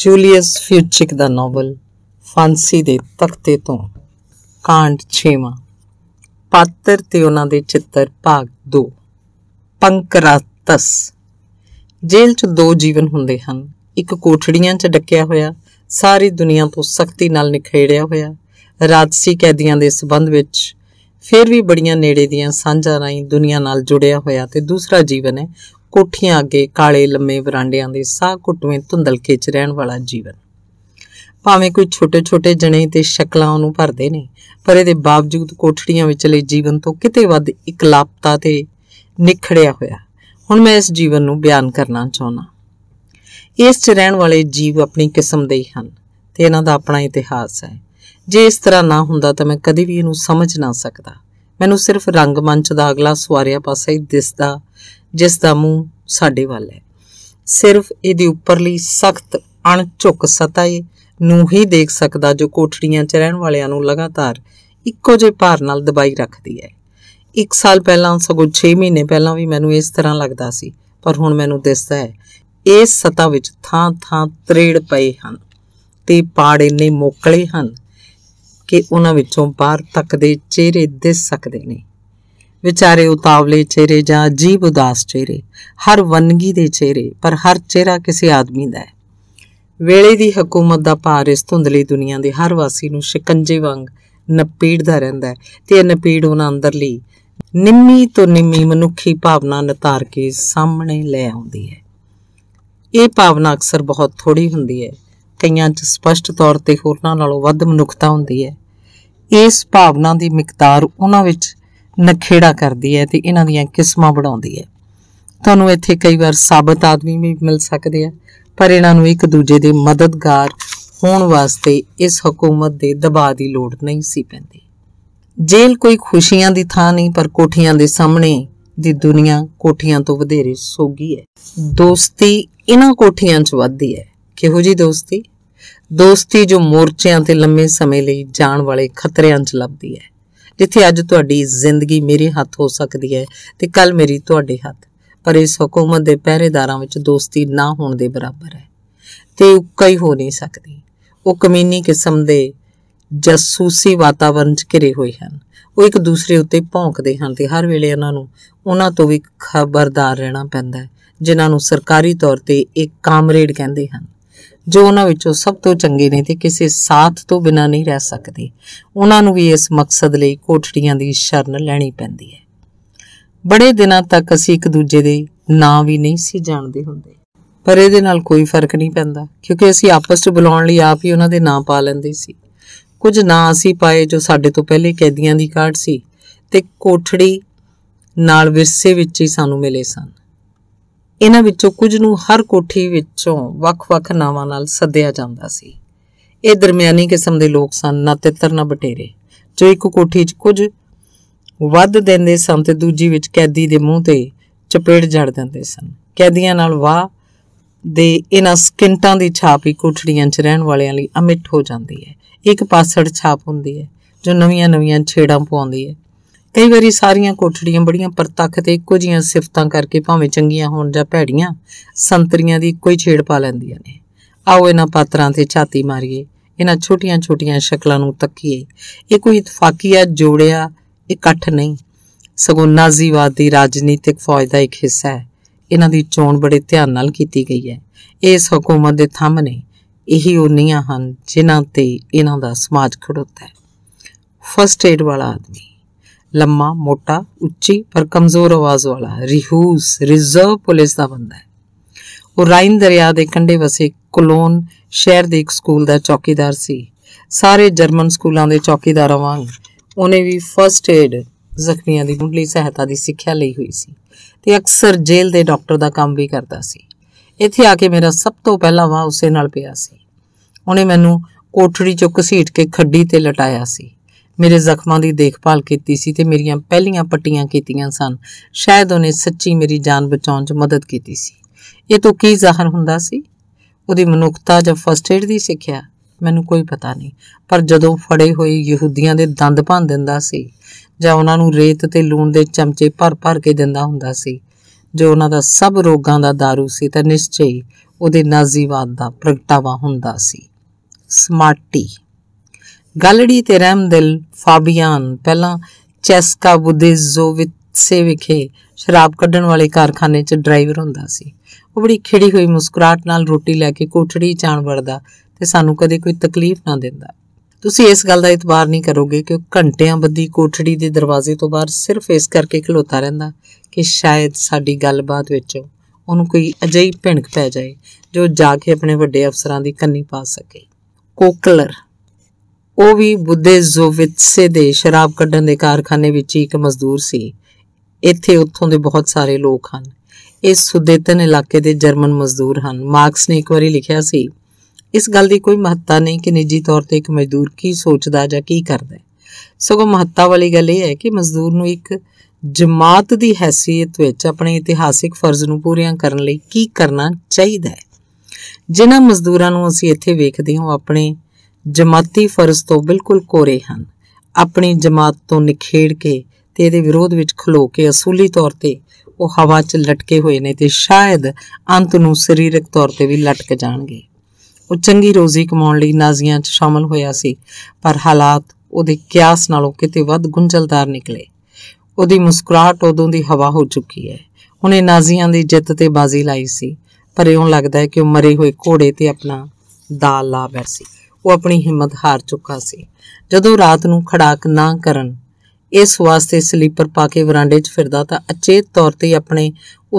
Julius ਫਿਊਚਿਕ ਦਾ novel ਫਾਂਸੀ ਦੇ ਤਖਤੇ ਤੋਂ ਕਾਂਡ 6ਵਾਂ ਪਾਤਰ ਤੇ ਉਹਨਾਂ ਦੇ ਚਿੱਤਰ ਭਾਗ 2 ਪੰਕਰਾਤਸ ਜੇਲ੍ਹ 'ਚ ਦੋ ਜੀਵਨ ਹੁੰਦੇ ਹਨ ਇੱਕ ਕੋਠੜੀਆਂ 'ਚ ਡੱਕਿਆ ਹੋਇਆ ਸਾਰੀ ਦੁਨੀਆ ਤੋਂ ਸਖਤੀ ਨਾਲ ਨਿਖੇੜਿਆ ਹੋਇਆ ਰਾਜਸੀ ਕੈਦੀਆਂ ਦੇ ਸਬੰਧ ਵਿੱਚ ਫਿਰ ਵੀ ਬੜੀਆਂ ਨੇੜੇ ਦੀਆਂ ਸਾਂਝਾਂ ਰਾਈ ਦੁਨੀਆ ਨਾਲ ਜੁੜਿਆ ਹੋਇਆ ਤੇ ਦੂਸਰਾ ਜੀਵਨ ਹੈ ਕੋਠੀਆਂ ਅੱਗੇ ਕਾਲੇ ਲੰਮੇ ਵਰਾਂਡਿਆਂ ਦੇ ਸਾਹ ਘੁੱਟਵੇਂ ਧੁੰਦਲ ਖਿੱਚ ਰਹਿਣ ਵਾਲਾ ਜੀਵਨ ਭਾਵੇਂ ਕੋਈ ਛੋਟੇ-ਛੋਟੇ ਜਣੇ ਤੇ ਸ਼ਕਲਾਂ ਉਹਨੂੰ ਭਰਦੇ ਨੇ ਪਰ ਇਹਦੇ ਬਾਵਜੂਦ ਕੋਠੜੀਆਂ ਵਿੱਚਲੇ ਜੀਵਨ ਤੋਂ ਕਿਤੇ ਵੱਧ ਇਕਲਾਪਤਾ ਤੇ ਨਿਖੜਿਆ ਹੋਇਆ ਹੁਣ ਮੈਂ ਇਸ ਜੀਵਨ ਨੂੰ ਬਿਆਨ ਕਰਨਾ ਚਾਹੁੰਦਾ ਇਸ 'ਚ ਰਹਿਣ ਵਾਲੇ ਜੀਵ ਆਪਣੀ ਕਿਸਮ ਦੇ ਹੀ ਹਨ ਤੇ ਇਹਨਾਂ ਦਾ ਆਪਣਾ ਇਤਿਹਾਸ ਹੈ ਜੇ ਇਸ ਤਰ੍ਹਾਂ ਨਾ ਹੁੰਦਾ ਤਾਂ ਮੈਂ ਕਦੇ ਵੀ ਇਹਨੂੰ ਸਮਝ ਨਾ ਸਕਦਾ ਮੈਨੂੰ ਸਿਰਫ ਰੰਗਮੰਚ ਦਾ ਅਗਲਾ ਸਵਾਰਿਆ ਪਾਸਾ ਹੀ ਦਿਸਦਾ ਜਿਸ ਦਾ ਮੂੰਹ ਸਾਡੇ ਵੱਲ ਹੈ ਸਿਰਫ ਇਹਦੀ ਉੱਪਰਲੀ ਸਖਤ ਅਣਝੁਕ ਸਤਾਏ ਨੂੰ ਹੀ ਦੇਖ ਸਕਦਾ ਜੋ ਕੋਠੜੀਆਂ 'ਚ ਰਹਿਣ ਵਾਲਿਆਂ ਨੂੰ ਲਗਾਤਾਰ ਇੱਕੋ ਜਿਹੇ ਭਾਰ ਨਾਲ ਦਬਾਈ ਰੱਖਦੀ ਹੈ ਇੱਕ ਸਾਲ ਪਹਿਲਾਂ ਸਗੋਂ 6 ਮਹੀਨੇ ਪਹਿਲਾਂ ਵੀ ਮੈਨੂੰ ਇਸ ਤਰ੍ਹਾਂ ਲੱਗਦਾ ਸੀ ਪਰ ਹੁਣ ਮੈਨੂੰ ਦਿਸਦਾ ਹੈ ਇਸ ਸਤਾ ਵਿੱਚ ਥਾਂ-ਥਾਂ ਤਰੇੜ ਪਏ ਹਨ ਤੇ ਪਾੜ ਇੰਨੇ ਮੋਕਲੇ ਹਨ ਕਿ ਉਹਨਾਂ ਵਿੱਚੋਂ ਬਾਹਰ ਤੱਕ ਦੇ ਚਿਹਰੇ ਦਿਸ ਸਕਦੇ ਨੇ ਵਿਚਾਰੇ ਉਤਾਵਲੇ ਚਿਹਰੇ ਜਾਂ ਜੀਬ ਉਦਾਸ ਚਿਹਰੇ ਹਰ ਵੰਨਗੀ ਦੇ ਚਿਹਰੇ ਪਰ ਹਰ ਚਿਹਰਾ ਕਿਸੇ ਆਦਮੀ ਦਾ ਹੈ ਵੇਲੇ ਦੀ ਹਕੂਮਤ ਦਾ ਭਾਰ ਇਸ ਧੁੰਦਲੀ ਦੁਨੀਆ ਦੇ ਹਰ ਵਾਸੀ ਨੂੰ ਸ਼ਿਕੰਜੇ ਵਾਂਗ ਨਪੀੜਦਾ ਰਹਿੰਦਾ ਹੈ ਤੇ ਇਹ ਨਪੀੜ ਉਹਨਾਂ ਅੰਦਰਲੀ ਨਿੰਮੀ ਤੋਂ ਨਿੰਮੀ ਮਨੁੱਖੀ ਭਾਵਨਾ ਨਤਾਰ ਕੇ ਸਾਹਮਣੇ ਲੈ ਆਉਂਦੀ ਹੈ ਇਹ ਭਾਵਨਾ ਅਕਸਰ ਬਹੁਤ ਥੋੜੀ ਹੁੰਦੀ ਹੈ ਕਈਆਂ 'ਚ ਸਪਸ਼ਟ ਤੌਰ ਤੇ ਹੋਰਨਾਂ ਨਾਲੋਂ ਵੱਧ ਮਨੁੱਖਤਾ ਹੁੰਦੀ ਹੈ ਇਸ ਭਾਵਨਾ ਦੀ ਮਿਕਦਾਰ ਉਹਨਾਂ ਵਿੱਚ ਨਖੇੜਾ ਕਰਦੀ ਹੈ ਤੇ ਇਹਨਾਂ ਦੀਆਂ ਕਿਸਮਾਂ ਬਣਾਉਂਦੀ ਹੈ ਤੁਹਾਨੂੰ ਇੱਥੇ ਕਈ ਵਾਰ ਸਾਬਤ ਆਦਮੀ ਵੀ ਮਿਲ ਸਕਦੇ ਆ ਪਰ ਇਹਨਾਂ ਨੂੰ ਇੱਕ ਦੂਜੇ ਦੇ ਮਦਦਗਾਰ ਹੋਣ ਵਾਸਤੇ ਇਸ ਹਕੂਮਤ ਦੇ ਦਬਾਅ ਦੀ ਲੋੜ ਨਹੀਂ ਸੀ ਪੈਂਦੀ ਜੇਲ੍ਹ ਕੋਈ ਖੁਸ਼ੀਆਂ ਦੀ ਥਾਂ ਨਹੀਂ ਪਰ ਕੋਠੀਆਂ ਦੇ ਸਾਹਮਣੇ ਦੀ ਦੁਨੀਆ ਕੋਠੀਆਂ ਤੋਂ ਵਧੇਰੇ ਸੋਗੀ ਹੈ ਦੋਸਤੀ ਇਹਨਾਂ ਕੋਠੀਆਂ 'ਚ ਵੱਧਦੀ ਹੈ ਕਿਹੋ ਜੀ ਦੋਸਤੀ ਦੋਸਤੀ ਜੋ ਮੋਰਚਿਆਂ ਤੇ ਲੰਮੇ ਸਮੇਂ ਲਈ ਜਾਣ ਵਾਲੇ ਖਤਰਿਆਂ 'ਚ ਲੱਭਦੀ ਹੈ ਜਿੱਥੇ ਅੱਜ ਤੁਹਾਡੀ ਜ਼ਿੰਦਗੀ ਮੇਰੇ ਹੱਥ ਹੋ ਸਕਦੀ ਹੈ ਤੇ ਕੱਲ ਮੇਰੀ ਤੁਹਾਡੇ ਹੱਥ ਪਰ ਇਸ ਹਕੂਮਤ ਦੇ ਪਹਿਰੇਦਾਰਾਂ ਵਿੱਚ ਦੋਸਤੀ ਨਾ ਹੋਣ ਦੇ ਬਰਾਬਰ ਹੈ ਤੇ ਉੱਕਾ ਹੀ ਹੋ ਨਹੀਂ ਸਕਦੀ ਉਹ ਕਮੀਨੀ ਕਿਸਮ ਦੇ ਜਾਸੂਸੀ ਵਾਤਾਵਰਣ 'ਚ ਘਿਰੇ ਹੋਏ ਹਨ ਉਹ ਇੱਕ ਦੂਸਰੇ ਉੱਤੇ ਭੌਂਕਦੇ ਹਨ ਤੇ ਹਰ ਵੇਲੇ ਉਹਨਾਂ ਨੂੰ ਉਹਨਾਂ ਤੋਂ ਵੀ ਖਬਰਦਾਰ ਰਹਿਣਾ ਪੈਂਦਾ ਹੈ ਜਿਨ੍ਹਾਂ ਨੂੰ ਸਰਕਾਰੀ ਤੌਰ ਤੇ ਇੱਕ ਕਾਮਰੇਡ ਕਹਿੰਦੇ ਹਨ ਜੋ ਉਹਨਾਂ ਵਿੱਚੋਂ ਸਭ ਤੋਂ ਚੰਗੇ ਨੇ ਤੇ ਕਿਸੇ ਸਾਥ ਤੋਂ ਬਿਨਾਂ ਨਹੀਂ ਰਹਿ ਸਕਦੇ ਉਹਨਾਂ ਨੂੰ ਵੀ ਇਸ ਮਕਸਦ ਲਈ ਕੋਠੜੀਆਂ ਦੀ ਸ਼ਰਨ ਲੈਣੀ ਪੈਂਦੀ ਹੈ ਬੜੇ ਦਿਨਾਂ ਤੱਕ ਅਸੀਂ ਇੱਕ ਦੂਜੇ ਦੇ ਨਾਂ ਵੀ ਨਹੀਂ ਸੀ ਜਾਣਦੇ ਹੁੰਦੇ ਪਰ ਇਹਦੇ ਨਾਲ ਕੋਈ ਫਰਕ ਨਹੀਂ ਪੈਂਦਾ ਕਿਉਂਕਿ ਅਸੀਂ ਆਪਸ ਵਿੱਚ ਬੁਲਾਉਣ ਲਈ ਆਪ ਹੀ ਉਹਨਾਂ ਦੇ ਨਾਂ ਪਾ ਲੈਂਦੇ ਸੀ ਕੁਝ ਨਾਂ ਅਸੀਂ ਪਾਏ ਜੋ ਸਾਡੇ ਤੋਂ ਪਹਿਲੇ ਕੈਦੀਆਂ ਦੀ ਕਾਢ ਸੀ ਤੇ ਕੋਠੜੀ ਨਾਲ ਵਿਰਸੇ ਵਿੱਚ ਹੀ ਸਾਨੂੰ ਮਿਲੇ ਸਨ ਇਹਨਾਂ ਵਿੱਚੋਂ ਕੁਝ ਨੂੰ ਹਰ ਕੋਠੀ ਵਿੱਚੋਂ ਵੱਖ-ਵੱਖ ਨਾਵਾਂ ਨਾਲ ਸੱਦਿਆ ਜਾਂਦਾ ਸੀ ਇਹ ਦਰਮਿਆਨੀ ਕਿਸਮ ਦੇ ਲੋਕ ਸਨ ਨਾ ਤਿੱਤਰ ਨਾ ਬਟੇਰੇ ਜੋ ਇੱਕ ਕੋਠੀ 'ਚ ਕੁਝ ਵੱਧ ਦਿੰਦੇ ਸਨ ਤੇ ਦੂਜੀ ਵਿੱਚ ਕੈਦੀ ਦੇ ਮੂੰਹ ਤੇ ਚਪੇੜ ਜੜ ਦਿੰਦੇ ਸਨ ਕੈਦੀਆਂ ਨਾਲ ਵਾਹ ਦੇ ਇਹਨਾਂ ਸਕਿੰਟਾਂ ਦੀ ਛਾਪ ਹੀ ਕੋਠੜੀਆਂ 'ਚ ਰਹਿਣ ਵਾਲਿਆਂ ਲਈ ਅਮਿੱਠ ਹੋ ਜਾਂਦੀ ਹੈ ਇੱਕ ਪਾਸੜ ਛਾਪ ਹੁੰਦੀ ਹੈ ਜੋ ਨਵੀਆਂ-ਨਵੀਆਂ ਛੇੜਾਂ ਪਾਉਂਦੀ ਹੈ ਕਈ ਵਾਰੀ ਸਾਰੀਆਂ ਕੋਠੜੀਆਂ ਬੜੀਆਂ ਪਰਤੱਖ ਤੇ ਇੱਕੋ ਜੀਆਂ ਸਿਫਤਾਂ ਕਰਕੇ ਭਾਵੇਂ ਚੰਗੀਆਂ ਹੋਣ ਜਾਂ ਭੈੜੀਆਂ ਸੰਤਰੀਆਂ ਦੀ ਕੋਈ ਛੇੜ ਪਾ ਲੈਂਦੀਆਂ ਨੇ ਆਓ ਇਹਨਾਂ ਪਾਤਰਾਂ ਤੇ ਛਾਤੀ ਮਾਰੀਏ ਇਹਨਾਂ ਛੋਟੀਆਂ-ਛੋਟੀਆਂ ਸ਼ਕਲਾਂ ਨੂੰ ਤੱਕੀਏ ਇਹ ਕੋਈ ਇਤਫਾਕੀਆ ਜੋੜਿਆ ਇਕੱਠ ਨਹੀਂ ਸਗੋਂ ਨਾਜ਼ੀਵਾਦ ਦੀ ਰਾਜਨੀਤਿਕ ਫੌਜ ਦਾ ਇੱਕ ਹਿੱਸਾ ਹੈ ਇਹਨਾਂ ਦੀ ਚੋਣ ਬੜੇ ਧਿਆਨ ਨਾਲ ਕੀਤੀ ਗਈ ਹੈ ਇਸ ਹਕੂਮਤ ਦੇ ਥੰਮ ਨੇ ਇਹੀ ਉਹ ਨੀਆਂ ਹਨ ਜਿਨ੍ਹਾਂ ਤੇ ਇਹਨਾਂ ਦਾ ਸਮਾਜ ਖੜੋਤਾ ਹੈ ਫਰਸਟ ਏਡ ਵਾਲਾ ਆਦਮੀ ਲੰਮਾ ਮੋਟਾ ਉੱਚੀ ਪਰ ਕਮਜ਼ੋਰ ਆਵਾਜ਼ ਵਾਲਾ ਰਿਹੂਸ ਰਿਜ਼ਰਵ ਪੁਲਿਸ ਦਾ ਬੰਦਾ ਹੈ ਉਹ ਰਾਈਨ ਦਰਿਆ ਦੇ ਕੰਢੇ ਵਸੇ ਕੋਲੋਨ ਸ਼ਹਿਰ ਦੇ ਇੱਕ ਸਕੂਲ ਦਾ ਚੌਕੀਦਾਰ ਸੀ ਸਾਰੇ ਜਰਮਨ ਸਕੂਲਾਂ ਦੇ ਚੌਕੀਦਾਰਾਂ ਵਾਂਗ ਉਹਨੇ ਵੀ ਫਰਸਟ ਏਡ ਜ਼ਖਮੀਆਂ ਦੀ ਮੁੱਢਲੀ ਸਹਾਇਤਾ ਦੀ ਸਿੱਖਿਆ ਲਈ ਹੋਈ ਸੀ ਤੇ ਅਕਸਰ ਜੇਲ੍ਹ ਦੇ ਡਾਕਟਰ ਦਾ ਕੰਮ ਵੀ ਕਰਦਾ ਸੀ ਇੱਥੇ ਆ ਕੇ ਮੇਰਾ ਸਭ ਤੋਂ ਪਹਿਲਾ ਵਾਹ ਉਸੇ ਨਾਲ ਪਿਆ ਸੀ ਉਹਨੇ ਮੈਨੂੰ ਕੋਠੜੀ ਚੋਂ ਘਸੀਟ ਕੇ ਖੱਡੀ ਤੇ ਲਟਾਇਆ ਸੀ ਮੇਰੇ ਜ਼ਖਮਾਂ ਦੀ ਦੇਖਭਾਲ ਕੀਤੀ ਸੀ ਤੇ ਮੇਰੀਆਂ ਪਹਿਲੀਆਂ ਪੱਟੀਆਂ ਕੀਤੀਆਂ ਸਨ ਸ਼ਾਇਦ ਉਹਨੇ ਸੱਚੀ ਮੇਰੀ ਜਾਨ ਬਚਾਉਣ 'ਚ ਮਦਦ ਕੀਤੀ ਸੀ ਇਹ ਤੋਂ ਕੀ ਜ਼ਾਹਰ ਹੁੰਦਾ ਸੀ ਉਹਦੀ ਮਨੁੱਖਤਾ ਜਾਂ ਫਸਟ ਏਡ ਦੀ ਸਿੱਖਿਆ ਮੈਨੂੰ ਕੋਈ ਪਤਾ ਨਹੀਂ ਪਰ ਜਦੋਂ ਫੜੇ ਹੋਏ ਯਹੂਦੀਆਂ ਦੇ ਦੰਦ ਭੰਨ ਦਿੰਦਾ ਸੀ ਜਾਂ ਉਹਨਾਂ ਨੂੰ ਰੇਤ ਤੇ ਲੂਣ ਦੇ ਚਮਚੇ ਭਰ-ਭਰ ਕੇ ਦਿੰਦਾ ਹੁੰਦਾ ਸੀ ਜੋ ਉਹਨਾਂ ਦਾ ਸਭ ਰੋਗਾਂ ਦਾ दारू ਸੀ ਤਾਂ ਨਿਸ਼ਚੈ ਉਹਦੇ ਨਾਜ਼ੀਵਾਦ ਦਾ ਪ੍ਰਗਟਾਵਾ ਹੁੰਦਾ ਸੀ ਸਮਾਰਟੀ ਗਲੜੀ ਤੇ ਰਹਿਮਦਿਲ ਫਾਬੀਆਨ ਪਹਿਲਾਂ ਚੈਸਕਾ ਬੁਦੇਜ਼ੋ ਵਿਤਸੇ ਵਿਖੇ ਸ਼ਰਾਬ ਕੱਢਣ ਵਾਲੇ ਕਾਰਖਾਨੇ 'ਚ ਡਰਾਈਵਰ ਹੁੰਦਾ ਸੀ ਉਹ ਬੜੀ ਖਿੜੀ ਹੋਈ ਮੁਸਕਰਾਹਟ ਨਾਲ ਰੋਟੀ ਲੈ ਕੇ ਕੋਠੜੀ 'ਚ ਆਣ ਵੜਦਾ ਤੇ ਸਾਨੂੰ ਕਦੇ ਕੋਈ ਤਕਲੀਫ ਨਾ ਦਿੰਦਾ ਤੁਸੀਂ ਇਸ ਗੱਲ ਦਾ ਇਤਬਾਰ ਨਹੀਂ ਕਰੋਗੇ ਕਿ ਘੰਟਿਆਂ ਬੱਦੀ ਕੋਠੜੀ ਦੇ ਦਰਵਾਜ਼ੇ ਤੋਂ ਬਾਹਰ ਸਿਰਫ ਇਸ ਕਰਕੇ ਖਲੋਤਾ ਰਹਿੰਦਾ ਕਿ ਸ਼ਾਇਦ ਸਾਡੀ ਗੱਲਬਾਤ ਵਿੱਚੋਂ ਉਹਨੂੰ ਕੋਈ ਅਜਿਹੀ ਭਿਣਕ ਪੈ ਜਾਏ ਜੋ ਜਾ ਕੇ ਆਪਣੇ ਵੱਡੇ ਅਫਸਰਾਂ ਦੀ ਕੰਨੀ ਪਾ ਸਕੇ ਕੋਕਲਰ ਉਹ ਵੀ ਬੁੱਧੇ ਜ਼ੋਵਿਤਸੇ ਦੇ ਸ਼ਰਾਬ ਕੱਢਣ ਦੇ ਕਾਰਖਾਨੇ ਵਿੱਚ ਇੱਕ ਮਜ਼ਦੂਰ ਸੀ ਇੱਥੇ ਉੱਥੋਂ ਦੇ ਬਹੁਤ ਸਾਰੇ ਲੋਕ ਹਨ ਇਸ ਸੁਦੇਤਨ ਇਲਾਕੇ ਦੇ ਜਰਮਨ ਮਜ਼ਦੂਰ ਹਨ ਮਾਰਕਸ ਨੇ ਇੱਕ ਵਾਰੀ ਲਿਖਿਆ ਸੀ ਇਸ ਗੱਲ ਦੀ ਕੋਈ ਮਹੱਤਤਾ ਨਹੀਂ ਕਿ ਨਿੱਜੀ ਤੌਰ ਤੇ ਇੱਕ ਮਜ਼ਦੂਰ ਕੀ ਸੋਚਦਾ ਜਾਂ ਕੀ ਕਰਦਾ ਸਗੋਂ ਮਹੱਤਤਾ ਵਾਲੀ ਗੱਲ ਇਹ ਹੈ ਕਿ ਮਜ਼ਦੂਰ ਨੂੰ ਇੱਕ ਜਮਾਤ ਦੀ ਹیثیت ਵਿੱਚ ਆਪਣੇ ਇਤਿਹਾਸਿਕ ਫਰਜ਼ ਨੂੰ ਪੂਰੀਆਂ ਕਰਨ ਲਈ ਕੀ ਕਰਨਾ ਚਾਹੀਦਾ ਹੈ ਜਿਨ੍ਹਾਂ ਮਜ਼ਦੂਰਾਂ ਨੂੰ ਅਸੀਂ ਇੱਥੇ ਵੇਖਦੇ ਹਾਂ ਆਪਣੇ ਜਮਾਤੀ ਫਰਜ਼ ਤੋਂ ਬਿਲਕੁਲ ਕੋਰੇ ਹਨ ਆਪਣੀ ਜਮਾਤ ਤੋਂ ਨਿਖੇੜ ਕੇ ਤੇ ਇਹਦੇ ਵਿਰੋਧ ਵਿੱਚ ਖਲੋ ਕੇ ਅਸੂਲੀ ਤੌਰ ਤੇ ਉਹ ਹਵਾ 'ਚ ਲਟਕੇ ਹੋਏ ਨੇ ਤੇ ਸ਼ਾਇਦ ਅੰਤ ਨੂੰ ਸਰੀਰਕ ਤੌਰ ਤੇ ਵੀ ਲਟਕ ਜਾਣਗੇ ਉਹ ਚੰਗੀ ਰੋਜ਼ੀ ਕਮਾਉਣ ਲਈ ਨਾਜ਼ੀਆਂ 'ਚ ਸ਼ਾਮਲ ਹੋਇਆ ਸੀ ਪਰ ਹਾਲਾਤ ਉਹਦੇ ਕਿਆਸ ਨਾਲੋਂ ਕਿਤੇ ਵੱਧ ਗੁੰਝਲਦਾਰ ਨਿਕਲੇ ਉਹਦੀ ਮੁਸਕਰਾਹਟ ਉਦੋਂ ਦੀ ਹਵਾ ਹੋ ਚੁੱਕੀ ਹੈ ਉਹਨੇ ਨਾਜ਼ੀਆਂ ਦੀ ਜਿੱਤ ਤੇ ਬਾਜ਼ੀ ਲਾਈ ਸੀ ਪਰ ਇਉਂ ਲੱਗਦਾ ਹੈ ਕਿ ਉਹ ਮਰੇ ਹੋਏ ਘੋੜੇ ਤੇ ਆਪਣਾ ਦਾਲ ਲਾ ਬੈਠੀ ਉਹ ਆਪਣੀ ਹਿੰਮਤ ਹਾਰ ਚੁੱਕਾ ਸੀ ਜਦੋਂ ਰਾਤ ਨੂੰ ਖੜਾਕ ਨਾ ਕਰਨ ਇਸ ਵਾਸਤੇ ਸਲੀਪਰ ਪਾ ਕੇ ਵਰਾਂਡੇ 'ਚ ਫਿਰਦਾ ਤਾਂ ਅਚੇਤ ਤੌਰ ਤੇ ਆਪਣੇ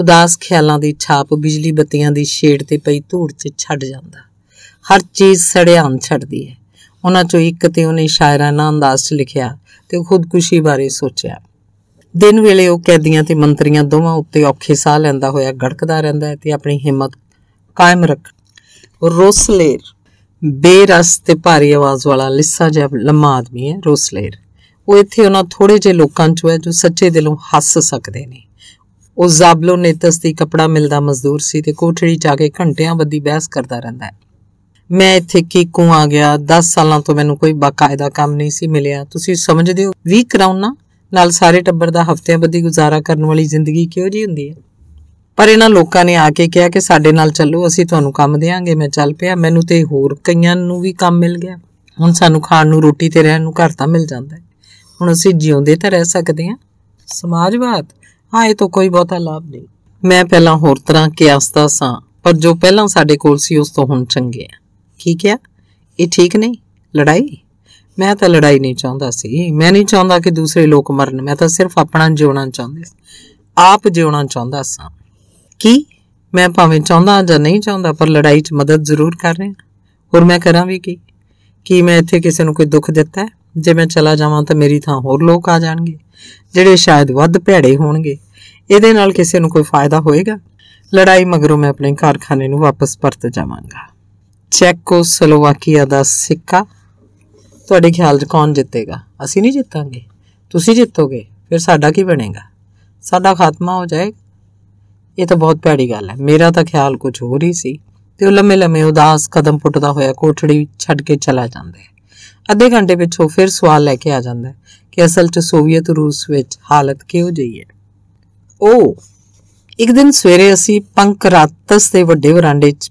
ਉਦਾਸ ਖਿਆਲਾਂ ਦੀ ਛਾਪ ਬਿਜਲੀ ਬੱਤੀਆਂ ਦੀ ਛੇੜ ਤੇ ਪਈ ਧੂੜ 'ਚ ਛੱਡ ਜਾਂਦਾ ਹਰ ਚੀਜ਼ ਸੜਿਆਂ ਛੱਡਦੀ ਹੈ ਉਹਨਾਂ 'ਚੋਂ ਇੱਕ ਤੇ ਉਹਨੇ ਸ਼ਾਇਰਾਨਾ ਅੰਦਾਜ਼ 'ਚ ਲਿਖਿਆ ਤੇ ਖੁਦਕੁਸ਼ੀ ਬਾਰੇ ਸੋਚਿਆ ਦਿਨ ਵੇਲੇ ਉਹ ਕੈਦੀਆਂ ਤੇ ਮੰਤਰੀਆਂ ਦੋਵਾਂ ਉੱਤੇ ਔਖੇ ਸਾਹ ਲੈਂਦਾ ਹੋਇਆ ਗੜਕਦਾ ਰਹਿੰਦਾ ਹੈ ਤੇ ਆਪਣੀ ਹਿੰਮਤ ਕਾਇਮ ਰੱਖ ਰੋਸਲੇਰ ਬੇਰਸ ਤੇ ਭਾਰੀ ਆਵਾਜ਼ ਵਾਲਾ ਲਿੱਸਾ ਜਿਹਾ ਲੰਮਾ ਆਦਮੀ ਹੈ ਰੋਸਲੇਰ ਉਹ ਇੱਥੇ ਉਹਨਾਂ ਥੋੜੇ ਜਿਹੇ ਲੋਕਾਂ ਚੋਂ ਹੈ ਜੋ ਸੱਚੇ ਦਿਲੋਂ ਹੱਸ ਸਕਦੇ ਨੇ ਉਹ ਜ਼ਾਬਲੋ ਨੇਤਸ ਦੀ ਕਪੜਾ ਮਿਲਦਾ ਮਜ਼ਦੂਰ ਸੀ ਤੇ ਕੋਠੜੀ ਜਾ ਕੇ ਘੰਟਿਆਂ ਬੱਦੀ ਬਹਿਸ ਕਰਦਾ ਰਹਿੰਦਾ ਮੈਂ ਇੱਥੇ ਕਿਕੂ ਆ ਗਿਆ 10 ਸਾਲਾਂ ਤੋਂ ਮੈਨੂੰ ਕੋਈ ਬਾਕਾਇਦਾ ਕੰਮ ਨਹੀਂ ਸੀ ਮਿਲਿਆ ਤੁਸੀਂ ਸਮਝਦੇ ਹੋ ਵੀ ਕਰਾਉਣਾ ਨਾਲ ਸਾਰੇ ਟੱਬਰ ਦਾ ਹਫ਼ਤਿਆਂ ਬੱਦੀ ਗੁਜ਼ਾਰਾ ਕਰਨ ਵਾਲੀ ਜ਼ਿੰਦਗੀ ਕਿਹੋ ਜੀ ਹੁੰਦੀ ਹੈ ਪਰ ਇਹਨਾਂ ਲੋਕਾਂ ਨੇ ਆ ਕੇ ਕਿਹਾ ਕਿ ਸਾਡੇ ਨਾਲ ਚੱਲੋ ਅਸੀਂ ਤੁਹਾਨੂੰ ਕੰਮ ਦੇਵਾਂਗੇ ਮੈਂ ਚੱਲ ਪਿਆ ਮੈਨੂੰ ਤੇ ਹੋਰ ਕਈਆਂ ਨੂੰ ਵੀ ਕੰਮ ਮਿਲ ਗਿਆ ਹੁਣ ਸਾਨੂੰ ਖਾਣ ਨੂੰ ਰੋਟੀ ਤੇ ਰਹਿਣ ਨੂੰ ਘਰ ਤਾਂ ਮਿਲ ਜਾਂਦਾ ਹੈ ਹੁਣ ਅਸੀਂ ਜਿਉਂਦੇ ਤਾਂ ਰਹਿ ਸਕਦੇ ਹਾਂ ਸਮਾਜਵਾਦ ਹਾਂ ਇਹ ਤੋਂ ਕੋਈ ਬਹੁਤਾ ਲਾਭ ਨਹੀਂ ਮੈਂ ਪਹਿਲਾਂ ਹੋਰ ਤਰ੍ਹਾਂ ਕਿਆਸਤਾ ਸਾਂ ਪਰ ਜੋ ਪਹਿਲਾਂ ਸਾਡੇ ਕੋਲ ਸੀ ਉਸ ਤੋਂ ਹੁਣ ਚੰਗੇ ਆ ਠੀਕ ਆ ਇਹ ਠੀਕ ਨਹੀਂ ਲੜਾਈ ਮੈਂ ਤਾਂ ਲੜਾਈ ਨਹੀਂ ਚਾਹੁੰਦਾ ਸੀ ਮੈਂ ਨਹੀਂ ਚਾਹੁੰਦਾ ਕਿ ਦੂਸਰੇ ਲੋਕ ਮਰਨ ਮੈਂ ਤਾਂ ਸਿਰਫ ਆਪਣਾ ਜਿਉਣਾ ਚਾਹੁੰਦਾ ਸੀ ਆਪ ਜਿਉਣਾ ਚਾਹੁੰਦਾ ਸਾਂ ਕੀ ਮੈਂ ਭਾਵੇਂ ਚਾਹੁੰਦਾ ਜਾਂ ਨਹੀਂ ਚਾਹੁੰਦਾ ਪਰ ਲੜਾਈ 'ਚ ਮਦਦ ਜ਼ਰੂਰ ਕਰ ਰਿਹਾ ਹੋਰ ਮੈਂ ਕਰਾਂ ਵੀ ਕੀ ਕੀ ਮੈਂ ਇੱਥੇ ਕਿਸੇ ਨੂੰ ਕੋਈ ਦੁੱਖ ਦਿੱਤਾ ਹੈ ਜੇ ਮੈਂ ਚਲਾ ਜਾਵਾਂ ਤਾਂ ਮੇਰੀ ਥਾਂ ਹੋਰ ਲੋਕ ਆ ਜਾਣਗੇ ਜਿਹੜੇ ਸ਼ਾਇਦ ਵੱਧ ਭੈੜੇ ਹੋਣਗੇ ਇਹਦੇ ਨਾਲ ਕਿਸੇ ਨੂੰ ਕੋਈ ਫਾਇਦਾ ਹੋਏਗਾ ਲੜਾਈ ਮਗਰੋਂ ਮੈਂ ਆਪਣੇ ਕਾਰਖਾਨੇ ਨੂੰ ਵਾਪਸ ਪਰਤ ਜਾਵਾਂਗਾ ਚੈਕੋ ਸਲੋਵਾਕੀਆ ਦਾ ਸਿੱਕਾ ਤੁਹਾਡੇ ਖਿਆਲ 'ਚ ਕੌਣ ਜਿੱਤੇਗਾ ਅਸੀਂ ਨਹੀਂ ਜਿੱਤਾਂਗੇ ਤੁਸੀਂ ਜਿੱਤੋਗੇ ਫਿਰ ਸਾਡਾ ਕੀ ਬਣੇਗਾ ਸਾਡਾ ਖਾਤਮਾ ਹੋ ਜਾਏਗਾ ਇਹ ਤਾਂ ਬਹੁਤ ਭੈੜੀ ਗੱਲ ਹੈ ਮੇਰਾ ਤਾਂ ਖਿਆਲ ਕੁਝ ਹੋਰ ਹੀ ਸੀ ਤੇ ਉਹ ਲੰਮੇ ਲੰਮੇ ਉਦਾਸ ਕਦਮ ਪੁੱਟਦਾ ਹੋਇਆ ਕੋਠੜੀ ਛੱਡ ਕੇ ਚਲਾ ਜਾਂਦਾ ਹੈ ਅੱਧੇ ਘੰਟੇ ਪਿਛੋਂ ਫਿਰ ਸਵਾਲ ਲੈ ਕੇ ਆ ਜਾਂਦਾ ਹੈ ਕਿ ਅਸਲ 'ਚ ਸੋਵੀਅਤ ਰੂਸ ਵਿੱਚ ਹਾਲਤ ਕਿਹੋ ਜਿਹੀ ਹੈ ਉਹ ਇੱਕ ਦਿਨ ਸਵੇਰੇ ਅਸੀਂ ਰਾਤਸ ਦੇ ਵੱਡੇ ਵਰਾਂਡੇ 'ਚ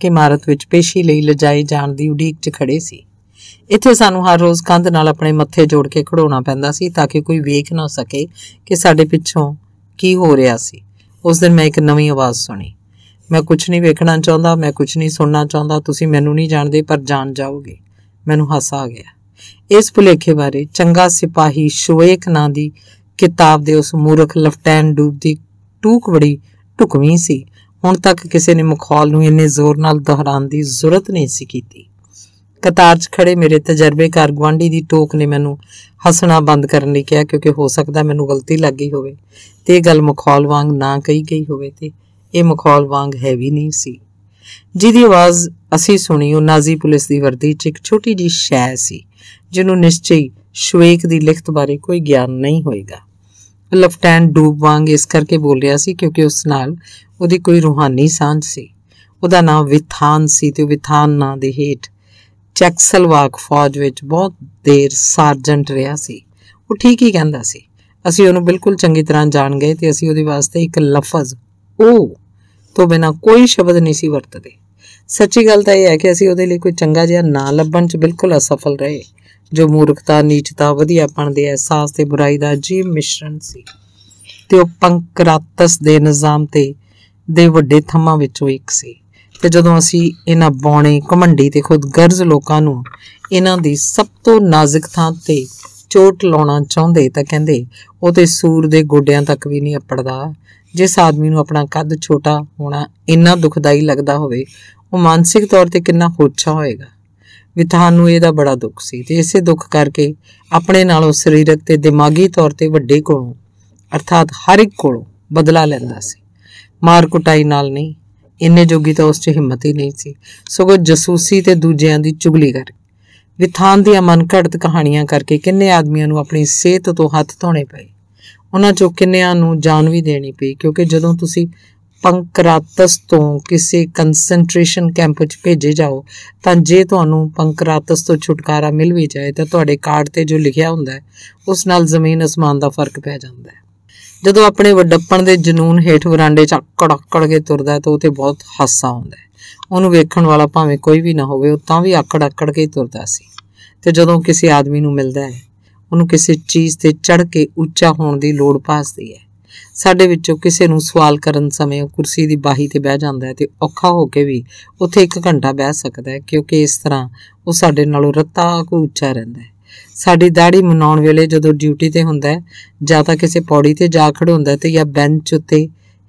ਕੇ ਇਮਾਰਤ ਵਿੱਚ ਪੇਸ਼ੀ ਲਈ ਲਜਾਈ ਜਾਣ ਦੀ ਉਡੀਕ 'ਚ ਖੜੇ ਸੀ ਇੱਥੇ ਸਾਨੂੰ ਹਰ ਰੋਜ਼ ਕੰਧ ਨਾਲ ਆਪਣੇ ਮੱਥੇ ਜੋੜ ਕੇ ਖੜੋਣਾ ਪੈਂਦਾ ਸੀ ਤਾਂ ਕਿ ਕੋਈ ਵੇਖ ਨਾ ਸਕੇ ਕਿ ਸਾਡੇ ਪਿੱਛੋਂ ਕੀ ਹੋ ਰਿਹਾ ਸੀ ਉਸ ਦਿਨ ਮੈਂ ਇੱਕ ਨਵੀਂ ਆਵਾਜ਼ ਸੁਣੀ ਮੈਂ ਕੁਝ ਨਹੀਂ ਵੇਖਣਾ ਚਾਹੁੰਦਾ ਮੈਂ ਕੁਝ ਨਹੀਂ ਸੁਣਨਾ ਚਾਹੁੰਦਾ ਤੁਸੀਂ ਮੈਨੂੰ ਨਹੀਂ ਜਾਣਦੇ ਪਰ ਜਾਣ ਜਾਓਗੇ ਮੈਨੂੰ ਹਾਸਾ ਆ ਗਿਆ ਇਸ ਭੁਲੇਖੇ ਬਾਰੇ ਚੰਗਾ ਸਿਪਾਹੀ ਸ਼ੋਏਕ ਨਾਂ ਦੀ ਕਿਤਾਬ ਦੇ ਉਸ ਮੂਰਖ ਲਫਟੈਨ ਡੂਬ ਦੀ ਟੂਕ ਬੜੀ ਟੁਕਵੀਂ ਸੀ ਹੁਣ ਤੱਕ ਕਿਸੇ ਨੇ ਮਖੌਲ ਨੂੰ ਇੰਨੇ ਜ਼ੋਰ ਨਾਲ ਦੁਹਰਾਉਣ ਦੀ ਜ਼ਰੂਰਤ ਨਹੀਂ ਸੀ ਕੀਤੀ ਕਤਾਰ 'ਚ ਖੜੇ ਮੇਰੇ ਤਜਰਬੇਕਾਰ ਗਵਾਂਢੀ ਦੀ ਟੋਕ ਨੇ ਮੈਨੂੰ ਹੱਸਣਾ ਬੰਦ ਕਰਨ ਲਈ ਕਿਹਾ ਕਿਉਂਕਿ ਹੋ ਸਕਦਾ ਮੈਨੂੰ ਗਲਤੀ ਲੱਗ ਗਈ ਹੋਵੇ ਤੇ ਇਹ ਗੱਲ ਮਖੌਲ ਵਾਂਗ ਨਾ ਕਹੀ ਗਈ ਹੋਵੇ ਤੇ ਇਹ ਮਖੌਲ ਵਾਂਗ ਹੈ ਵੀ ਨਹੀਂ ਸੀ ਜਿਹਦੀ ਆਵਾਜ਼ ਅਸੀਂ ਸੁਣੀ ਉਹ ਨਾਜ਼ੀ ਪੁਲਿਸ ਦੀ ਵਰਦੀ 'ਚ ਇੱਕ ਛੋਟੀ ਜੀ ਸ਼ੈ ਸੀ ਜਿਹਨੂੰ ਨਿਸ਼ਚੈ ਸ਼ਵੇਕ ਦੀ ਲਿਖਤ ਬਾਰੇ ਕੋਈ ਗਿਆਨ ਨਹੀਂ ਹੋਏਗਾ ਲੈਫਟੈਂਟ ਡੂਬ ਵਾਂਗ ਇਸ ਕਰਕੇ ਬੋਲ ਰਿਹਾ ਸੀ ਕਿਉਂਕਿ ਉਸ ਨਾਲ ਉਹਦੀ ਕੋਈ ਰੂਹਾਨੀ ਸਾਂਝ ਸੀ ਉਹਦਾ ਨਾਮ ਵਿਥਾਨ ਸੀ ਤੇ ਵਿਥਾਨ ਨਾਂ ਦੇ ਹੇਠ ਚੈਕਸਲਵਾਕ ਫੌਜ ਵਿੱਚ ਬਹੁਤ ਦੇਰ ਸਰਜੈਂਟ ਰਿਹਾ ਸੀ ਉਹ ਠੀਕ ਹੀ ਕਹਿੰਦਾ ਸੀ ਅਸੀਂ ਉਹਨੂੰ ਬਿਲਕੁਲ ਚੰਗੀ ਤਰ੍ਹਾਂ ਜਾਣ ਗਏ ਤੇ ਅਸੀਂ ਉਹਦੇ ਵਾਸਤੇ ਇੱਕ ਲਫ਼ਜ਼ ਉਹ ਤੋਂ ਬਿਨਾ ਕੋਈ ਸ਼ਬਦ ਨਹੀਂ ਸੀ ਵਰਤਦੇ ਸੱਚੀ ਗੱਲ ਤਾਂ ਇਹ ਹੈ ਕਿ ਅਸੀਂ ਉਹਦੇ ਲਈ ਕੋਈ ਚੰਗਾ ਜਿਹਾ ਨਾਂ ਲੱਭਣ 'ਚ ਬਿਲਕੁਲ ਅਸਫਲ ਰਹੇ ਜੋ ਮੂਰਖਤਾ ਨੀਚਤਾ ਵਧੀਆਪਣ ਦੇ ਅਹਿਸਾਸ ਤੇ ਬੁਰਾਈ ਦਾ ਜੀ ਮਿਸ਼ਰਣ ਸੀ ਤੇ ਉਹ ਪੰਕਰਾਤਸ ਦੇ ਨਿਜ਼ਾਮ ਤੇ ਦੇ ਵੱਡੇ ਥੰਮਾਂ ਵਿੱਚੋਂ ਇੱਕ ਸੀ ਤੇ ਜਦੋਂ ਅਸੀਂ ਇਹਨਾਂ ਬੌਣੇ ਘਮੰਡੀ ਤੇ ਖੁਦ ਗਰਜ਼ ਲੋਕਾਂ ਨੂੰ ਇਹਨਾਂ ਦੀ ਸਭ ਤੋਂ ਨਾਜ਼ੁਕ ਥਾਂ ਤੇ ਚੋਟ ਲਾਉਣਾ ਚਾਹੁੰਦੇ ਤਾਂ ਕਹਿੰਦੇ ਉਹ ਤੇ ਸੂਰ ਦੇ ਗੋਡਿਆਂ ਤੱਕ ਵੀ ਨਹੀਂ ਅਪੜਦਾ ਜਿਸ ਆਦਮੀ ਨੂੰ ਆਪਣਾ ਕੱਦ ਛੋਟਾ ਹੋਣਾ ਇੰਨਾ ਦੁਖਦਾਈ ਲੱਗਦਾ ਹੋਵੇ ਉਹ ਮਾਨਸਿਕ ਤੌਰ ਤੇ ਕਿੰਨਾ ਹੋਛਾ ਹੋਏਗਾ ਵੀ ਤੁਹਾਨੂੰ ਇਹਦਾ ਬੜਾ ਦੁੱਖ ਸੀ ਤੇ ਇਸੇ ਦੁੱਖ ਕਰਕੇ ਆਪਣੇ ਨਾਲੋਂ ਸਰੀਰਕ ਤੇ ਦਿਮਾਗੀ ਤੌਰ ਤੇ ਵੱਡੇ ਕੋਲੋਂ ਅਰਥਾਤ ਹਰ ਇੱਕ ਕੋਲੋਂ ਬਦਲਾ ਲੈਂਦਾ ਸੀ ਮਾਰ ਕੁਟਾਈ ਨਾਲ ਨਹੀਂ ਇੰਨੇ ਜੋਗੀ ਤਾਂ ਉਸ 'ਚ ਹਿੰਮਤ ਹੀ ਨਹੀਂ ਸੀ ਸਗੋਂ ਜਸੂਸੀ ਤੇ ਦੂਜਿਆਂ ਦੀ ਚੁਗਲੀ ਕਰ ਵਿਥਾਨ ਦੀਆਂ ਮਨਘੜਤ ਕਹਾਣੀਆਂ ਕਰਕੇ ਕਿੰਨੇ ਆਦਮੀਆਂ ਨੂੰ ਆਪਣੀ ਸਿਹਤ ਤੋਂ ਹੱਥ ਧੋਣੇ ਪਏ ਉਹਨਾਂ 'ਚੋਂ ਕਿੰਨਿਆਂ ਨੂੰ ਜਾਨ ਵੀ ਦੇਣੀ ਪਈ ਕਿਉਂਕਿ ਜਦੋਂ ਤੁਸੀਂ ਪੰਕਰਾਤਸ ਤੋਂ ਕਿਸੇ ਕਨਸੈਂਟ੍ਰੇਸ਼ਨ ਕੈਂਪ 'ਚ ਭੇਜੇ ਜਾਓ ਤਾਂ ਜੇ ਤੁਹਾਨੂੰ ਪੰਕਰਾਤਸ ਤੋਂ ਛੁਟਕਾਰਾ ਮਿਲ ਵੀ ਜਾਏ ਤਾਂ ਤੁਹਾਡੇ ਕਾਰਡ ਤੇ ਜੋ ਲਿਖਿਆ ਹੁੰਦਾ ਹੈ ਉਸ ਨਾਲ ਜ਼ਮੀਨ ਅਸਮਾਨ ਦਾ ਫਰਕ ਪੈ ਜਾਂਦਾ ਹੈ ਜਦੋਂ ਆਪਣੇ ਵੱਡਪਣ ਦੇ ਜਨੂਨ ਹੇਠ ਵਰਾਂਡੇ 'ਚ ਕੜਕੜ ਕੇ ਤੁਰਦਾ ਹੈ ਤਾਂ ਉਹ ਤੇ ਬਹੁਤ ਹਾਸਾ ਆਉਂਦਾ ਹੈ ਉਹਨੂੰ ਵੇਖਣ ਵਾਲਾ ਭਾਵੇਂ ਕੋਈ ਵੀ ਨਾ ਹੋਵੇ ਉਹ ਤਾਂ ਵੀ ਆਕੜ ਆਕੜ ਕੇ ਤੁਰਦਾ ਸੀ ਤੇ ਜਦੋਂ ਕਿਸੇ ਆਦਮੀ ਨੂੰ ਮਿਲਦਾ ਹੈ ਉਹਨੂੰ ਕਿਸੇ ਚੀਜ਼ ਤੇ ਚੜ ਕੇ ਉੱਚਾ ਹੋਣ ਦੀ ਲੋੜ ਪਾਸਦੀ ਹੈ ਸਾਡੇ ਵਿੱਚੋਂ ਕਿਸੇ ਨੂੰ ਸਵਾਲ ਕਰਨ ਸਮੇਂ ਉਹ ਕੁਰਸੀ ਦੀ ਬਾਹੀ ਤੇ ਬਹਿ ਜਾਂਦਾ ਹੈ ਤੇ ਔਖਾ ਹੋ ਕੇ ਵੀ ਉੱਥੇ 1 ਘੰਟਾ ਬਹਿ ਸਕਦਾ ਹੈ ਕਿਉਂਕਿ ਇਸ ਤਰ੍ਹਾਂ ਉਹ ਸਾਡੇ ਨਾਲੋਂ ਰੱਤਾ ਕੋ ਉੱਚਾ ਰਹਿੰਦਾ ਹੈ ਸਾਡੀ ਦਾੜੀ ਮਨਾਉਣ ਵੇਲੇ ਜਦੋਂ ਡਿਊਟੀ ਤੇ ਹੁੰਦਾ ਹੈ ਜਾਂ ਤਾਂ ਕਿਸੇ ਪੌੜੀ ਤੇ ਜਾ ਖੜੋਂਦਾ ਤੇ ਜਾਂ ਬੈਂਚ ਉੱਤੇ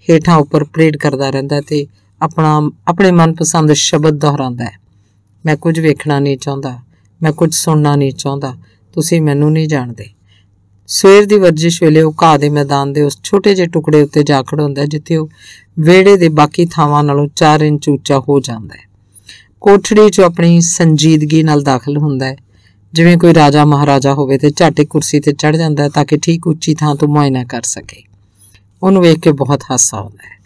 ਹੇਠਾਂ ਉੱਪਰ ਪਰੇਡ ਕਰਦਾ ਰਹਿੰਦਾ ਤੇ ਆਪਣਾ ਆਪਣੇ ਮਨਪਸੰਦ ਸ਼ਬਦ ਦੁਹਰਾਉਂਦਾ ਹੈ ਮੈਂ ਕੁਝ ਵੇਖਣਾ ਨਹੀਂ ਚਾਹੁੰਦਾ ਮੈਂ ਕੁਝ ਸੁਣਨਾ ਨਹੀਂ ਚਾਹੁੰਦਾ ਤੁਸੀਂ ਮੈਨੂੰ ਨਹੀਂ ਜਾਣਦੇ ਸਵੇਰ ਦੀ ਵਰਜਿਸ਼ ਵੇਲੇ ਉਹ ਘਾਹ ਦੇ ਮੈਦਾਨ ਦੇ ਉਸ ਛੋਟੇ ਜਿਹੇ ਟੁਕੜੇ ਉੱਤੇ ਜਾ ਖੜੋਂਦਾ ਜਿੱਥੇ ਉਹ ਵੇੜੇ ਦੇ ਬਾਕੀ ਥਾਵਾਂ ਨਾਲੋਂ 4 ਇੰਚ ਉੱਚਾ ਹੋ ਜਾਂਦਾ ਹੈ ਕੋਠੜੀ 'ਚ ਆਪਣੀ ਸੰਜੀਦਗੀ ਨਾਲ ਦਾਖਲ ਹੁੰਦਾ ਹੈ ਜਿਵੇਂ ਕੋਈ ਰਾਜਾ ਮਹਾਰਾਜਾ ਹੋਵੇ ਤੇ ਝਾਟੇ ਕੁਰਸੀ ਤੇ ਚੜ ਜਾਂਦਾ ਹੈ ਤਾਂ ਕਿ ਠੀਕ ਉੱਚੀ ਥਾਂ ਤੋਂ ਮੁਆਇਨਾ ਕਰ ਸਕੇ ਉਹਨੂੰ ਵੇਖ ਕੇ ਬਹੁਤ ਹਾਸਾ ਆਉਂਦਾ ਹੈ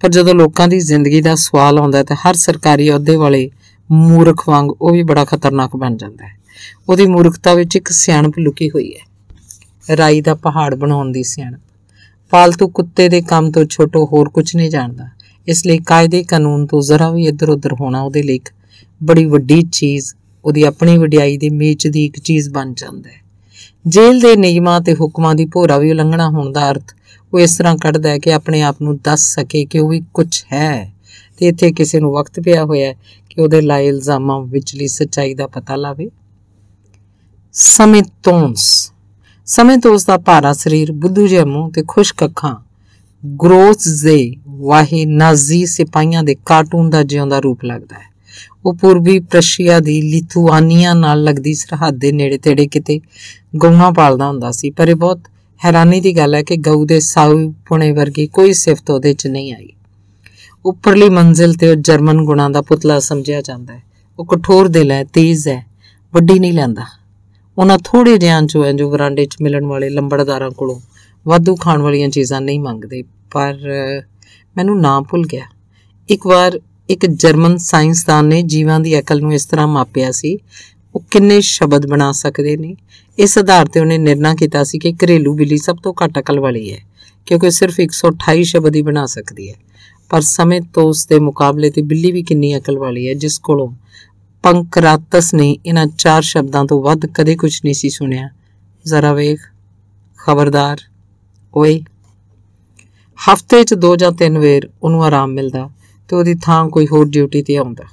ਪਰ ਜਦੋਂ ਲੋਕਾਂ ਦੀ ਜ਼ਿੰਦਗੀ ਦਾ ਸਵਾਲ ਆਉਂਦਾ ਹੈ ਤਾਂ ਹਰ ਸਰਕਾਰੀ ਅਹੁਦੇ ਵਾਲੇ ਮੂਰਖ ਵਾਂਗ ਉਹ ਵੀ ਬੜਾ ਖਤਰਨਾਕ ਬਣ ਜਾਂਦਾ ਹੈ ਉਹਦੀ ਮੂਰਖਤਾ ਵਿੱਚ ਇੱਕ ਸਿਆਣਪ ਲੁਕੀ ਹੋਈ ਹੈ ਰਾਈ ਦਾ ਪਹਾੜ ਬਣਾਉਣ ਦੀ ਸਿਆਣਪ ਫਾਲਤੂ ਕੁੱਤੇ ਦੇ ਕੰਮ ਤੋਂ ਛੋਟੋ ਹੋਰ ਕੁਝ ਨਹੀਂ ਜਾਣਦਾ ਇਸ ਲਈ ਕਾਇਦੇ ਕਾਨੂੰਨ ਤੋਂ ਜ਼ਰਾ ਵੀ ਇੱਧਰ-ਉੱਧਰ ਹੋਣਾ ਉਹਦੇ ਲਈ ਬੜੀ ਵੱਡੀ ਚੀਜ਼ ਉਹਦੀ ਆਪਣੀ ਵਡਿਆਈ ਦੀ ਮੇਚ ਦੀ ਇੱਕ ਚੀਜ਼ ਬਣ ਜਾਂਦਾ ਹੈ ਜੇਲ੍ਹ ਦੇ ਨਿਯਮਾਂ ਤੇ ਹੁਕਮਾਂ ਦੀ ਭੋਰਾ ਵੀ ਉਲੰਘਣਾ ਹੋਣ ਦਾ ਅਰਥ ਉਹ ਇਸ ਤਰ੍ਹਾਂ ਕੱਢਦਾ ਹੈ ਕਿ ਆਪਣੇ ਆਪ ਨੂੰ ਦੱਸ ਸਕੇ ਕਿ ਉਹ ਵੀ ਕੁਝ ਹੈ ਤੇ ਇੱਥੇ ਕਿਸੇ ਨੂੰ ਵਕਤ ਪਿਆ ਹੋਇਆ ਹੈ ਕਿ ਉਹਦੇ ਲਾਇ ਇਲਜ਼ਾਮਾਂ ਵਿਚਲੀ ਸੱਚਾਈ ਦਾ ਪਤਾ ਲਾਵੇ ਸਮੇਂ ਤੋਂਸ ਸਮੇਂ ਤੋਂਸ ਦਾ ਭਾਰਾ ਸਰੀਰ ਬੁੱਧੂ ਜਿਹਾ ਮੂੰਹ ਤੇ ਖੁਸ਼ਕ ਅੱਖਾਂ ਗਰੋਥ ਜ਼ੇ ਵਾਹੀ ਨਾਜ਼ੀ ਸਿਪਾਹੀਆਂ ਦੇ ਕਾਰਟੂਨ ਦਾ ਜਿਉਂਦਾ ਰੂਪ ਲੱਗਦਾ ਹੈ ਉਹ ਪੂਰਬੀ ਪ੍ਰਸ਼ੀਆ ਦੀ ਲਿਥੂਆਨੀਆ ਨਾਲ ਲੱਗਦੀ ਸਰਹੱਦ ਦੇ ਨੇੜੇ-ਤੇੜੇ ਕਿਤੇ ਗਊਆਂ ਪਾਲਦਾ ਹੁੰਦਾ ਸੀ ਪਰ ਇਹ ਬਹੁਤ ਹੈਰਾਨੀ ਦੀ ਗੱਲ ਹੈ ਕਿ ਗਊ ਦੇ ਸਾਊ ਪੁਣੇ ਵਰਗੀ ਕੋਈ ਸਿਫਤ ਉਹਦੇ 'ਚ ਨਹੀਂ ਆਈ ਉੱਪਰਲੀ ਮੰਜ਼ਿਲ ਤੇ ਉਹ ਜਰਮਨ ਗੁਣਾ ਦਾ ਪੁਤਲਾ ਸਮਝਿਆ ਜਾਂਦਾ ਹੈ ਉਹ ਕਠੋਰ ਦਿਲ ਹੈ ਤੇਜ਼ ਹੈ ਵੱਡੀ ਨਹੀਂ ਲੈਂਦਾ ਉਹਨਾਂ ਥੋੜੇ ਜਿਹਾਂ ਚੋਂ ਹੈ ਜੋ ਵਰਾਂਡੇ 'ਚ ਮਿਲਣ ਵਾਲੇ ਲੰਬੜਦਾਰਾਂ ਕੋਲੋਂ ਵਾਧੂ ਖਾਣ ਵਾਲੀਆਂ ਚੀਜ਼ਾਂ ਨਹੀਂ ਮੰਗਦੇ ਪਰ ਮੈਨੂੰ ਨਾਂ ਭੁੱਲ ਗਿਆ ਇੱਕ ਵਾਰ ਇੱਕ ਜਰਮਨ ਸਾਇੰਸਦਾਨ ਨੇ ਜੀਵਾਂ ਦੀ ਅਕਲ ਨੂੰ ਇਸ ਤਰ੍ਹਾਂ ਮਾਪਿਆ ਸੀ ਉਹ ਕਿੰਨੇ ਸ਼ਬਦ ਬਣਾ ਸਕਦੇ ਨੇ ਇਸ ਆਧਾਰ ਤੇ ਉਹਨੇ ਨਿਰਣਾ ਕੀਤਾ ਸੀ ਕਿ ਘਰੇਲੂ ਬਿੱਲੀ ਸਭ ਤੋਂ ਘੱਟ ਅਕਲ ਵਾਲੀ ਹੈ ਕਿਉਂਕਿ ਸਿਰਫ 128 ਸ਼ਬਦ ਹੀ ਬਣਾ ਸਕਦੀ ਹੈ ਪਰ ਸਮੇਂ ਤੋਂ ਉਸ ਦੇ ਮੁਕਾਬਲੇ ਤੇ ਬਿੱਲੀ ਵੀ ਕਿੰਨੀ ਅਕਲ ਵਾਲੀ ਹੈ ਜਿਸ ਕੋਲੋਂ ਪੰਕਰਾਤਸ ਨੇ ਇਹਨਾਂ ਚਾਰ ਸ਼ਬਦਾਂ ਤੋਂ ਵੱਧ ਕਦੇ ਕੁਝ ਨਹੀਂ ਸੀ ਸੁਣਿਆ ਜ਼ਰਾ ਵੇਖ ਖਬਰਦਾਰ ਓਏ ਹਫਤੇ 'ਚ ਦੋ ਜਾਂ ਤਿੰਨ ਵੇਰ ਉਹਨੂੰ ਆਰਾਮ ਮਿਲਦਾ ਤੇ ਉਹਦੀ ਥਾਂ ਕੋਈ ਹੋਰ ਡਿਊਟੀ ਤੇ ਆਉਂਦਾ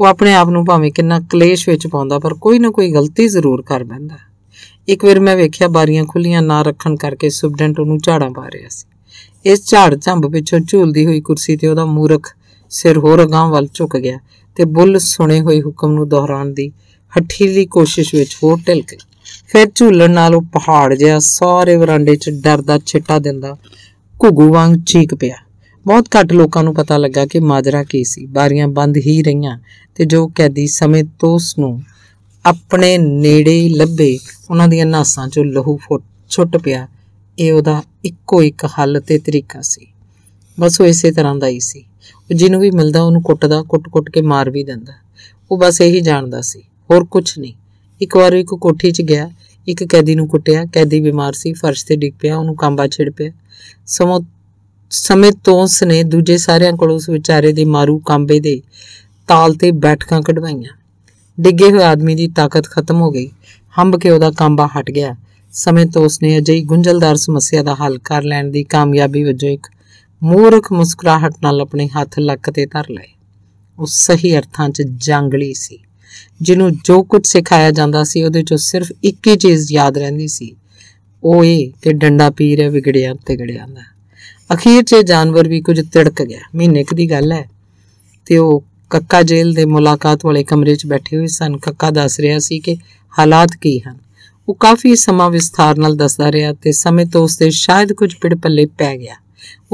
ਉਹ ਆਪਣੇ ਆਪ ਨੂੰ ਭਾਵੇਂ ਕਿੰਨਾ ਕਲੇਸ਼ ਵਿੱਚ ਪਾਉਂਦਾ ਪਰ ਕੋਈ ਨਾ ਕੋਈ ਗਲਤੀ ਜ਼ਰੂਰ ਕਰ ਬੈਂਦਾ ਇੱਕ ਵਾਰ ਮੈਂ ਵੇਖਿਆ ਬਾਰੀਆਂ ਖੁੱਲੀਆਂ ਨਾ ਰੱਖਣ ਕਰਕੇ ਸੁਬਡੈਂਟ ਉਹਨੂੰ ਝਾੜਾਂ ਪਾ ਰਿਹਾ ਸੀ ਇਸ ਝਾੜ ਝੰਬ ਵਿੱਚੋਂ ਝੂਲਦੀ ਹੋਈ ਕੁਰਸੀ ਤੇ ਉਹਦਾ ਮੂਰਖ ਸਿਰ ਹੋਰ ਅਗਾਂਹ ਵੱਲ ਝੁਕ ਗਿਆ ਤੇ ਬੁੱਲ ਸੁਣੇ ਹੋਏ ਹੁਕਮ ਨੂੰ ਦੁਹਰਾਉਣ ਦੀ ਹੱਠੀਲੀ ਕੋਸ਼ਿਸ਼ ਵਿੱਚ ਹੋਰ ਟਿਲ ਗਈ ਫਿਰ ਝੂਲਣ ਨਾਲ ਉਹ ਪਹਾੜ ਜਿਹਾ ਸਾਰੇ ਵਰਾਂਡੇ 'ਚ ਡਰ ਦਾ ਛਿੱਟਾ ਦਿੰਦਾ ਘੁੱਗੂ ਵਾਂਗ ਚੀਕ ਪਿਆ ਬਹੁਤ ਘੱਟ ਲੋਕਾਂ ਨੂੰ ਪਤਾ ਲੱਗਾ ਕਿ ਮਾਜਰਾ ਕੀ ਸੀ ਬਾਰੀਆਂ ਬੰਦ ਹੀ ਰਹੀਆਂ ਤੇ ਜੋ ਕੈਦੀ ਸਮੇਂ ਤੋਂ ਉਸ ਨੂੰ ਆਪਣੇ ਨੇੜੇ ਲੱਭੇ ਉਹਨਾਂ ਦੀਆਂ ਨਾਸਾਂ 'ਚੋਂ ਲਹੂ ਛੁੱਟ ਪਿਆ ਇਹ ਉਹਦਾ ਇੱਕੋ ਇੱਕ ਹੱਲ ਤੇ ਤਰੀਕਾ ਸੀ ਬਸ ਉਹ ਇਸੇ ਤਰ੍ਹਾਂ ਦਾ ਹੀ ਸੀ ਜਿਹਨੂੰ ਵੀ ਮਿਲਦਾ ਉਹਨੂੰ ਕੁੱਟਦਾ ਕੁੱਟ-ਕੁੱਟ ਕੇ ਮਾਰ ਵੀ ਦਿੰਦਾ ਉਹ ਬਸ ਇਹੀ ਜਾਣਦਾ ਸੀ ਹੋਰ ਕੁਝ ਨਹੀਂ ਇੱਕ ਵਾਰ ਇੱਕ ਕੋਠੀ 'ਚ ਗਿਆ ਇੱਕ ਕੈਦੀ ਨੂੰ ਕੁੱਟਿਆ ਕੈਦੀ ਬਿਮਾਰ ਸੀ ਫਰਸ਼ ਤੇ ਡਿੱਗ ਪਿਆ ਉਹਨੂੰ ਕਾਂਬਾ ਛਿੜ ਪਿਆ ਸਮੋ ਸਮੇਂ ਤੋਂ ਉਸਨੇ ਦੂਜੇ ਸਾਰਿਆਂ ਕੋਲ ਉਸ ਵਿਚਾਰੇ ਦੇ ਮਾਰੂ ਕਾਂਬੇ ਦੇ ਤਾਲ ਤੇ ਬੈਠਕਾਂ ਕਢਵਾਈਆਂ ਡਿੱਗੇ ਹੋਏ ਆਦਮੀ ਦੀ ਤਾਕਤ ਖਤਮ ਹੋ ਗਈ ਹੰਬ ਕੇ ਉਹਦਾ ਕਾਂਬਾ ਹਟ ਗਿਆ ਸਮੇਂ ਤੋਂ ਉਸਨੇ ਅਜਿਹੀ ਗੁੰਝਲਦਾਰ ਸਮੱਸਿਆ ਦਾ ਹੱਲ ਕਰ ਲੈਣ ਦੀ ਕਾਮਯਾਬੀ ਵਜੋਂ ਇੱਕ ਮੂਰਖ ਮੁਸਕਰਾਹਟ ਨਾਲ ਆਪਣੇ ਹੱਥ ਲੱਕ ਤੇ ਧਰ ਲਏ ਉਹ ਸਹੀ ਅਰਥਾਂ 'ਚ ਜੰਗਲੀ ਸੀ ਜਿਹਨੂੰ ਜੋ ਕੁਝ ਸਿਖਾਇਆ ਜਾਂਦਾ ਸੀ ਉਹਦੇ 'ਚੋਂ ਸਿਰਫ ਇੱਕ ਹੀ ਚੀਜ਼ ਯਾਦ ਰਹਿੰਦੀ ਸੀ ਉਹ ਇਹ ਕਿ ਡੰਡਾ ਪੀਰ ਹੈ ਵਿਗੜਿਆ ਤੇ ਗੜਿਆ ਦਾ ਅਖੀਰ 'ਚ ਜਾਨਵਰ ਵੀ ਕੁਝ ਤੜਕ ਗਿਆ ਮਹੀਨੇ ਕ ਦੀ ਗੱਲ ਹੈ ਤੇ ਉਹ ਕੱਕਾ ਜੇਲ੍ਹ ਦੇ ਮੁਲਾਕਾਤ ਵਾਲੇ ਕਮਰੇ 'ਚ ਬੈਠੇ ਹੋਏ ਸਨ ਕੱਕਾ ਦੱਸ ਰਿਹਾ ਸੀ ਕਿ ਹਾਲਾਤ ਕੀ ਹਨ ਉਹ ਕਾਫੀ ਸਮਾਂ ਵਿਸਥਾਰ ਨਾਲ ਦੱਸਦਾ ਰਿਹਾ ਤੇ ਸਮੇਂ ਤੋਂ ਉਸਦੇ ਸ਼ਾਇਦ ਕੁਝ ਪਿੜ ਪੱਲੇ ਪੈ ਗਿਆ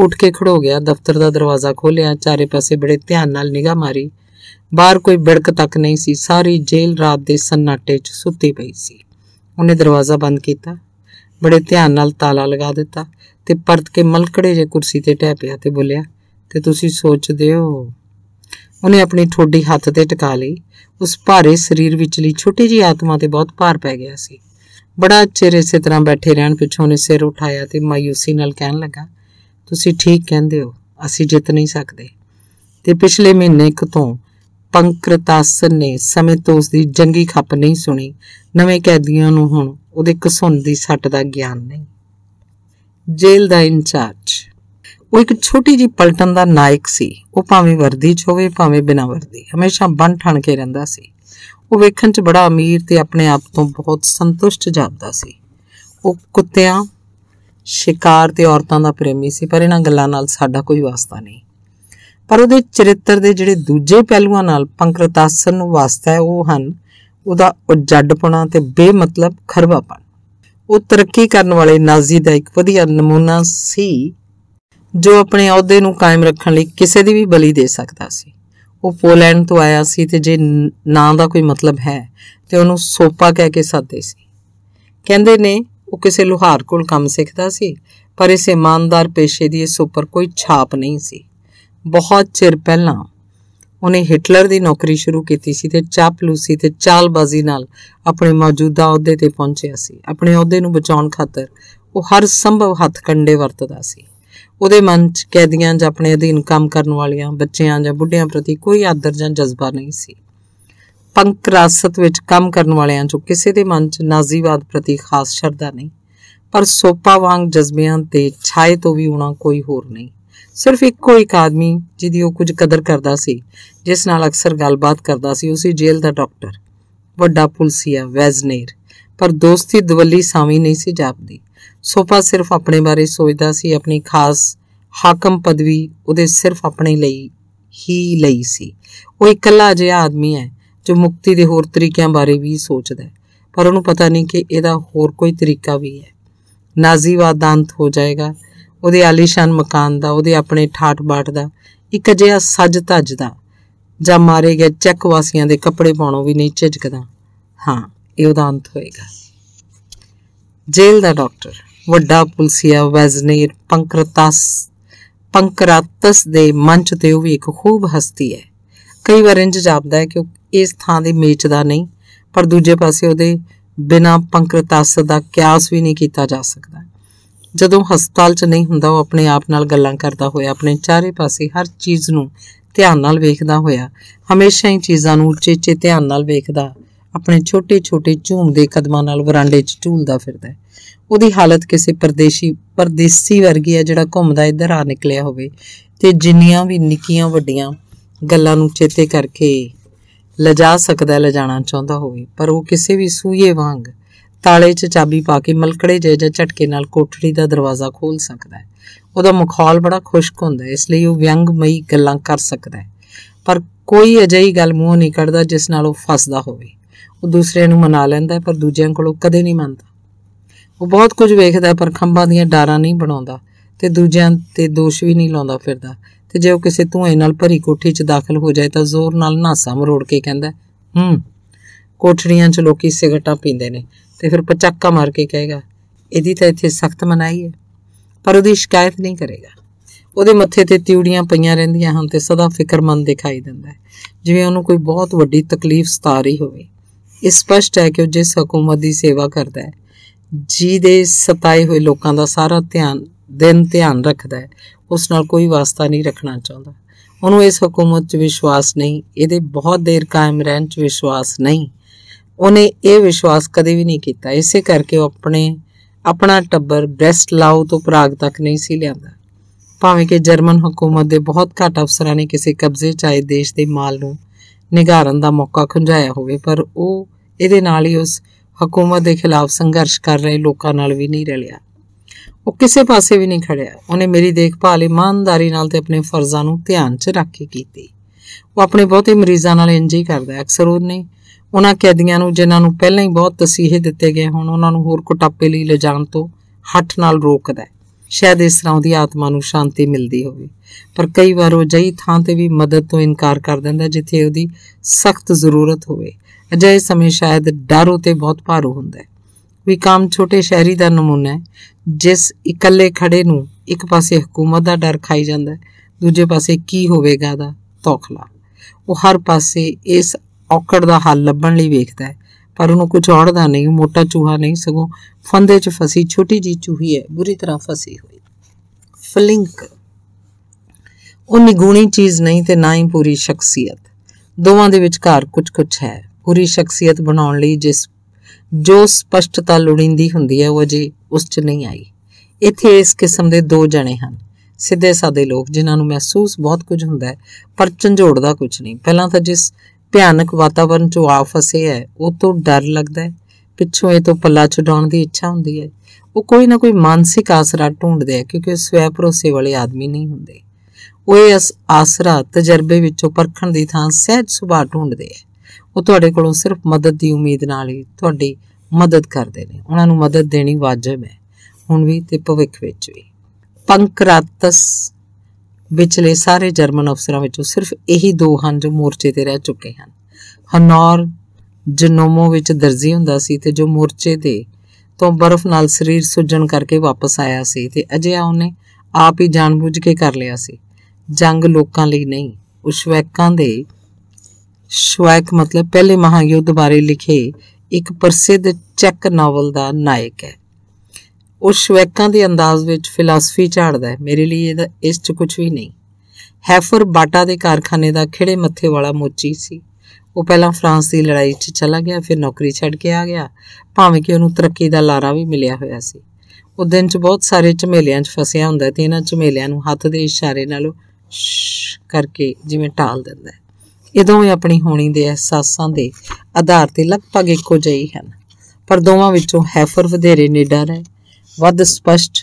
ਉੱਠ ਕੇ ਖੜੋ ਗਿਆ ਦਫ਼ਤਰ ਦਾ ਦਰਵਾਜ਼ਾ ਖੋਲਿਆ ਚਾਰੇ ਪਾਸੇ ਬੜੇ ਧਿਆਨ ਨਾਲ ਨਿਗਾਹ ਮਾਰੀ ਬਾਹਰ ਕੋਈ ਬੜਕ ਤੱਕ ਨਹੀਂ ਸੀ ਸਾਰੀ ਜੇਲ੍ਹ ਰਾਤ ਦੇ ਸੰਨਾਟੇ 'ਚ ਸੁੱਤੀ ਪਈ ਸੀ ਉਹਨੇ ਦਰਵਾਜ਼ਾ ਬੰਦ ਕੀਤਾ ਬੜੇ ਧਿਆਨ ਨਾਲ ਤਾਲਾ ਲਗਾ ਦਿੱਤਾ ਤੇ ਪਰਤ ਕੇ ਮਲਕੜੇ ਜੇ ਕੁਰਸੀ ਤੇ ਟਹਿ ਪਿਆ ਤੇ ਬੋਲਿਆ ਤੇ ਤੁਸੀਂ ਸੋਚਦੇ ਹੋ ਉਹਨੇ ਆਪਣੀ ਠੋਡੀ ਹੱਥ ਤੇ ਟਿਕਾ ਲਈ ਉਸ ਭਾਰੇ ਸਰੀਰ ਵਿੱਚਲੀ ਛੋਟੀ ਜੀ ਆਤਮਾ ਤੇ ਬਹੁਤ ਭਾਰ ਪੈ ਗਿਆ ਸੀ ਬੜਾ ਚਿਹਰੇ ਸੇ ਤਰ੍ਹਾਂ ਬੈਠੇ ਰਹਿਣ ਪਿੱਛੋਂ ਨੇ ਸਿਰ ਉਠਾਇਆ ਤੇ ਮਾਇੂਸੀ ਨਾਲ ਕਹਿਣ ਲੱਗਾ ਤੁਸੀਂ ਠੀਕ ਕਹਿੰਦੇ ਹੋ ਅਸੀਂ ਜਿੱਤ ਨਹੀਂ ਸਕਦੇ ਤੇ ਪਿਛਲੇ ਮਹੀਨੇ ਇੱਕ ਤੋਂ ਪੰਕਰਤਾਸ ਨੇ ਸਮੇਂ ਤੋਂ ਉਸ ਦੀ ਜੰਗੀ ਖੱਪ ਨਹੀਂ ਸੁਣੀ ਨਵੇਂ ਕੈਦੀਆਂ ਨੂੰ ਹੁਣ ਉਹਦੇ ਕਸੁੰਦ ਦੀ ਸੱਟ ਦਾ ਗਿਆਨ ਨਹੀਂ ਜੇਲ੍ਹ ਦਾ ਇੰਚਾਰਜ ਉਹ ਇੱਕ ਛੋਟੀ ਜੀ ਪਲਟਨ ਦਾ ਨਾਇਕ ਸੀ ਉਹ ਭਾਵੇਂ ਵਰਦੀ 'ਚ ਹੋਵੇ ਭਾਵੇਂ ਬਿਨਾਂ ਵਰਦੀ ਹਮੇਸ਼ਾ ਬੰਨ ਠਣ ਕੇ ਰਹਿੰਦਾ ਸੀ ਉਹ ਵੇਖਣ 'ਚ ਬੜਾ ਅਮੀਰ ਤੇ ਆਪਣੇ ਆਪ ਤੋਂ ਬਹੁਤ ਸੰਤੁਸ਼ਟ ਜਾਪਦਾ ਸੀ ਉਹ ਕੁੱਤਿਆਂ ਸ਼ਿਕਾਰ ਤੇ ਔਰਤਾਂ ਦਾ ਪ੍ਰੇਮੀ ਸੀ ਪਰ ਇਹਨਾਂ ਗੱਲਾਂ ਨਾਲ ਸਾਡਾ ਕੋਈ ਵਾਸਤਾ ਨਹੀਂ ਪਰ ਉਹਦੇ ਚਰਿੱਤਰ ਦੇ ਜਿਹੜੇ ਦੂਜੇ ਪਹਿਲੂਆਂ ਨਾਲ ਪੰਕਰਤਾਸਨ ਨੂੰ ਵਾਸਤਾ ਹੈ ਉਹ ਹਨ ਉਹਦਾ ਉਜੱਡਪਣਾ ਤੇ ਬੇਮਤਲਬ ਖਰਵਾਪਣ ਉਹ ਤਰੱਕੀ ਕਰਨ ਵਾਲੇ ਨਾਜ਼ੀ ਦਾ ਇੱਕ ਵਧੀਆ ਨਮੂਨਾ ਸੀ ਜੋ ਆਪਣੇ ਅਹੁਦੇ ਨੂੰ ਕਾਇਮ ਰੱਖਣ ਲਈ ਕਿਸੇ ਦੀ ਵੀ ਬਲੀ ਦੇ ਸਕਦਾ ਸੀ ਉਹ ਪੋਲੈਂਡ ਤੋਂ ਆਇਆ ਸੀ ਤੇ ਜੇ ਨਾਂ ਦਾ ਕੋਈ ਮਤਲਬ ਹੈ ਤੇ ਉਹਨੂੰ ਸੋਪਾ ਕਹਿ ਕੇ ਸਾਦੇ ਸੀ ਕਹਿੰਦੇ ਨੇ ਉਹ ਕਿਸੇ ਲੋਹਾਰ ਕੋਲ ਕੰਮ ਸਿੱਖਦਾ ਸੀ ਪਰ ਇਸ ਇਮਾਨਦਾਰ ਪੇਸ਼ੇ ਦੀ ਇਸ ਉੱਪਰ ਕੋਈ ਛਾਪ ਨਹੀਂ ਸੀ ਬਹੁਤ ਚਿਰ ਪਹਿਲਾਂ ਉਹਨੇ ਹਿਟਲਰ ਦੀ ਨੌਕਰੀ ਸ਼ੁਰੂ ਕੀਤੀ ਸੀ ਤੇ ਚਾਪਲੂਸੀ ਤੇ ਚਾਲਬਾਜ਼ੀ ਨਾਲ ਆਪਣੇ ਮੌਜੂਦਾ ਅਹੁਦੇ ਤੇ ਪਹੁੰਚਿਆ ਸੀ ਆਪਣੇ ਅਹੁਦੇ ਨੂੰ ਬਚਾਉਣ ਖਾਤਰ ਉਹ ਹਰ ਸੰਭਵ ਹੱਥ ਕੰਡੇ ਵਰਤਦਾ ਸੀ ਉਹਦੇ ਮਨ 'ਚ ਕੈਦੀਆਂ ਜਾਂ ਆਪਣੇ ਅਧੀਨ ਕੰਮ ਕਰਨ ਵਾਲਿਆਂ ਬੱਚਿਆਂ ਜਾਂ ਬੁੱਢਿਆਂ ਪ੍ਰਤੀ ਕੋਈ ਆਦਰ ਜਾਂ ਜਜ਼ਬਾ ਨਹੀਂ ਸੀ ਪੰਕਰਾਸਤ ਵਿੱਚ ਕੰਮ ਕਰਨ ਵਾਲਿਆਂ 'ਚੋਂ ਕਿਸੇ ਦੇ ਮਨ 'ਚ ਨਾਜ਼ੀਵਾਦ ਪ੍ਰਤੀ ਖਾਸ ਸ਼ਰਧਾ ਨਹੀਂ ਪਰ ਸੋਪਾ ਵਾਂਗ ਜਜ਼ਬਿਆਂ ਤੇ ਛਾਏ ਤੋਂ ਵੀ ਉਹਨਾਂ ਕੋਈ ਹੋਰ ਨਹੀਂ ਸਿਰਫ ਇੱਕੋ ਇੱਕ ਆਦਮੀ ਜਿਹਦੀ ਉਹ ਕੁਝ ਕਦਰ ਕਰਦਾ ਸੀ ਜਿਸ ਨਾਲ ਅਕਸਰ ਗੱਲਬਾਤ ਕਰਦਾ ਸੀ ਉਸੇ ਜੇਲ੍ਹ ਦਾ ਡਾਕਟਰ ਵੱਡਾ ਪੁਲਸੀਆ ਵੈਜ਼ਨੇਰ ਪਰ ਦੋਸਤੀ ਦਵੱਲੀ ਸਾਵੀ ਨਹੀਂ ਸੀ ਜਾਪਦੀ ਸੋਫਾ ਸਿਰਫ ਆਪਣੇ ਬਾਰੇ ਸੋਚਦਾ ਸੀ ਆਪਣੀ ਖਾਸ ਹਾਕਮ ਪਦਵੀ ਉਹਦੇ ਸਿਰਫ ਆਪਣੇ ਲਈ ਹੀ ਲਈ ਸੀ ਉਹ ਇਕੱਲਾ ਜਿਹਾ ਆਦਮੀ ਹੈ ਜੋ ਮੁਕਤੀ ਦੇ ਹੋਰ ਤਰੀਕਿਆਂ ਬਾਰੇ ਵੀ ਸੋਚਦਾ ਹੈ ਪਰ ਉਹਨੂੰ ਪਤਾ ਨਹੀਂ ਕਿ ਇਹਦਾ ਹੋਰ ਕੋਈ ਤਰੀਕਾ ਵੀ ਹੈ ਨਾਜ਼ੀਵਾਦ ਅੰਤ ਹੋ ਜਾਏਗਾ ਉਹਦੇ ਆਲੀਸ਼ਾਨ ਮਕਾਨ ਦਾ ਉਹਦੇ ਆਪਣੇ ਠਾਟ-ਬਾਟ ਦਾ ਇੱਕ ਜਿਹਾ ਸੱਜ-ਧੱਜ ਦਾ ਜਾਂ ਮਾਰੇ ਗਏ ਚੱਕ ਵਾਸੀਆਂ ਦੇ ਕੱਪੜੇ ਪਾਉਣੋਂ ਵੀ ਨਹੀਂ ਝਿਜਕਦਾ ਹਾਂ ਇਹ ਉਹਦਾ ਅੰਤ ਹੋਏਗਾ ਜੇਲ੍ਹ ਦਾ ਡਾਕਟਰ ਵੱਡਾ ਪੁਲਸੀਆ ਵੈਜ਼ਨੀਰ ਪੰਕਰਤਾਸ ਪੰਕਰਾਤਸ ਦੇ ਮੰਚ ਤੇ ਉਹ ਵੀ ਇੱਕ ਖੂਬ ਹਸਤੀ ਹੈ ਕਈ ਵਾਰ ਇੰਜ ਜਾਪਦਾ ਹੈ ਕਿ ਉਹ ਇਸ ਥਾਂ ਦੇ ਮੇਚ ਦਾ ਨਹੀਂ ਪਰ ਦੂਜੇ ਪਾਸੇ ਉਹਦੇ ਬਿਨਾ ਪੰਕਰਤਾਸ ਦਾ ਕਿਆਸ ਵੀ ਨਹੀਂ ਕੀਤਾ ਜਾ ਸਕਦਾ ਜਦੋਂ ਹਸਪਤਾਲ 'ਚ ਨਹੀਂ ਹੁੰਦਾ ਉਹ ਆਪਣੇ ਆਪ ਨਾਲ ਗੱਲਾਂ ਕਰਦਾ ਹੋਇਆ ਆਪਣੇ ਚਾਰੇ ਪਾਸੇ ਹਰ ਚੀਜ਼ ਨੂੰ ਧਿਆਨ ਨਾਲ ਵੇਖਦਾ ਹੋਇਆ ਹਮੇਸ਼ਾ ਹੀ ਚੀਜ਼ਾਂ ਨੂੰ ਉੱਚੇ-ਉੱਚੇ ਧਿਆਨ ਨਾਲ ਵੇਖਦਾ ਆਪਣੇ ਛੋਟੇ-ਛੋਟੇ ਝੂਮਦੇ ਕਦਮਾਂ ਨਾਲ ਵਰਾਂਡੇ 'ਚ ਝੂਲਦਾ ਫਿਰਦਾ ਉਹਦੀ ਹਾਲਤ ਕਿਸੇ ਪਰਦੇਸੀ ਪਰਦੇਸੀ ਵਰਗੀ ਹੈ ਜਿਹੜਾ ਘੁੰਮਦਾ ਇੱਧਰ ਆ ਨਿਕਲਿਆ ਹੋਵੇ ਤੇ ਜਿੰਨੀਆਂ ਵੀ ਨਿੱਕੀਆਂ ਵੱਡੀਆਂ ਗੱਲਾਂ ਨੂੰ ਚੇਤੇ ਕਰਕੇ ਲਜਾ ਸਕਦਾ ਲਜਾਣਾ ਚਾਹੁੰਦਾ ਹੋਵੇ ਪਰ ਉਹ ਕਿਸੇ ਵੀ ਸੂਏ ਵਾਂਗ ਤਾਲੇ 'ਚ ਚਾਬੀ ਪਾ ਕੇ ਮਲਕੜੇ ਜੇ ਜਾਂ ਝਟਕੇ ਨਾਲ ਕੋਠੜੀ ਦਾ ਦਰਵਾਜ਼ਾ ਖੋਲ ਸਕਦਾ ਹੈ ਉਹਦਾ ਮਖੌਲ ਬੜਾ ਖੁਸ਼ਕ ਹੁੰਦਾ ਹੈ ਇਸ ਲਈ ਉਹ ਵਿਅੰਗਮਈ ਗੱਲਾਂ ਕਰ ਸਕਦਾ ਹੈ ਪਰ ਕੋਈ ਅਜਿਹੀ ਗੱਲ ਮੂੰਹੋਂ ਨਹੀਂ ਕੱਢਦਾ ਜਿਸ ਨਾਲ ਉਹ ਫਸਦਾ ਹੋਵੇ ਉਹ ਦੂਸਰਿਆਂ ਨੂੰ ਮਨਾ ਲੈਂਦਾ ਹੈ ਪਰ ਦੂਜਿਆਂ ਕੋਲੋਂ ਕਦੇ ਨਹੀਂ ਮੰਨਦਾ ਉਹ ਬਹੁਤ ਕੁਝ ਵੇਖਦਾ ਪਰ ਖੰਭਾਂ ਦੀਆਂ ਡਾਰਾਂ ਨਹੀਂ ਬਣਾਉਂਦਾ ਤੇ ਦੂਜਿਆਂ ਤੇ ਦੋਸ਼ ਵੀ ਨਹੀਂ ਲਾਉਂਦਾ ਫਿਰਦਾ ਤੇ ਜੇ ਉਹ ਕਿਸੇ ਧੂਏ ਨਾਲ ਭਰੀ ਕੋਠੀ 'ਚ ਦਾਖਲ ਹੋ ਜਾਏ ਤਾਂ ਜ਼ੋਰ ਨਾਲ ਨਾਸਾ ਮਰੋੜ ਕੇ ਕਹਿੰਦਾ ਹੂੰ ਕੋਠੜੀਆਂ 'ਚ ਲੋਕੀ ਸਿਗਰਟਾਂ ਪੀਂਦੇ ਨੇ ਤੇ ਫਿਰ ਪਚਾਕਾ ਮਾਰ ਕੇ ਕਹੇਗਾ ਇਹਦੀ ਤਾਂ ਇੱਥੇ ਸਖਤ ਮਨਾਈ ਹੈ ਪਰ ਉਹਦੀ ਸ਼ਿਕਾਇਤ ਨਹੀਂ ਕਰੇਗਾ ਉਹਦੇ ਮੱਥੇ ਤੇ ਤਿਉੜੀਆਂ ਪਈਆਂ ਰਹਿੰਦੀਆਂ ਹਨ ਤੇ ਸਦਾ ਫਿਕਰਮੰਦ ਦਿਖਾਈ ਦਿੰਦਾ ਹੈ ਜਿਵੇਂ ਉਹਨੂੰ ਕੋਈ ਬਹੁਤ ਵੱਡੀ ਤਕਲੀਫ ਸਤਾ ਰਹੀ ਹੋਵੇ ਇਹ ਸਪਸ਼ਟ ਹੈ ਕਿ ਉਹ ਜਿਸ ਹਕੂਮਤ ਦੀ ਸੇਵਾ ਕਰਦਾ ਹੈ ਜੀ ਦੇ ਸਤਾਏ ਹੋਏ ਲੋਕਾਂ ਦਾ ਸਾਰਾ ਧਿਆਨ ਦਿਨ ਧਿਆਨ ਰੱਖਦਾ ਹੈ ਉਸ ਨਾਲ ਕੋਈ ਵਾਸਤਾ ਨਹੀਂ ਰੱਖਣਾ ਚਾਹੁੰਦਾ ਉਹਨੂੰ ਇਸ ਹਕੂਮਤ 'ਚ ਵਿਸ਼ਵਾਸ ਨਹੀਂ ਇਹਦੇ ਬਹੁਤ ਦੇਰ ਕਾਇਮ ਰਹਿਣ 'ਚ ਵਿਸ਼ਵਾਸ ਨਹੀਂ ਉਹਨੇ ਇਹ ਵਿਸ਼ਵਾਸ ਕਦੇ ਵੀ ਨਹੀਂ ਕੀਤਾ ਇਸੇ ਕਰਕੇ ਉਹ ਆਪਣੇ ਆਪਣਾ ਟੱਬਰ ਬ੍ਰੈਸਟ ਲਾਓ ਤੋਂ ਪ੍ਰਾਗ ਤੱਕ ਨਹੀਂ ਸੀ ਲਿਆਂਦਾ ਭਾਵੇਂ ਕਿ ਜਰਮਨ ਹਕੂਮਤ ਦੇ ਬਹੁਤ ਘੱਟ ਅਫਸਰਾਂ ਨੇ ਕਿਸੇ ਕਬਜ਼ੇ ਚਾਹੇ ਦੇਸ਼ ਦੇ ਮਾਲ ਨੂੰ ਨਿਗਾਰਨ ਦਾ ਮੌਕਾ ਖੁੰਝਾਇਆ ਹੋਵੇ ਪਰ ਉਹ ਇਹਦੇ ਨਾਲ ਹੀ ਉਸ ਹਕੂਮਤ ਦੇ ਖਿਲਾਫ ਸੰਘਰਸ਼ ਕਰ ਰਹੇ ਲੋਕਾਂ ਨਾਲ ਵੀ ਨਹੀਂ ਰਲਿਆ ਉਹ ਕਿਸੇ ਪਾਸੇ ਵੀ ਨਹੀਂ ਖੜਿਆ ਉਹਨੇ ਮੇਰੀ ਦੇਖਭਾਲ ਇਮਾਨਦਾਰੀ ਨਾਲ ਤੇ ਆਪਣੇ ਫਰਜ਼ਾਂ ਨੂੰ ਧਿਆਨ 'ਚ ਰੱਖ ਕੇ ਕੀਤੀ ਉਹ ਆਪਣੇ ਬਹੁਤੇ ਮਰੀਜ਼ਾਂ ਨਾਲ ਇੰਜ ਹੀ ਕਰਦਾ ਅਕਸਰ ਉਹਨੇ ਉਹਨਾਂ ਕੈਦੀਆਂ ਨੂੰ ਜਿਨ੍ਹਾਂ ਨੂੰ ਪਹਿਲਾਂ ਹੀ ਬਹੁਤ ਤਸੀਹੇ ਦਿੱਤੇ ਗਏ ਹੁਣ ਉਹਨਾਂ ਨੂੰ ਹੋਰ ਕੋਟਾਪੇ ਲਈ ਲਿਜਾਣ ਤੋਂ ਹੱਠ ਨਾਲ ਰੋਕਦਾ ਹੈ ਸ਼ਾਇਦ ਇਸ ਤਰ੍ਹਾਂ ਉਹਦੀ ਆਤਮਾ ਨੂੰ ਸ਼ਾਂਤੀ ਮਿਲਦੀ ਹੋਵੇ ਪਰ ਕਈ ਵਾਰ ਉਹ ਜਈ ਥਾਂ ਤੇ ਵੀ ਮਦਦ ਤੋਂ ਇਨਕਾਰ ਕਰ ਦਿੰਦਾ ਜਿੱਥੇ ਉਹਦੀ ਸਖਤ ਜ਼ਰੂਰਤ ਹੋਵੇ ਅਜਿਹੇ ਸਮੇਂ ਸ਼ਾਇਦ ਡਰ ਉਤੇ ਬਹੁਤ ਭਾਰੂ ਹੁੰਦਾ ਹੈ ਵੀ ਕਾਮ ਛੋਟੇ ਸ਼ਹਿਰੀ ਦਾ ਨਮੂਨਾ ਹੈ ਜਿਸ ਇਕੱਲੇ ਖੜੇ ਨੂੰ ਇੱਕ ਪਾਸੇ ਹਕੂਮਤ ਦਾ ਡਰ ਖਾਈ ਜਾਂਦਾ ਹੈ ਦੂਜੇ ਪਾਸੇ ਕੀ ਹੋਵੇਗਾ ਦਾ ਤੋਖਲਾ ਉਹ ਹਰ ਪਾਸੇ ਇਸ ਔਕੜ ਦਾ ਹੱਲ ਲੱਭਣ ਲਈ ਵੇਖਦਾ ਹੈ ਪਰ ਉਹਨੂੰ ਕੁਝ ਔੜਦਾ ਨਹੀਂ ਮੋਟਾ ਚੂਹਾ ਨਹੀਂ ਸਗੋਂ ਫੰਦੇ 'ਚ ਫਸੀ ਛੋਟੀ ਜੀ ਚੂਹੀ ਹੈ ਬੁਰੀ ਤਰ੍ਹਾਂ ਫਸੀ ਹੋਈ ਫਲਿੰਕ ਉਹ ਨਿਗੂਣੀ ਚੀਜ਼ ਨਹੀਂ ਤੇ ਨਾ ਹੀ ਪੂਰੀ ਸ਼ਖਸੀਅਤ ਦੋਵਾਂ ਦੇ ਵਿਚਕਾਰ ਕੁਝ-ਕੁਝ ਹੈ ਪੂਰੀ ਸ਼ਖਸੀਅਤ ਬਣਾਉਣ ਲਈ ਜਿਸ ਜੋ ਸਪਸ਼ਟਤਾ ਲੋੜਿੰਦੀ ਹੁੰਦੀ ਹੈ ਉਹ ਜੀ ਉਸ 'ਚ ਨਹੀਂ ਆਈ ਇੱਥੇ ਇਸ ਕਿਸਮ ਦੇ ਦੋ ਜਣੇ ਹਨ ਸਿੱਧੇ ਸਾਦੇ ਲੋਕ ਜਿਨ੍ਹਾਂ ਨੂੰ ਮਹਿਸੂਸ ਬਹੁਤ ਕੁਝ ਹੁੰਦਾ ਹੈ ਪਰ ਦਾ ਕੁਝ ਨਹੀਂ ਪਹਿਲਾਂ ਤਾਂ ਜਿਸ ਭਿਆਨਕ ਵਾਤਾਵਰਣ 'ਚ ਆ ਫਸੇ ਹੈ ਉਹ ਤੋਂ ਡਰ ਲੱਗਦਾ ਹੈ ਪਿੱਛੋਂ ਇਹ ਤੋਂ ਪੱਲਾ ਛਡਾਉਣ ਦੀ ਇੱਛਾ ਹੁੰਦੀ ਹੈ ਉਹ ਕੋਈ ਨਾ ਕੋਈ ਮਾਨਸਿਕ ਆਸਰਾ ਢੂੰਡਦੇ ਆ ਕਿਉਂਕਿ ਉਹ ਸਵੈ ਭਰੋਸੇ ਵਾਲੇ ਆਦਮੀ ਨਹੀਂ ਹੁੰਦੇ ਉਹ ਇਹ ਆਸਰਾ ਤਜਰਬੇ ਵਿੱਚੋਂ ਪਰਖਣ ਦੀ ਥਾਂ ਸਹਿਜ ਸੁਭਾਅ ਢੂੰਡਦੇ ਆ ਉਹ ਤੁਹਾਡੇ ਕੋਲੋਂ ਸਿਰਫ ਮਦਦ ਦੀ ਉਮੀਦ ਨਾਲ ਹੀ ਤੁਹਾਡੀ ਮਦਦ ਕਰਦੇ ਨੇ ਉਹਨਾਂ ਨੂੰ ਮਦਦ ਦੇਣੀ ਵਾਜਬ ਹੈ ਹੁਣ ਵੀ ਤੇ ਭਵਿੱਖ ਵਿੱਚ ਵੀ ਪੰਕਰਾਤਸ ਵਿਚਲੇ ਸਾਰੇ ਜਰਮਨ ਅਫਸਰਾਂ ਵਿੱਚੋਂ ਸਿਰਫ ਇਹੀ ਦੋ ਹਨ ਜੋ ਮੋਰਚੇ ਤੇ ਰਹਿ ਚੁੱਕੇ ਹਨ ਹਨੌਰ ਜਨੋਮੋ ਵਿੱਚ ਦਰਜੀ ਹੁੰਦਾ ਸੀ ਤੇ ਜੋ ਮੋਰਚੇ ਤੇ ਤੋਂ ਬਰਫ਼ ਨਾਲ ਸਰੀਰ ਸੁੱਜਣ ਕਰਕੇ ਵਾਪਸ ਆਇਆ ਸੀ ਤੇ ਆ ਉਹਨੇ ਆਪ ਹੀ ਜਾਣਬੁੱਝ ਕੇ ਕਰ ਲਿਆ ਸੀ ਜੰਗ ਲੋਕਾਂ ਲਈ ਨਹੀਂ ਉਹ ਸ਼ਵੈਕਾਂ ਦੇ ਸ਼ਵੈਕ ਮਤਲਬ ਪਹਿਲੇ ਮਹਾਯੁੱਧ ਬਾਰੇ ਲਿਖੇ ਇੱਕ ਪ੍ਰਸਿੱਧ ਚੈੱਕ ਨਾਵਲ ਦਾ ਨਾਇਕ ਹੈ ਉਹ ਸ਼ਵੈਕਾਂ ਦੇ ਅੰਦਾਜ਼ ਵਿੱਚ ਫਿਲਾਸਫੀ ਝਾੜਦਾ ਹੈ ਮੇਰੇ ਲਈ ਇਹਦਾ ਇਸ 'ਚ ਕੁਝ ਵੀ ਨਹੀਂ ਹੈਫਰ ਬਾਟਾ ਦੇ ਕਾਰਖਾਨੇ ਦਾ ਖਿਹੜੇ ਮੱਥੇ ਵਾਲਾ ਮੋਚੀ ਸੀ ਉਹ ਪਹਿਲਾਂ ਫਰਾਂਸ ਦੀ ਲੜਾਈ 'ਚ ਚਲਾ ਗਿਆ ਫਿਰ ਨੌਕਰੀ ਛੱਡ ਕੇ ਆ ਗਿਆ ਭਾਵੇਂ ਕਿ ਉਹਨੂੰ ਤਰੱਕੀ ਦਾ ਲਾਰਾ ਵੀ ਮਿਲਿਆ ਹੋਇਆ ਸੀ ਉਹ ਦਿਨ 'ਚ ਬਹੁਤ ਸਾਰੇ ਝਮੇਲਿਆਂ 'ਚ ਫਸਿਆ ਹੁੰਦਾ ਤੇ ਇਹਨਾਂ ਝਮੇਲਿਆਂ ਨੂੰ ਹੱਥ ਦੇ ਇਸ਼ਾਰੇ ਨਾਲ ਕਰਕੇ ਜਿਵੇਂ ਟਾਲ ਦਿੰਦਾ ਹੈ ਇਹ ਆਪਣੀ ਹੋਣੀ ਦੇ ਅਹਿਸਾਸਾਂ ਦੇ ਆਧਾਰ ਤੇ ਲਗਭਗ ਇੱਕੋ ਜਿਹੀ ਹਨ ਪਰ ਦੋਵਾਂ ਵਿੱਚੋਂ ਹੈਫਰ ਵਧੇਰੇ ਨੇੜਾ ਹੈ ਵੱਧ ਸਪਸ਼ਟ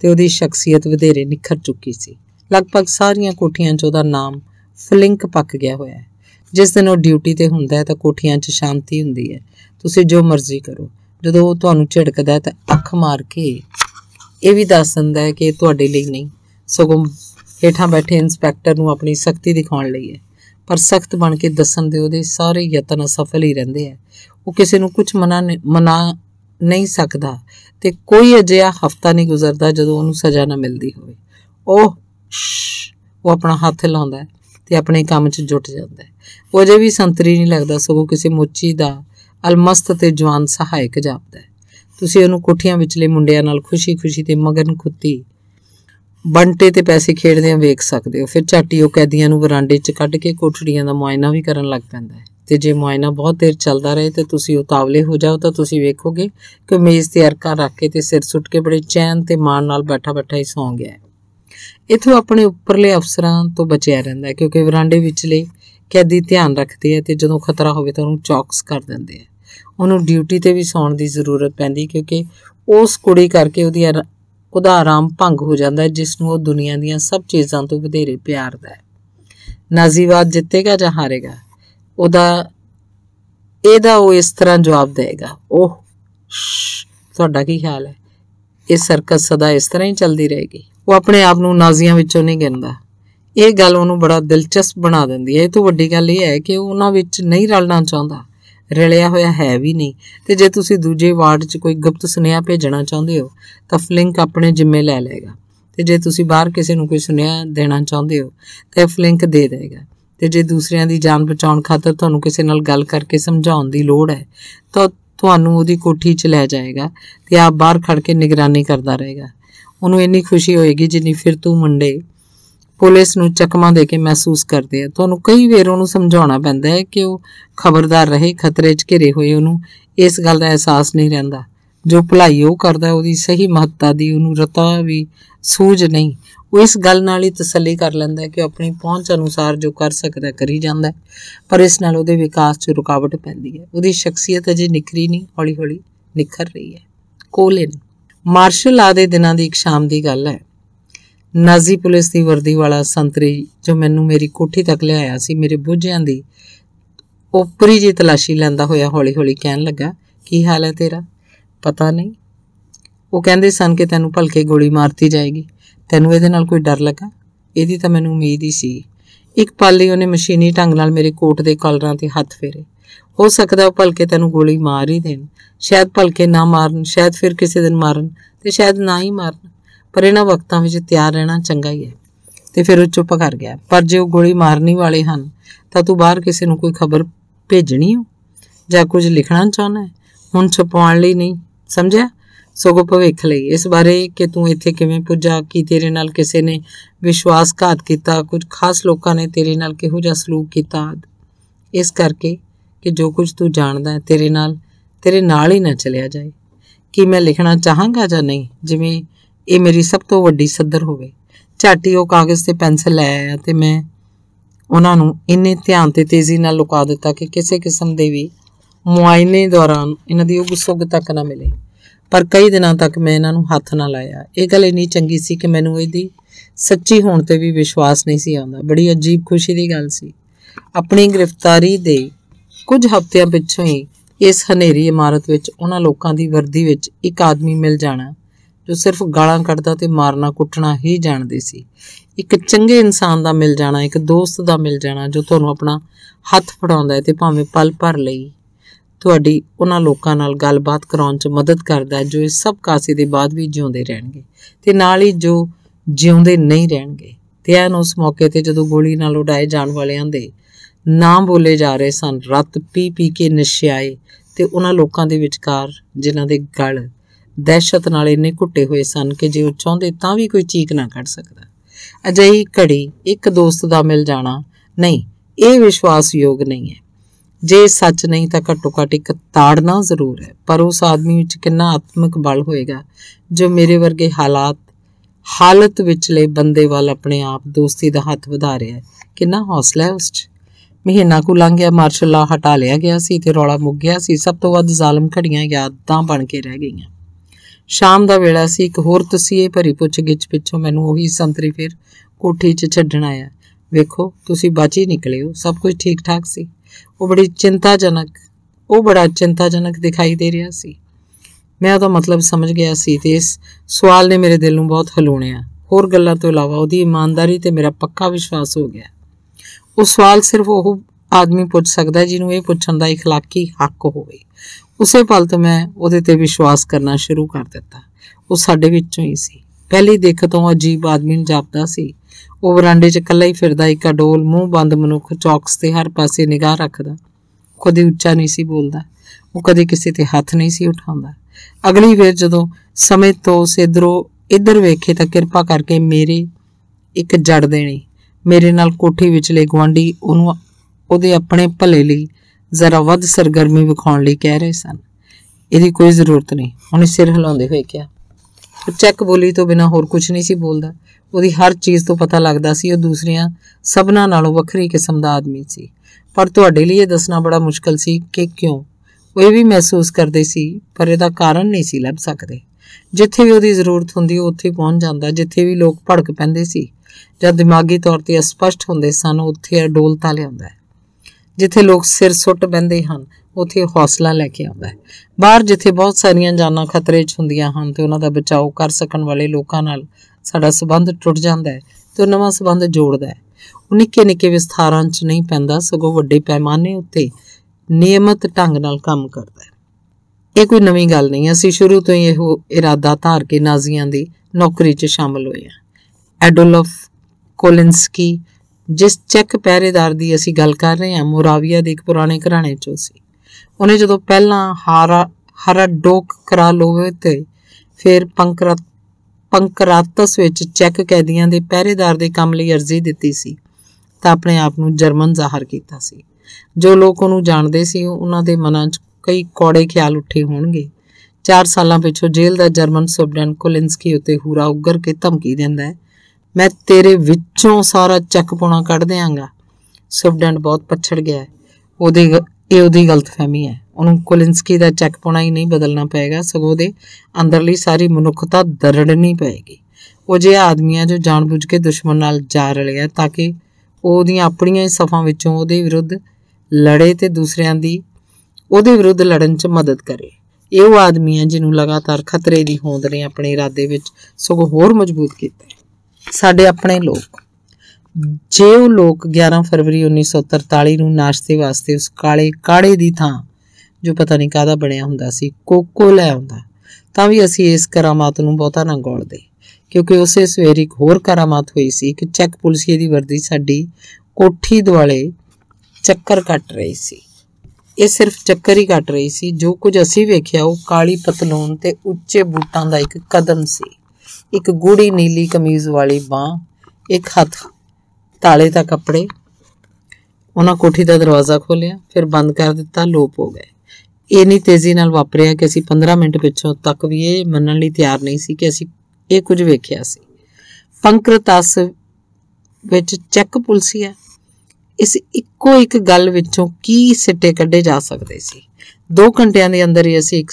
ਤੇ ਉਹਦੀ ਸ਼ਖਸੀਅਤ ਵਧੇਰੇ ਨਿਖਰ ਚੁੱਕੀ ਸੀ ਲਗਭਗ ਸਾਰੀਆਂ ਕੋਠੀਆਂ 'ਚ ਉਹਦਾ ਨਾਮ ਫਲਿੰਕ ਪੱਕ ਗਿਆ ਹੋਇਆ ਹੈ ਜਿਸ ਦਿਨ ਉਹ ਡਿਊਟੀ ਤੇ ਹੁੰਦਾ ਹੈ ਤਾਂ ਕੋਠੀਆਂ 'ਚ ਸ਼ਾਂਤੀ ਹੁੰਦੀ ਹੈ ਤੁਸੀਂ ਜੋ ਮਰਜ਼ੀ ਕਰੋ ਜਦੋਂ ਉਹ ਤੁਹਾਨੂੰ ਝਿੜਕਦਾ ਹੈ ਤਾਂ ਅੱਖ ਮਾਰ ਕੇ ਇਹ ਵੀ ਦੱਸ ਦਿੰਦਾ ਹੈ ਕਿ ਇਹ ਤੁਹਾਡੇ ਲਈ ਨਹੀਂ ਸਗੋਂ ਹੇਠਾਂ ਬੈਠੇ ਇਨਸਪੈਕਟਰ ਨੂੰ ਆਪਣੀ ਸ਼ਕਤੀ ਦਿਖਾਉਣ ਲਈ ਹੈ ਪਰ ਸਖਤ ਬਣ ਕੇ ਦੱਸਣ ਦੇ ਉਹਦੇ ਸਾਰੇ ਯਤਨ ਅਸਫਲ ਹੀ ਰਹਿੰਦੇ ਆ ਉਹ ਕਿਸੇ ਨੂੰ ਕੁਝ ਮਨਾ ਮਨਾ ਨਹੀਂ ਸਕਦਾ ਤੇ ਕੋਈ ਅਜਿਹਾ ਹਫਤਾ ਨਹੀਂ ਗੁਜ਼ਰਦਾ ਜਦੋਂ ਉਹਨੂੰ ਸਜ਼ਾ ਨਾ ਮਿਲਦੀ ਹੋਵੇ ਉਹ ਉਹ ਆਪਣਾ ਹੱਥ ਲਾਉਂਦਾ ਤੇ ਆਪਣੇ ਕੰਮ 'ਚ ਜੁਟ ਜਾਂਦਾ ਹੈ ਉਹ ਜੇ ਵੀ ਸੰਤਰੀ ਨਹੀਂ ਲੱਗਦਾ ਸਗੋਂ ਕਿਸੇ ਮੋਚੀ ਦਾ ਅਲਮਸਤ ਤੇ ਜਵਾਨ ਸਹਾਇਕ ਜਾਪਦਾ ਤੁਸੀਂ ਉਹਨੂੰ ਕੋਠੀਆਂ ਵਿੱਚਲੇ ਮੁੰਡਿਆਂ ਨਾਲ ਖੁਸ਼ੀ-ਖੁਸ਼ੀ ਤੇ ਮਗਨ ਖੁੱਤੀ ਬੰਟੇ ਤੇ ਪੈਸੇ ਖੇਡਦੇ ਆ ਵੇਖ ਸਕਦੇ ਹੋ ਫਿਰ ਝਾਟੀ ਉਹ ਕੈਦੀਆਂ ਨੂੰ ਵਰਾਂਡੇ 'ਚ ਕੱਢ ਕੇ ਕੋਠੜੀਆਂ ਦਾ ਮੁਆਇਨਾ ਵੀ ਕਰਨ ਲੱਗ ਪੈਂਦਾ ਹੈ ਤੇ ਜੇ ਮੁਆਇਨਾ ਬਹੁਤ ਦੇਰ ਚੱਲਦਾ ਰਹੇ ਤੇ ਤੁਸੀਂ ਉਤਾਵਲੇ ਹੋ ਜਾਓ ਤਾਂ ਤੁਸੀਂ ਵੇਖੋਗੇ ਕਿ ਮੇਜ਼ ਤੇ ਅਰਕਾ ਰੱਖ ਕੇ ਤੇ ਸਿਰ ਸੁੱਟ ਕੇ ਬੜੇ ਚੈਨ ਤੇ ਮਾਣ ਨਾਲ ਬੈਠਾ-ਬੈਠਾ ਹੀ ਸੌਂ ਗਿਆ ਇਥੋਂ ਆਪਣੇ ਉੱਪਰਲੇ ਅਫਸਰਾਂ ਤੋਂ ਬਚਿਆ ਰਹਿੰਦਾ ਕਿਉਂਕਿ ਵਰਾਂਡੇ ਵਿੱਚਲੇ ਕੈਦੀ ਧਿਆਨ ਰੱਖਦੇ ਆ ਤੇ ਜਦੋਂ ਖਤਰਾ ਹੋਵੇ ਤਾਂ ਉਹਨੂੰ ਚੌਕਸ ਕਰ ਦਿੰਦੇ ਆ ਉਹਨੂੰ ਡਿਊਟੀ ਤੇ ਵੀ ਸੌਣ ਦੀ ਜ਼ਰੂਰਤ ਪੈਂਦੀ ਕਿਉਂਕਿ ਉਸ ਕੁੜੀ ਕਰਕੇ ਉਹਦੀ ਉਹਦਾ ਆਰਾਮ ਭੰਗ ਹੋ ਜਾਂਦਾ ਹੈ ਜਿਸ ਨੂੰ ਉਹ ਦੁਨੀਆ ਦੀਆਂ ਸਭ ਚੀਜ਼ਾਂ ਤੋਂ ਵਧੇਰੇ ਪਿਆਰਦਾ ਹੈ ਨਾਜ਼ੀਵਾਦ ਜਿੱਤੇਗਾ ਜਾਂ ਹਾਰੇਗਾ ਉਹਦਾ ਇਹਦਾ ਉਹ ਇਸ ਤਰ੍ਹਾਂ ਜਵਾਬ ਦੇਗਾ ਉਹ ਤੁਹਾਡਾ ਕੀ ਖਿਆਲ ਹੈ ਇਹ ਸਰਕਸ ਸਦਾ ਇਸ ਤਰ੍ਹਾਂ ਹੀ ਚੱਲਦੀ ਰਹੇਗੀ ਉਹ ਆਪਣੇ ਆਪ ਨੂੰ ਨਾਜ਼ੀਆਂ ਵਿੱਚੋਂ ਨਹੀਂ ਗਿਣਦਾ ਇਹ ਗੱਲ ਉਹਨੂੰ ਬੜਾ ਦਿਲਚਸਪ ਬਣਾ ਦਿੰਦੀ ਹੈ ਇਹ ਤੋਂ ਵੱਡੀ ਗੱਲ ਇਹ ਹੈ ਕਿ ਉਹ ਉਹਨਾਂ ਵਿੱਚ ਨਹੀਂ ਰਲਣਾ ਚਾਹੁੰਦਾ ਰਲਿਆ ਹੋਇਆ ਹੈ ਵੀ ਨਹੀਂ ਤੇ ਜੇ ਤੁਸੀਂ ਦੂਜੇ ਵਾਰਡ 'ਚ ਕੋਈ ਗੁਪਤ ਸੁਨੇਹਾ ਭੇਜਣਾ ਚਾਹੁੰਦੇ ਹੋ ਤਾਂ ਫਲਿੰਕ ਆਪਣੇ ਜ਼ਿੰਮੇ ਲੈ ਲਏਗਾ ਤੇ ਜੇ ਤੁਸੀਂ ਬਾਹਰ ਕਿਸੇ ਨੂੰ ਕੋਈ ਸੁਨੇਹਾ ਦੇਣਾ ਚਾਹੁੰਦੇ ਹੋ ਤਾਂ ਫਲਿੰਕ ਦੇ ਦੇਗਾ ਤੇ ਜੇ ਦੂਸਰਿਆਂ ਦੀ ਜਾਨ ਬਚਾਉਣ ਖਾਤਰ ਤੁਹਾਨੂੰ ਕਿਸੇ ਨਾਲ ਗੱਲ ਕਰਕੇ ਸਮਝਾਉਣ ਦੀ ਲੋੜ ਹੈ ਤਾਂ ਤੁਹਾਨੂੰ ਉਹਦੀ ਕੋਠੀ 'ਚ ਲੈ ਜਾਏਗਾ ਤੇ ਆਪ ਬਾਹਰ ਖੜ ਕੇ ਨਿਗਰਾਨੀ ਕਰਦਾ ਰਹੇਗਾ ਉਹਨੂੰ ਇੰਨੀ ਖੁਸ਼ੀ ਹੋਏਗੀ ਜਿੰਨੀ ਫਿਰ ਤੂੰ ਮੁੰਡੇ ਪੁਲਿਸ ਨੂੰ ਚਕਮਾ ਦੇ ਕੇ ਮਹਿਸੂਸ ਕਰਦੇ ਆ ਤੁਹਾਨੂੰ ਕਈ ਵੇਰ ਉਹਨੂੰ ਸਮਝਾਉਣਾ ਪੈਂਦਾ ਹੈ ਕਿ ਉਹ ਖਬਰਦਾਰ ਰਹੇ ਖਤਰੇ 'ਚ ਘਿਰੇ ਹੋਏ ਉਹਨੂੰ ਇਸ ਗੱਲ ਦਾ ਅਹਿਸਾਸ ਨਹੀਂ ਰਹਿੰਦਾ ਜੋ ਭਲਾਈ ਉਹ ਕਰਦਾ ਉਹਦੀ ਸਹੀ ਮਹੱਤਤਾ ਦੀ ਉਹਨੂੰ ਰਤਾ ਵੀ ਸੂਝ ਨਹੀਂ ਉਹ ਇਸ ਗੱਲ ਨਾਲ ਹੀ ਤਸੱਲੀ ਕਰ ਲੈਂਦਾ ਕਿ ਆਪਣੀ ਪਹੁੰਚ ਅਨੁਸਾਰ ਜੋ ਕਰ ਸਕਦਾ ਕਰੀ ਜਾਂਦਾ ਪਰ ਇਸ ਨਾਲ ਉਹਦੇ ਵਿਕਾਸ 'ਚ ਰੁਕਾਵਟ ਪੈਂਦੀ ਹੈ ਉਹਦੀ ਸ਼ਖਸੀਅਤ ਅਜੇ ਨਿਖਰੀ ਨਹੀਂ ਹੌਲੀ-ਹੌਲੀ ਨਿਖਰ ਰਹੀ ਹੈ ਕੋਲਿਨ ਮਾਰਸ਼ਲ ਆ ਦੇ ਦਿਨਾਂ ਦੀ ਇੱਕ ਸ਼ਾਮ ਦੀ ਗੱਲ ਹੈ ਨਾਜ਼ੀ ਪੁਲਿਸ ਦੀ ਵਰਦੀ ਵਾਲਾ ਸੰਤਰੀ ਜੋ ਮੈਨੂੰ ਮੇਰੀ ਕੋਠੀ ਤੱਕ ਲਿਆਇਆ ਸੀ ਮੇਰੇ ਬੁੱਝਿਆਂ ਦੀ ਉਪਰੀ ਜੀ ਤਲਾਸ਼ੀ ਲੈਂਦਾ ਹੋਇਆ ਹੌਲੀ-ਹੌਲੀ ਕਹਿਣ ਲੱਗਾ ਕੀ ਹਾਲ ਹੈ ਤੇਰਾ ਪਤਾ ਨਹੀਂ ਉਹ ਕਹਿੰਦੇ ਸਨ ਕਿ ਤੈਨੂੰ ਭਲਕੇ ਗੋਲੀ ਮਾਰਤੀ ਜਾਏਗੀ ਤੈਨੂੰ ਇਹਦੇ ਨਾਲ ਕੋਈ ਡਰ ਲੱਗਾ ਇਹਦੀ ਤਾਂ ਮੈਨੂੰ ਉਮੀਦ ਹੀ ਸੀ ਇੱਕ ਪਲ ਲਈ ਉਹਨੇ ਮਸ਼ੀਨੀ ਢੰਗ ਨਾਲ ਮੇਰੇ ਕੋਟ ਦੇ ਕਾਲਰਾਂ ਤੇ ਹੱਥ ਫੇਰੇ ਹੋ ਸਕਦਾ ਉਹ ਭਲਕੇ ਤੈਨੂੰ ਗੋਲੀ ਮਾਰ ਹੀ ਦੇਣ ਸ਼ਾਇਦ ਭਲਕੇ ਨਾ ਮਾਰਨ ਸ਼ਾਇਦ ਫਿਰ ਕਿਸੇ ਦਿਨ ਮਾਰਨ ਤੇ ਸ਼ਾਇਦ ਨਾ ਹੀ ਮਾਰਨ ਪਰ ਇਹਨਾਂ ਵਕਤਾਂ ਵਿੱਚ ਤਿਆਰ ਰਹਿਣਾ ਚੰਗਾ ਹੀ ਹੈ ਤੇ ਫਿਰ ਉਹ ਚੁੱਪ ਕਰ ਗਿਆ ਪਰ ਜੇ ਉਹ ਗੋਲੀ ਮਾਰਨੀ ਵਾਲੇ ਹਨ ਤਾਂ ਤੂੰ ਬਾਹਰ ਕਿਸੇ ਨੂੰ ਕੋਈ ਖਬਰ ਭੇਜਣੀ ਹੋ ਜਾਂ ਕੁਝ ਲਿਖਣਾ ਚਾਹੁੰਦਾ ਹੈ ਹੁਣ ਛਪਾਉਣ ਲਈ ਨਹੀਂ ਸਮਝਿਆ ਸਗੋਂ ਭਵਿੱਖ ਲਈ ਇਸ ਬਾਰੇ ਕਿ ਤੂੰ ਇੱਥੇ ਕਿਵੇਂ ਪੁੱਜਾ ਕੀ ਤੇਰੇ ਨਾਲ ਕਿਸੇ ਨੇ ਵਿਸ਼ਵਾਸਘਾਤ ਕੀਤਾ ਕੁਝ ਖਾਸ ਲੋਕਾਂ ਨੇ ਤੇਰੇ ਨਾਲ ਕਿਹੋ ਜਿਹਾ ਸਲੂਕ ਕੀਤਾ ਇਸ ਕਰਕੇ ਕਿ ਜੋ ਕੁਝ ਤੂੰ ਜਾਣਦਾ ਹੈ ਤੇਰੇ ਨਾਲ ਤੇਰੇ ਨਾਲ ਹੀ ਨਾ ਚਲਿਆ ਜਾਏ ਕਿ ਮੈਂ ਲਿਖਣਾ ਚਾਹਾਂਗਾ ਜਾਂ ਨਹੀਂ ਜਿਵੇਂ ਇਹ ਮੇਰੀ ਸਭ ਤੋਂ ਵੱਡੀ ਸੱਦਰ ਹੋਵੇ ਛਾਟੀ ਉਹ ਕਾਗਜ਼ ਤੇ ਪੈਨਸਲ ਲੈ ਆਇਆ ਤੇ ਮੈਂ ਉਹਨਾਂ ਨੂੰ ਇੰਨੇ ਧਿਆਨ ਤੇ ਤੇਜ਼ੀ ਨਾਲ ਲੁਕਾ ਦਿੱਤਾ ਕਿ ਕਿਸੇ ਕਿਸਮ ਦੇ ਵੀ ਮੁਆਇਨੇ ਦੌਰਾਨ ਇਹਨਾਂ ਦੀ ਉਹ ਗੁੱਸੋਗ ਤੱਕ ਨਾ ਮਿਲੇ ਪਰ ਕਈ ਦਿਨਾਂ ਤੱਕ ਮੈਂ ਇਹਨਾਂ ਨੂੰ ਹੱਥ ਨਾ ਲਾਇਆ ਇਹ ਗੱਲ ਇੰਨੀ ਚੰਗੀ ਸੀ ਕਿ ਮੈਨੂੰ ਇਹਦੀ ਸੱਚੀ ਹੋਣ ਤੇ ਵੀ ਵਿਸ਼ਵਾਸ ਨਹੀਂ ਸੀ ਆਉਂਦਾ ਬੜੀ ਅਜੀਬ ਖੁਸ਼ੀ ਦੀ ਗੱਲ ਸੀ ਆਪਣੀ ਗ੍ਰਿਫਤਾਰੀ ਦੇ ਕੁਝ ਹਫ਼ਤਿਆਂ ਪਿੱਛੋਂ ਹੀ ਇਸ ਹਨੇਰੀ ਇਮਾਰਤ ਵਿੱਚ ਉਹਨਾਂ ਲੋਕਾਂ ਦੀ ਵਰਦੀ ਵਿੱਚ ਇੱਕ ਆਦਮੀ ਮਿਲ ਜਾਣਾ ਜੋ ਸਿਰਫ ਗਾਲਾਂ ਕੱਢਦਾ ਤੇ ਮਾਰਨਾ ਕੁੱਟਣਾ ਹੀ ਜਾਣਦੀ ਸੀ ਇੱਕ ਚੰਗੇ ਇਨਸਾਨ ਦਾ ਮਿਲ ਜਾਣਾ ਇੱਕ ਦੋਸਤ ਦਾ ਮਿਲ ਜਾਣਾ ਜੋ ਤੁਹਾਨੂੰ ਆਪਣਾ ਹੱਥ ਫੜਾਉਂਦਾ ਹੈ ਤੇ ਭਾਵੇਂ ਪਲ ਭਰ ਲਈ ਤੁਹਾਡੀ ਉਹਨਾਂ ਲੋਕਾਂ ਨਾਲ ਗੱਲਬਾਤ ਕਰਾਉਣ 'ਚ ਮਦਦ ਕਰਦਾ ਜੋ ਇਸ ਸਭ ਕਾਸੇ ਦੇ ਬਾਅਦ ਵੀ ਜਿਉਂਦੇ ਰਹਿਣਗੇ ਤੇ ਨਾਲ ਹੀ ਜੋ ਜਿਉਂਦੇ ਨਹੀਂ ਰਹਿਣਗੇ ਤੇ ਐਨ ਉਸ ਮੌਕੇ ਤੇ ਜਦੋਂ ਗੋਲੀ ਨਾਲ ਉਡਾਏ ਜਾਣ ਵਾਲਿਆਂ ਦੇ ਨਾਮ ਬੋਲੇ ਜਾ ਰਹੇ ਸਨ ਰਤ ਪੀ ਪੀ ਕੇ ਨਸ਼ਿਆਏ ਤੇ ਉਹਨਾਂ ਲੋਕਾਂ ਦੇ ਵਿਚਕਾਰ ਜਿਨ੍ਹਾਂ ਦੇ ਗਲ ਦਹਿਸ਼ਤ ਨਾਲ ਇੰਨੇ ਘੁੱਟੇ ਹੋਏ ਸਨ ਕਿ ਜੇ ਉਹ ਚਾਹੁੰਦੇ ਤਾਂ ਵੀ ਕੋਈ ਚੀਕ ਨਾ ਕੱਢ ਸਕਦਾ ਅਜਿਹੀ ਘੜੀ ਇੱਕ ਦੋਸਤ ਦਾ ਮਿਲ ਜਾਣਾ ਨਹੀਂ ਇਹ ਵਿਸ਼ਵਾਸਯੋਗ ਨਹੀਂ ਹੈ ਜੇ ਸੱਚ ਨਹੀਂ ਤਾਂ ਘੱਟੋ ਘੱਟ ਇੱਕ ਤਾੜਨਾ ਜ਼ਰੂਰ ਹੈ ਪਰ ਉਸ ਆਦਮੀ ਵਿੱਚ ਕਿੰਨਾ ਆਤਮਿਕ ਬਲ ਹੋਏਗਾ ਜੋ ਮੇਰੇ ਵਰਗੇ ਹਾਲਾਤ ਹਾਲਤ ਵਿੱਚਲੇ ਬੰਦੇ ਵੱਲ ਆਪਣੇ ਆਪ ਦੋਸਤੀ ਦਾ ਹੱਥ ਵਧਾ ਰਿਹਾ ਹੈ ਕਿੰਨਾ ਹੌਸਲਾ ਹੈ ਉਸ 'ਚ ਮਹੀਨਾ ਕੁ ਲੰਘ ਗਿਆ ਮਾਰਸ਼ਲਾ ਹਟਾ ਲਿਆ ਗਿਆ ਸੀ ਤੇ ਰੌਲਾ ਮੁੱਕ ਗਿਆ ਸੀ ਸਭ ਤੋਂ ਵੱਧ ਜ਼ਾਲਮ ਘੜੀਆਂ ਯਾਦਾਂ ਬਣ ਕੇ ਰਹਿ ਗਈਆਂ ਸ਼ਾਮ ਦਾ ਵੇਲਾ ਸੀ ਇੱਕ ਹੋਰ ਤਸੀਹੇ ਭਰੀ ਪੁੱਛਗਿੱਛ ਪਿੱਛੋਂ ਮੈਨੂੰ ਉਹੀ ਸੰਤਰੀ ਫਿਰ ਕੋਠੀ 'ਚ ਛੱਡਣ ਆਇਆ ਵੇਖੋ ਤੁਸੀਂ ਹੀ ਨਿਕਲੇ ਹੋ ਸਭ ਕੁਝ ਠੀਕ ਠਾਕ ਸੀ ਉਹ ਬੜੀ ਚਿੰਤਾਜਨਕ ਉਹ ਬੜਾ ਚਿੰਤਾਜਨਕ ਦਿਖਾਈ ਦੇ ਰਿਹਾ ਸੀ ਮੈਂ ਉਹਦਾ ਮਤਲਬ ਸਮਝ ਗਿਆ ਸੀ ਤੇ ਇਸ ਸਵਾਲ ਨੇ ਮੇਰੇ ਦਿਲ ਨੂੰ ਬਹੁਤ ਹਲੂਣਿਆ ਹੋਰ ਗੱਲਾਂ ਤੋਂ ਇਲਾਵਾ ਉਹਦੀ ਇਮਾਨਦਾਰੀ ਤੇ ਮੇਰਾ ਪੱਕਾ ਵਿਸ਼ਵਾਸ ਹੋ ਗਿਆ ਉਹ ਸਵਾਲ ਸਿਰਫ ਉਹ ਆਦਮੀ ਪੁੱਛ ਸਕਦਾ ਜਿਹਨੂੰ ਇਹ ਪੁੱਛਣ ਦਾ اخلاقی ਹੱਕ ਹੋਵੇ ਉਸੇ ਪਲ ਤੋਂ ਮੈਂ ਉਹਦੇ ਤੇ ਵਿਸ਼ਵਾਸ ਕਰਨਾ ਸ਼ੁਰੂ ਕਰ ਦਿੱਤਾ ਉਹ ਸਾਡੇ ਵਿੱਚੋਂ ਹੀ ਸੀ ਪਹਿਲੀ ਦੇਖ ਤੋਂ ਅਜੀਬ ਆਦਮੀ ਨੂੰ ਜਾਪਦਾ ਸੀ ਉਹ ਵਰਾਂਡੇ 'ਚ ਇਕੱਲਾ ਹੀ ਫਿਰਦਾ ਇੱਕਾ ਡੋਲ ਮੂੰਹ ਬੰਦ ਮਨੁੱਖ ਚੌਕਸ ਤੇ ਹਰ ਪਾਸੇ ਨਿਗਾਹ ਰੱਖਦਾ ਕਦੇ ਉੱਚਾ ਨਹੀਂ ਸੀ ਬੋਲਦਾ ਉਹ ਕਦੇ ਕਿਸੇ ਤੇ ਹੱਥ ਨਹੀਂ ਸੀ ਉਠਾਉਂਦਾ ਅਗਲੀ ਵੇਰ ਜਦੋਂ ਸਮੇਂ ਤੋਂ ਇਧਰੋਂ ਇਧਰ ਵੇਖੇ ਤਾਂ ਕਿਰਪਾ ਕਰਕੇ ਮੇਰੇ ਇੱਕ ਜੜ ਦੇਣੀ ਮੇਰੇ ਨਾਲ ਕੋਠੀ ਵਿਚਲੇ ਗਵਾਂਡੀ ਉਹਨੂੰ ਉਹਦੇ ਆਪਣੇ ਭਲੇ ਲਈ ਜ਼ਰਾ ਵੱਧ ਸਰਗਰਮੀ ਵਿਖਾਉਣ ਲਈ ਕਹਿ ਰਹੇ ਸਨ ਇਹਦੀ ਕੋਈ ਜ਼ਰੂਰਤ ਨਹੀਂ ਉਹਨੇ ਸਿਰ ਹਿਲਾਉਂਦੇ ਹੋਏ ਕਿਹਾ ਚੈੱਕ ਬੋਲੀ ਤੋਂ ਬਿਨਾ ਹੋਰ ਕੁਝ ਨਹੀਂ ਸੀ ਬੋਲਦਾ ਉਹਦੀ ਹਰ ਚੀਜ਼ ਤੋਂ ਪਤਾ ਲੱਗਦਾ ਸੀ ਉਹ ਦੂਸਰਿਆਂ ਸਭਨਾ ਨਾਲੋਂ ਵੱਖਰੀ ਕਿਸਮ ਦਾ ਆਦਮੀ ਸੀ ਪਰ ਤੁਹਾਡੇ ਲਈ ਇਹ ਦੱਸਣਾ ਬੜਾ ਮੁਸ਼ਕਲ ਸੀ ਕਿ ਕਿਉਂ ਉਹ ਇਹ ਵੀ ਮਹਿਸੂਸ ਕਰਦੇ ਸੀ ਪਰ ਇਹਦਾ ਕਾਰਨ ਨਹੀਂ ਸੀ ਲੱਭ ਸਕਦੇ ਜਿੱਥੇ ਵੀ ਉਹਦੀ ਜ਼ਰੂਰਤ ਹੁੰਦੀ ਉਹ ਉੱਥੇ ਪਹੁੰਚ ਜਾਂਦਾ ਜਿੱਥੇ ਵੀ ਲੋਕ ਭੜਕ ਪੈਂਦੇ ਸੀ ਜਾਂ ਦਿਮਾਗੀ ਤੌਰ ਤੇ ਅਸਪਸ਼ਟ ਹੁੰਦੇ ਸਨ ਉੱਥੇ ਅਡੋਲਤਾ ਲਿਆਉਂਦਾ ਜਿੱਥੇ ਲੋਕ ਸਿਰ ਸੁੱਟ ਬੰਦੇ ਹਨ ਉਥੇ ਹੌਸਲਾ ਲੈ ਕੇ ਆਉਂਦਾ ਹੈ ਬਾਹਰ ਜਿੱਥੇ ਬਹੁਤ ਸਾਰੀਆਂ ਜਾਨਾਂ ਖਤਰੇ 'ਚ ਹੁੰਦੀਆਂ ਹਨ ਤੇ ਉਹਨਾਂ ਦਾ ਬਚਾਓ ਕਰ ਸਕਣ ਵਾਲੇ ਲੋਕਾਂ ਨਾਲ ਸਾਡਾ ਸਬੰਧ ਟੁੱਟ ਜਾਂਦਾ ਹੈ ਤੇ ਨਵਾਂ ਸਬੰਧ ਜੋੜਦਾ ਹੈ ਉਹ ਨਿੱਕੇ ਨਿੱਕੇ ਵਿਸਥਾਰਾਂ 'ਚ ਨਹੀਂ ਪੈਂਦਾ ਸਗੋਂ ਵੱਡੇ ਪੈਮਾਨੇ ਉੱਤੇ ਨਿਯਮਤ ਢੰਗ ਨਾਲ ਕੰਮ ਕਰਦਾ ਹੈ ਇਹ ਕੋਈ ਨਵੀਂ ਗੱਲ ਨਹੀਂ ਅਸੀਂ ਸ਼ੁਰੂ ਤੋਂ ਹੀ ਇਹੋ ਇਰਾਦਾ ਧਾਰ ਕੇ ਨਾਜ਼ੀਆਂ ਦੀ ਨੌਕਰੀ 'ਚ ਸ਼ਾਮਲ ਹੋਏ ਹਾਂ ਐਡੋਲਫ ਕੋਲਿੰਸਕੀ ਜਿਸ ਚੈੱਕ ਪਹਿਰੇਦਾਰ ਦੀ ਅਸੀਂ ਗੱਲ ਕਰ ਰਹੇ ਹਾਂ ਮੋਰਾਵੀਆ ਦੇ ਇੱਕ ਪੁਰਾਣੇ ਘਰਾਣੇ ਚੋਂ ਸੀ ਉਹਨੇ ਜਦੋਂ ਪਹਿਲਾਂ ਹਾਰਾ ਡੋਕ ਕਰਾ ਲੋਵੇ ਤੇ ਫਿਰ ਪੰਕਰਤ ਪੰਕਰਾਤਸ ਵਿੱਚ ਚੈੱਕ ਕੈਦੀਆਂ ਦੇ ਪਹਿਰੇਦਾਰ ਦੇ ਕੰਮ ਲਈ ਅਰਜ਼ੀ ਦਿੱਤੀ ਸੀ ਤਾਂ ਆਪਣੇ ਆਪ ਨੂੰ ਜਰਮਨ ਜ਼ਾਹਰ ਕੀਤਾ ਸੀ ਜੋ ਲੋਕ ਉਹਨੂੰ ਜਾਣਦੇ ਸੀ ਉਹਨਾਂ ਦੇ ਮਨਾਂ 'ਚ ਕਈ ਕੋੜੇ ਖਿਆਲ ਉੱਠੇ ਹੋਣਗੇ 4 ਸਾਲਾਂ ਪਿਛੋਂ ਜੇਲ੍ਹ ਦਾ ਜਰਮਨ ਸਬਡਨ ਕੋਲਿੰਸਕੀ ਉਤੇ ਹੂਰਾ ਉੱਗਰ ਕੇ ਧਮਕੀ ਦਿੰਦਾ ਹੈ ਮੈਂ ਤੇਰੇ ਵਿੱਚੋਂ ਸਾਰਾ ਚੱਕ ਪੋਣਾ ਕੱਢ ਦਿਆਂਗਾ ਸੁਬਡੈਂਟ ਬਹੁਤ ਪਛੜ ਗਿਆ ਉਹਦੇ ਇਹ ਉਹਦੀ ਗਲਤਫਹਿਮੀ ਹੈ ਉਹਨੂੰ ਕੋਲਿੰਸਕੀ ਦਾ ਚੱਕ ਪੋਣਾ ਹੀ ਨਹੀਂ ਬਦਲਣਾ ਪਏਗਾ ਸਗੋਂ ਦੇ ਅੰਦਰਲੀ ਸਾਰੀ ਮਨੁੱਖਤਾ ਦਰੜਣੀ ਪਏਗੀ ਉਹ ਜੇ ਆਦਮੀਆਂ ਜੋ ਜਾਣਬੁੱਝ ਕੇ ਦੁਸ਼ਮਣ ਨਾਲ ਜਾ ਰਲਿਆ ਤਾਂ ਕਿ ਉਹਦੀਆਂ ਆਪਣੀਆਂ ਹੀ ਸਫਾਂ ਵਿੱਚੋਂ ਉਹਦੇ ਵਿਰੁੱਧ ਲੜੇ ਤੇ ਦੂਸਰਿਆਂ ਦੀ ਉਹਦੇ ਵਿਰੁੱਧ ਲੜਨ 'ਚ ਮਦਦ ਕਰੇ ਇਹ ਉਹ ਆਦਮੀ ਹੈ ਜਿਹਨੂੰ ਲਗਾਤਾਰ ਖਤਰੇ ਦੀ ਹੋਂਦ ਨੇ ਆਪਣੇ ਇਰਾਦੇ ਵਿੱਚ ਸਗੋਂ ਹੋਰ ਮਜ਼ਬੂਤ ਕੀਤਾ ਸਾਡੇ ਆਪਣੇ ਲੋਕ ਜੇ ਉਹ ਲੋਕ 11 ਫਰਵਰੀ 1943 ਨੂੰ ਨਾਸ਼ਤੇ ਵਾਸਤੇ ਉਸ ਕਾਲੇ ਕਾੜੇ ਦੀ ਥਾਂ ਜੋ ਪਤਾ ਨਹੀਂ ਕਾਦਾ ਬਣਿਆ ਹੁੰਦਾ ਸੀ ਕੋਕੋ ਲੈ ਆਉਂਦਾ ਤਾਂ ਵੀ ਅਸੀਂ ਇਸ ਕਰਾਮਾਤ ਨੂੰ ਬਹੁਤਾ ਨਾ ਗੋਲਦੇ ਕਿਉਂਕਿ ਉਸੇ ਸਵੇਰ ਇੱਕ ਹੋਰ ਕਰਾਮਾਤ ਹੋਈ ਸੀ ਕਿ ਚੈੱਕ ਪੁਲਿਸੀ ਦੀ ਵਰਦੀ ਸਾਡੀ ਕੋਠੀ ਦਿਵਾਲੇ ਚੱਕਰ ਕੱਟ ਰਹੀ ਸੀ ਇਹ ਸਿਰਫ ਚੱਕਰ ਹੀ ਕੱਟ ਰਹੀ ਸੀ ਜੋ ਕੁਝ ਅਸੀਂ ਵੇਖਿਆ ਉਹ ਕਾਲੀ ਪਤਲੂਨ ਤੇ ਉੱਚੇ ਬੂਟਾਂ ਦਾ ਇੱਕ ਕਦਮ ਸੀ ਇੱਕ ਗੂੜੀ ਨੀਲੀ ਕਮੀਜ਼ ਵਾਲੀ ਬਾਹ ਇੱਕ ਹੱਥ ਤਾਲੇ ਦਾ ਕੱਪੜੇ ਉਹਨਾਂ ਕੋਠੀ ਦਾ ਦਰਵਾਜ਼ਾ ਖੋਲਿਆ ਫਿਰ ਬੰਦ ਕਰ ਦਿੱਤਾ ਲੋਪ ਹੋ ਗਏ ਇਨੀ ਤੇਜ਼ੀ ਨਾਲ ਵਾਪਰਿਆ ਕਿ ਅਸੀਂ 15 ਮਿੰਟ ਪਿੱਛੋਂ ਤੱਕ ਵੀ ਇਹ ਮੰਨਣ ਲਈ ਤਿਆਰ ਨਹੀਂ ਸੀ ਕਿ ਅਸੀਂ ਇਹ ਕੁਝ ਵੇਖਿਆ ਸੀ ਪੰਕਰਤਸ ਵਿੱਚ ਚੈੱਕ ਪੁਲਸੀ ਹੈ ਇਸ ਇੱਕੋ ਇੱਕ ਗੱਲ ਵਿੱਚੋਂ ਕੀ ਸਿੱਟੇ ਕੱਢੇ ਜਾ ਸਕਦੇ ਸੀ 2 ਘੰਟਿਆਂ ਦੇ ਅੰਦਰ ਹੀ ਅਸੀਂ ਇੱਕ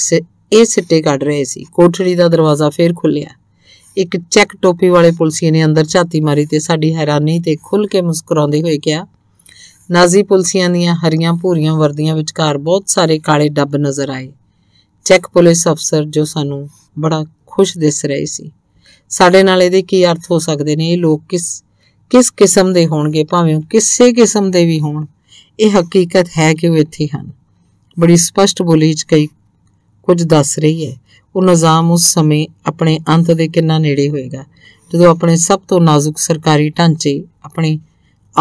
ਇਹ ਸਿੱਟੇ ਕੱਢ ਰਹੇ ਸੀ ਕੋਠੜੀ ਦਾ ਦਰਵਾਜ਼ਾ ਫੇਰ ਖੁੱਲਿਆ ਇੱਕ ਚੈੱਕ ਟੋਪੀ ਵਾਲੇ ਪੁਲਸੀਏ ਨੇ ਅੰਦਰ ਝਾਤੀ ਮਾਰੀ ਤੇ ਸਾਡੀ ਹੈਰਾਨੀ ਤੇ ਖੁੱਲ ਕੇ ਮੁਸਕਰਾਉਂਦੇ ਹੋਏ ਕਿਹਾ ਨਾਜ਼ੀ ਪੁਲਸੀਆਂ ਦੀਆਂ ਹਰੀਆਂ ਭੂਰੀਆਂ ਵਰਦੀਆਂ ਵਿਚਕਾਰ ਬਹੁਤ ਸਾਰੇ ਕਾਲੇ ਡੱਬ ਨਜ਼ਰ ਆਏ ਚੈੱਕ ਪੁਲਿਸ ਅਫਸਰ ਜੋ ਸਾਨੂੰ ਬੜਾ ਖੁਸ਼ ਦਿਸ ਰਹੇ ਸੀ ਸਾਡੇ ਨਾਲ ਇਹਦੇ ਕੀ ਅਰਥ ਹੋ ਸਕਦੇ ਨੇ ਇਹ ਲੋਕ ਕਿਸ ਕਿਸ ਕਿਸਮ ਦੇ ਹੋਣਗੇ ਭਾਵੇਂ ਕਿਸੇ ਕਿਸਮ ਦੇ ਵੀ ਹੋਣ ਇਹ ਹਕੀਕਤ ਹੈ ਕਿ ਉਹ ਇੱਥੇ ਹਨ ਬੜੀ ਸਪਸ਼ਟ ਬੋਲੀ 'ਚ ਕਈ ਕੁਝ ਦੱਸ ਰਹੀ ਹੈ ਉਹ ਨਿਜ਼ਾਮ ਉਸ ਸਮੇਂ ਆਪਣੇ ਅੰਤ ਦੇ ਕਿੰਨਾ ਨੇੜੇ ਹੋਏਗਾ ਜਦੋਂ ਆਪਣੇ ਸਭ ਤੋਂ ਨਾਜ਼ੁਕ ਸਰਕਾਰੀ ਢਾਂਚੇ ਆਪਣੇ